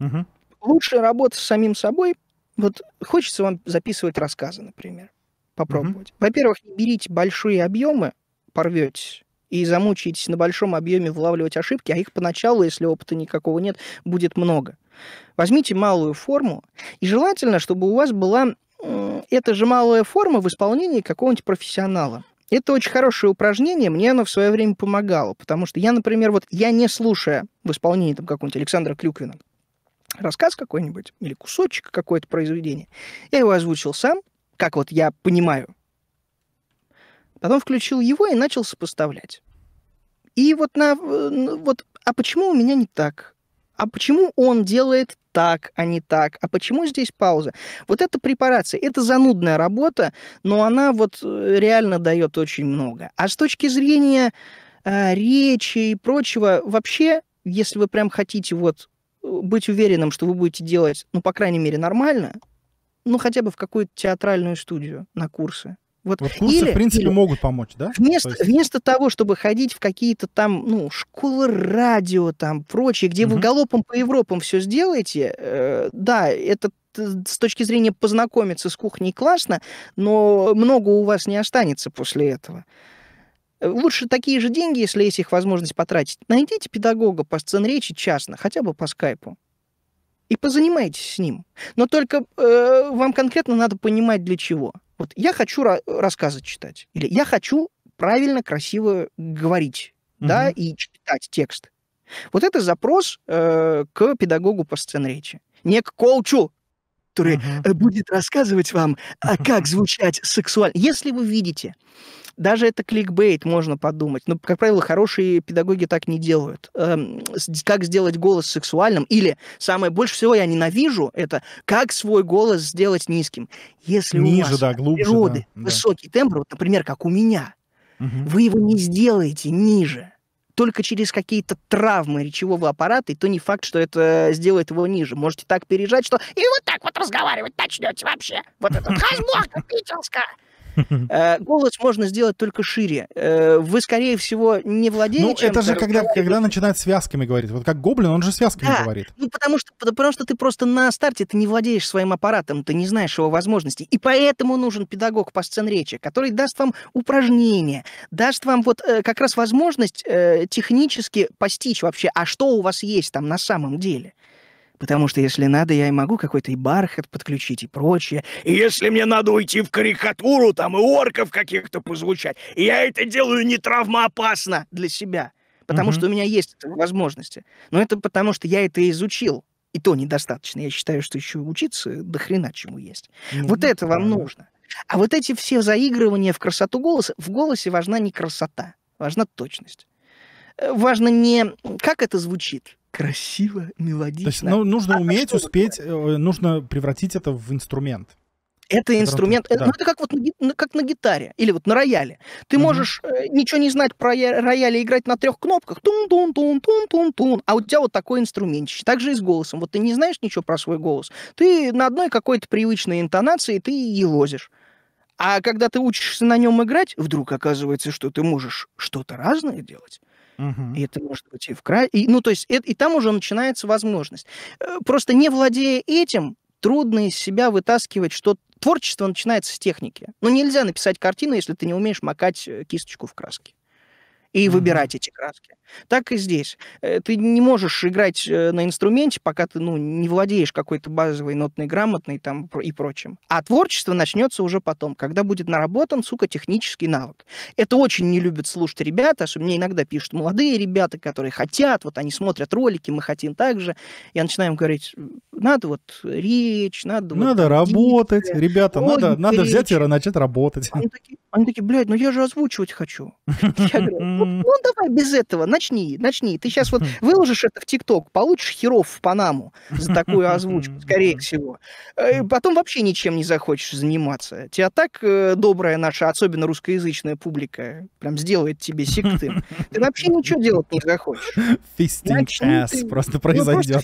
Угу. Лучшая работа с самим собой. Вот хочется вам записывать рассказы, например. Попробовать. Угу. Во-первых, не берите большие объемы, порветесь и замучаетесь на большом объеме вылавливать ошибки, а их поначалу, если опыта никакого нет, будет много. Возьмите малую форму, и желательно, чтобы у вас была эта же малая форма в исполнении какого-нибудь профессионала. Это очень хорошее упражнение, мне оно в свое время помогало, потому что я, например, вот я не слушая в исполнении там какого-нибудь Александра Клюквина рассказ какой-нибудь или кусочек какое-то произведение, я его озвучил сам, как вот я понимаю, Потом включил его и начал сопоставлять. И вот на... Э, вот, а почему у меня не так? А почему он делает так, а не так? А почему здесь пауза? Вот это препарация, это занудная работа, но она вот э, реально дает очень много. А с точки зрения э, речи и прочего, вообще, если вы прям хотите вот э, быть уверенным, что вы будете делать, ну, по крайней мере, нормально, ну, хотя бы в какую-то театральную студию на курсы. Вот, вот курсы, или, в принципе, или, могут помочь, да? Вместо, То есть... вместо того, чтобы ходить в какие-то там, ну, школы радио, там, прочее, где угу. вы галопом по Европам все сделаете, э, да, это э, с точки зрения познакомиться с кухней классно, но много у вас не останется после этого. Э, лучше такие же деньги, если есть их возможность потратить. Найдите педагога по сцен речи частно, хотя бы по скайпу и позанимайтесь с ним. Но только э, вам конкретно надо понимать, для чего. Вот я хочу рассказы читать, или я хочу правильно, красиво говорить, угу. да, и читать текст. Вот это запрос э, к педагогу по сцен речи, не к Колчу, который uh будет рассказывать вам, а как звучать сексуально. Если вы видите, даже это кликбейт, можно подумать. Но, ну, как правило, хорошие педагоги так не делают. Эм, как сделать голос сексуальным? Или самое больше всего я ненавижу, это как свой голос сделать низким. Если Ниже, у вас да, глубже, природы да, высокий да. тембр, вот, например, как у меня, угу. вы его не сделаете ниже только через какие-то травмы речевого аппарата, и то не факт, что это сделает его ниже. Можете так пережать, что и вот так вот разговаривать начнете вообще. Вот этот хазборка питерская. Э, голос можно сделать только шире. Э, вы, скорее всего, не владеете Ну, это же когда, когда начинает связками говорить. Вот как Гоблин, он же связками да. говорит. Ну, потому что, потому что ты просто на старте ты не владеешь своим аппаратом, ты не знаешь его возможностей. И поэтому нужен педагог по сцен речи, который даст вам упражнения, даст вам вот э, как раз возможность э, технически постичь вообще, а что у вас есть там на самом деле. Потому что если надо, я и могу какой-то и бархат подключить, и прочее. И если мне надо уйти в карикатуру, там, и орков каких-то позвучать, я это делаю не травмоопасно для себя. Потому угу. что у меня есть возможности. Но это потому, что я это изучил. И то недостаточно. Я считаю, что еще учиться до хрена чему есть. Нет, вот это вам нужно. А вот эти все заигрывания в красоту голоса, в голосе важна не красота, важна точность. Э, важно не как это звучит, красиво, мелодично. То есть, ну, нужно а уметь, успеть, такое? Э, нужно превратить это в инструмент. Это инструмент, ну, да. ну это как вот на, как на гитаре или вот на рояле. Ты mm-hmm. можешь э, ничего не знать про рояле, играть на трех кнопках, тун-тун-тун-тун-тун-тун, а у тебя вот такой инструмент, Так же и с голосом. Вот ты не знаешь ничего про свой голос, ты на одной какой-то привычной интонации ты и елозишь. А когда ты учишься на нем играть, вдруг оказывается, что ты можешь что-то разное делать. Угу. И это может быть и в край. И, ну, то есть, и, и там уже начинается возможность. Э, просто не владея этим, трудно из себя вытаскивать что Творчество начинается с техники. Но ну, нельзя написать картину, если ты не умеешь макать э, кисточку в краске и mm-hmm. выбирать эти краски. Так и здесь. Э, ты не можешь играть э, на инструменте, пока ты ну, не владеешь какой-то базовой нотной грамотной там, и прочим. А творчество начнется уже потом, когда будет наработан, сука, технический навык. Это очень не любят слушать ребята, что мне иногда пишут молодые ребята, которые хотят, вот они смотрят ролики, мы хотим так же. Я начинаю им говорить, надо вот речь, надо... Надо вот, работать, дикция, ребята, надо, надо взять и начать работать. Они такие, они такие, блядь, ну я же озвучивать хочу. Я говорю, ну, давай без этого, начни, начни. Ты сейчас вот хм. выложишь это в ТикТок, получишь херов в Панаму за такую озвучку, скорее всего. Э, хм. Потом вообще ничем не захочешь заниматься. Тебя так э, добрая наша, особенно русскоязычная публика, прям сделает тебе секты. Ты вообще ничего делать не захочешь. Фистинг ты... просто ну, произойдет.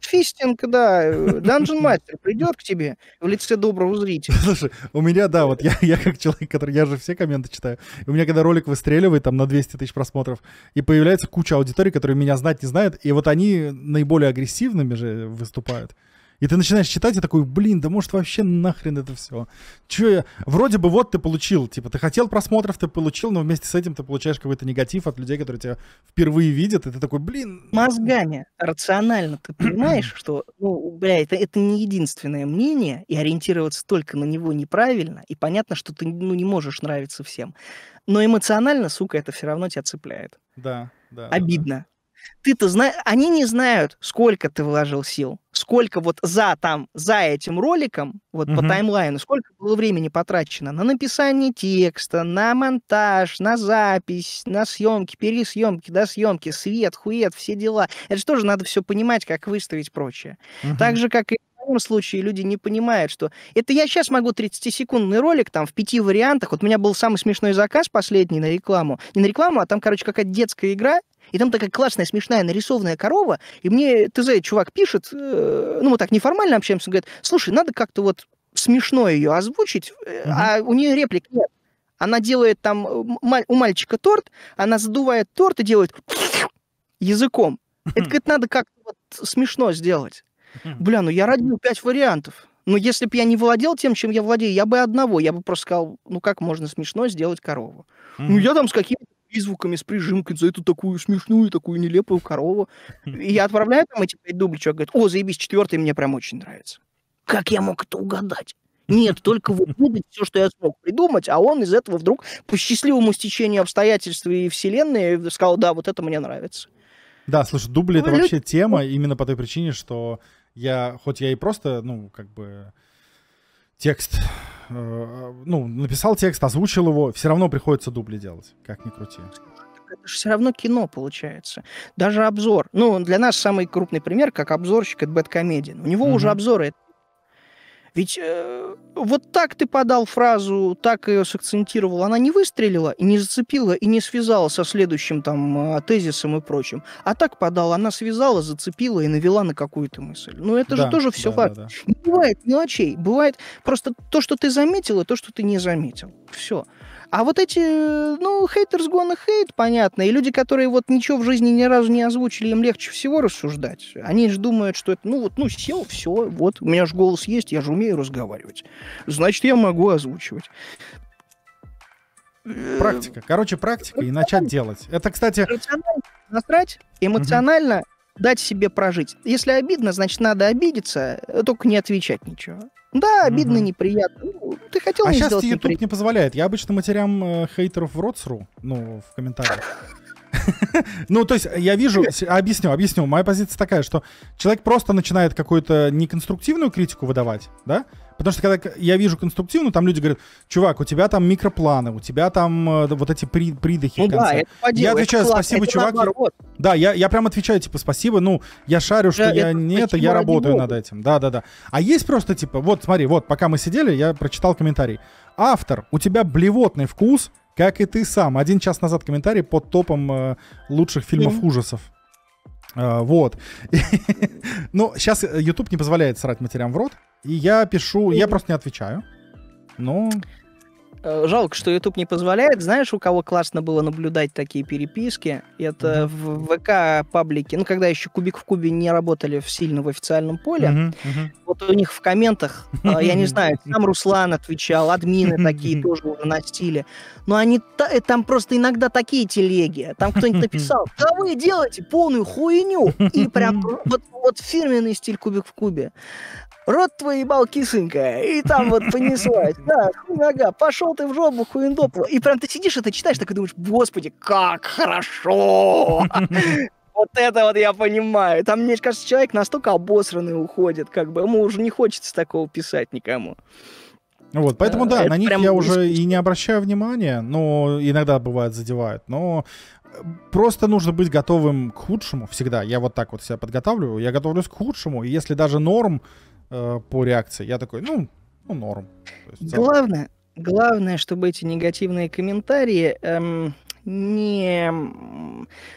фистинг, да. Э, Dungeon мастер придет к тебе в лице доброго зрителя. Слушай, у меня, да, вот я, я как человек, который... Я же все комменты читаю. У меня, когда ролик выстреливает там на две. 200 тысяч просмотров. И появляется куча аудитории, которые меня знать не знают. И вот они наиболее агрессивными же выступают. И ты начинаешь читать и такой, блин, да может вообще нахрен это все. Че я... Вроде бы вот ты получил, типа, ты хотел просмотров, ты получил, но вместе с этим ты получаешь какой-то негатив от людей, которые тебя впервые видят, и ты такой, блин... Мозгами, рационально ты понимаешь, что, ну, бля, это, это не единственное мнение, и ориентироваться только на него неправильно, и понятно, что ты, ну, не можешь нравиться всем. Но эмоционально, сука, это все равно тебя цепляет. Да, да. Обидно. Да, да ты-то знаешь, они не знают, сколько ты вложил сил, сколько вот за там, за этим роликом, вот угу. по таймлайну, сколько было времени потрачено на написание текста, на монтаж, на запись, на съемки, пересъемки, до съемки, свет, хует, все дела. Это же тоже надо все понимать, как выставить прочее. Угу. Так же, как и в любом случае люди не понимают, что это я сейчас могу 30-секундный ролик там в пяти вариантах. Вот у меня был самый смешной заказ последний на рекламу. Не на рекламу, а там, короче, какая-то детская игра, и там такая классная, смешная, нарисованная корова, и мне ТЗ чувак пишет, э, ну, мы так неформально общаемся, он говорит, слушай, надо как-то вот смешно ее озвучить, э, а у нее реплик нет. Она делает там э, у мальчика торт, она задувает торт и делает языком. Это, говорит, надо как-то вот смешно сделать. Бля, ну я родил пять вариантов. Но ну, если бы я не владел тем, чем я владею, я бы одного, я бы просто сказал, ну как можно смешно сделать корову? Mm-hmm. Ну я там с какими-то призвуками, с прижимкой за эту такую смешную, такую нелепую корову. И я отправляю там эти пять дублей, человек говорит, о, заебись, четвертый мне прям очень нравится. Как я мог это угадать? Нет, только вот выдать все, что я смог придумать, а он из этого вдруг по счастливому стечению обстоятельств и вселенной сказал, да, вот это мне нравится. Да, слушай, дубли ну, это люди... вообще тема именно по той причине, что я, хоть я и просто, ну, как бы текст, э, ну, написал текст, озвучил его, все равно приходится дубли делать, как ни крути. Это же все равно кино получается. Даже обзор. Ну, для нас самый крупный пример, как обзорщик, это Бэткомедиан. У него угу. уже обзоры, это ведь э, вот так ты подал фразу, так ее сакцентировал, она не выстрелила, и не зацепила, и не связала со следующим там э, тезисом и прочим. А так подал, она связала, зацепила и навела на какую-то мысль. Ну это да, же тоже все да, факт. Да, да. Не бывает мелочей, бывает просто то, что ты заметил, и то, что ты не заметил. Все. А вот эти, ну, хейтерс гона хейт, понятно, и люди, которые вот ничего в жизни ни разу не озвучили, им легче всего рассуждать. Они же думают, что это, ну, вот, ну, сел, все, вот, у меня же голос есть, я же умею разговаривать. Значит, я могу озвучивать. Практика. Короче, практика и начать делать. Это, кстати... Эмоционально насрать, эмоционально угу. дать себе прожить. Если обидно, значит, надо обидеться, э, только не отвечать ничего. Да, обидно, mm-hmm. неприятно. Ну, ты хотел а сейчас YouTube непри... не позволяет. Я обычно матерям э, хейтеров в рот сру, ну, в комментариях. Ну, то есть, я вижу, объясню, объясню. Моя позиция такая, что человек просто начинает какую-то неконструктивную критику выдавать, да? Потому что когда я вижу конструктивную, там люди говорят, чувак, у тебя там микропланы, у тебя там э, вот эти при, придыхи ну, в конце. Да, это по делу, я отвечаю, это спасибо, это чувак. Наоборот. да, я, я прям отвечаю, типа, спасибо, ну, я шарю, что да, я это, не это, я работаю Бога. над этим. Да, да, да. А есть просто, типа, вот, смотри, вот, пока мы сидели, я прочитал комментарий. Автор, у тебя блевотный вкус, как и ты сам. Один час назад комментарий под топом э, лучших фильмов ужасов. А, вот. Ну, сейчас э, YouTube не позволяет срать матерям в рот. И я пишу, я просто не отвечаю. Ну, Э, жалко, что YouTube не позволяет. Знаешь, у кого классно было наблюдать такие переписки? Это в ВК паблике, ну, когда еще Кубик в Кубе не работали сильно в официальном поле. Uh-huh, Вот у них в комментах, э, я не знаю, сам Руслан отвечал, админы такие тоже уже на Но они э, там просто иногда такие телеги. Там кто-нибудь написал, да вы делаете полную хуйню. И прям вот, вот фирменный стиль Кубик в Кубе рот твой ебал кисонька, и там вот понеслась, да, хуй нога, пошел ты в жопу, хуендопу. И прям ты сидишь и ты читаешь, так и думаешь, господи, как хорошо! Вот это вот я понимаю. Там, мне кажется, человек настолько обосранный уходит, как бы ему уже не хочется такого писать никому. Вот, э, поэтому да, это на них я уже и не обращаю внимания, но иногда бывает задевают. Но э, просто нужно быть готовым к худшему всегда. Я вот так вот себя подготавливаю, я готовлюсь к худшему, и если даже норм э, по реакции, я такой, ну, ну норм. Есть, главное, главное, чтобы эти негативные комментарии эм, не,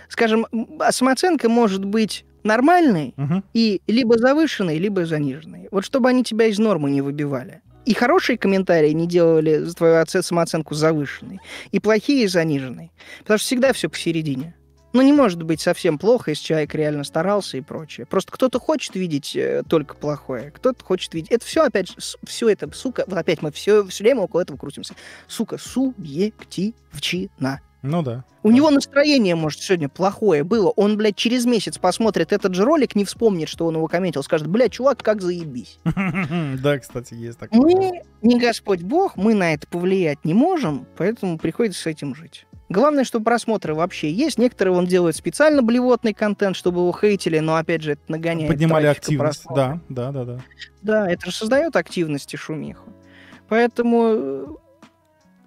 скажем, а самооценка может быть нормальной угу. и либо завышенной, либо заниженной. Вот чтобы они тебя из нормы не выбивали и хорошие комментарии не делали твою самооценку завышенной, и плохие заниженной. Потому что всегда все посередине. Ну, не может быть совсем плохо, если человек реально старался и прочее. Просто кто-то хочет видеть э, только плохое, кто-то хочет видеть... Это все опять, все это, сука, вот опять мы все, все время около этого крутимся. Сука, субъективчина. Ну да. У да. него настроение, может, сегодня плохое было. Он, блядь, через месяц посмотрит этот же ролик, не вспомнит, что он его комментил, скажет, блядь, чувак, как заебись. Да, кстати, есть такое. Мы не Господь Бог, мы на это повлиять не можем, поэтому приходится с этим жить. Главное, чтобы просмотры вообще есть. Некоторые он делают специально блевотный контент, чтобы его хейтили, но опять же это нагоняет. Поднимали активность, просмотра. да, да, да, да. Да, это же создает активность и шумиху. Поэтому э,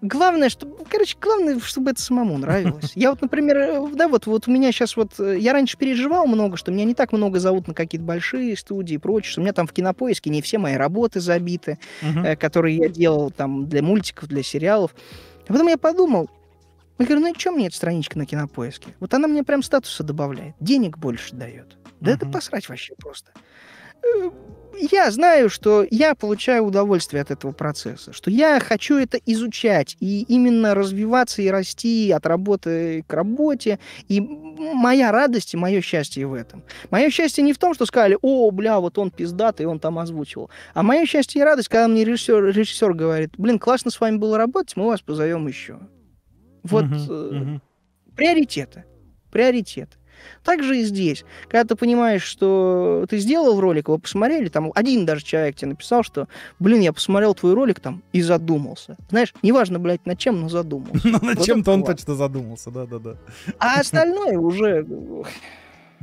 Главное, чтобы, короче, главное, чтобы это самому нравилось. Я вот, например, э, да, вот, вот у меня сейчас вот, э, я раньше переживал много, что меня не так много зовут на какие-то большие студии и прочее, что у меня там в кинопоиске не все мои работы забиты, uh которые я делал там для мультиков, для сериалов. А потом я подумал, я говорю, ну и что мне эта страничка на кинопоиске? Вот она мне прям статуса добавляет, денег больше дает. Да uh это посрать вообще просто я знаю, что я получаю удовольствие от этого процесса, что я хочу это изучать и именно развиваться и расти от работы к работе. И моя радость и мое счастье в этом. Мое счастье не в том, что сказали, о, бля, вот он пиздатый, он там озвучивал. А мое счастье и радость, когда мне режиссер, режиссер говорит, блин, классно с вами было работать, мы вас позовем еще. Вот угу, э, угу. приоритеты. Приоритеты. Так же и здесь. Когда ты понимаешь, что ты сделал ролик, его посмотрели, там один даже человек тебе написал, что, блин, я посмотрел твой ролик там и задумался. Знаешь, неважно, блядь, над чем, но задумался. Но ну, над чем-то он точно задумался, да-да-да. А остальное уже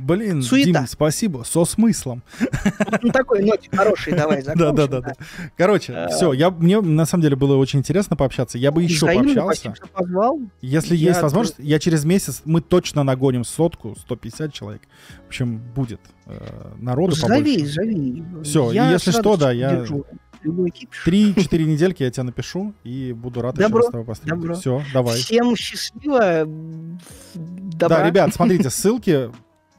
Блин, Суета. Дим, спасибо, со смыслом. Ну такой ноте хороший давай закончим. Да, да, да. да. Короче, э, все, я, мне на самом деле было очень интересно пообщаться. Я бы еще пообщался. Если есть возможность, я через месяц, мы точно нагоним сотку, 150 человек. В общем, будет э, народу побольше. Зови, зови. Все, если что, да, я... Три-четыре недельки я тебя напишу и буду рад добро, еще раз с тобой встретиться. Все, давай. Всем счастливо. Добра. Да, ребят, смотрите, ссылки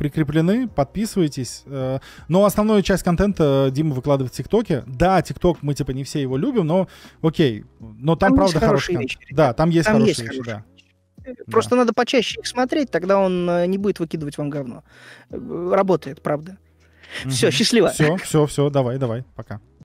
прикреплены, подписывайтесь. Э, но основную часть контента Дима выкладывает в ТикТоке. Да, ТикТок мы типа не все его любим, но окей. Но там, там правда хороший Вещи, да, там есть там хорошие есть вещи, хорошие. да. Просто да. надо почаще их смотреть, тогда он э, не будет выкидывать вам говно. Э, работает, правда. Угу. Все, счастливо. Все, все, все, давай, давай, пока.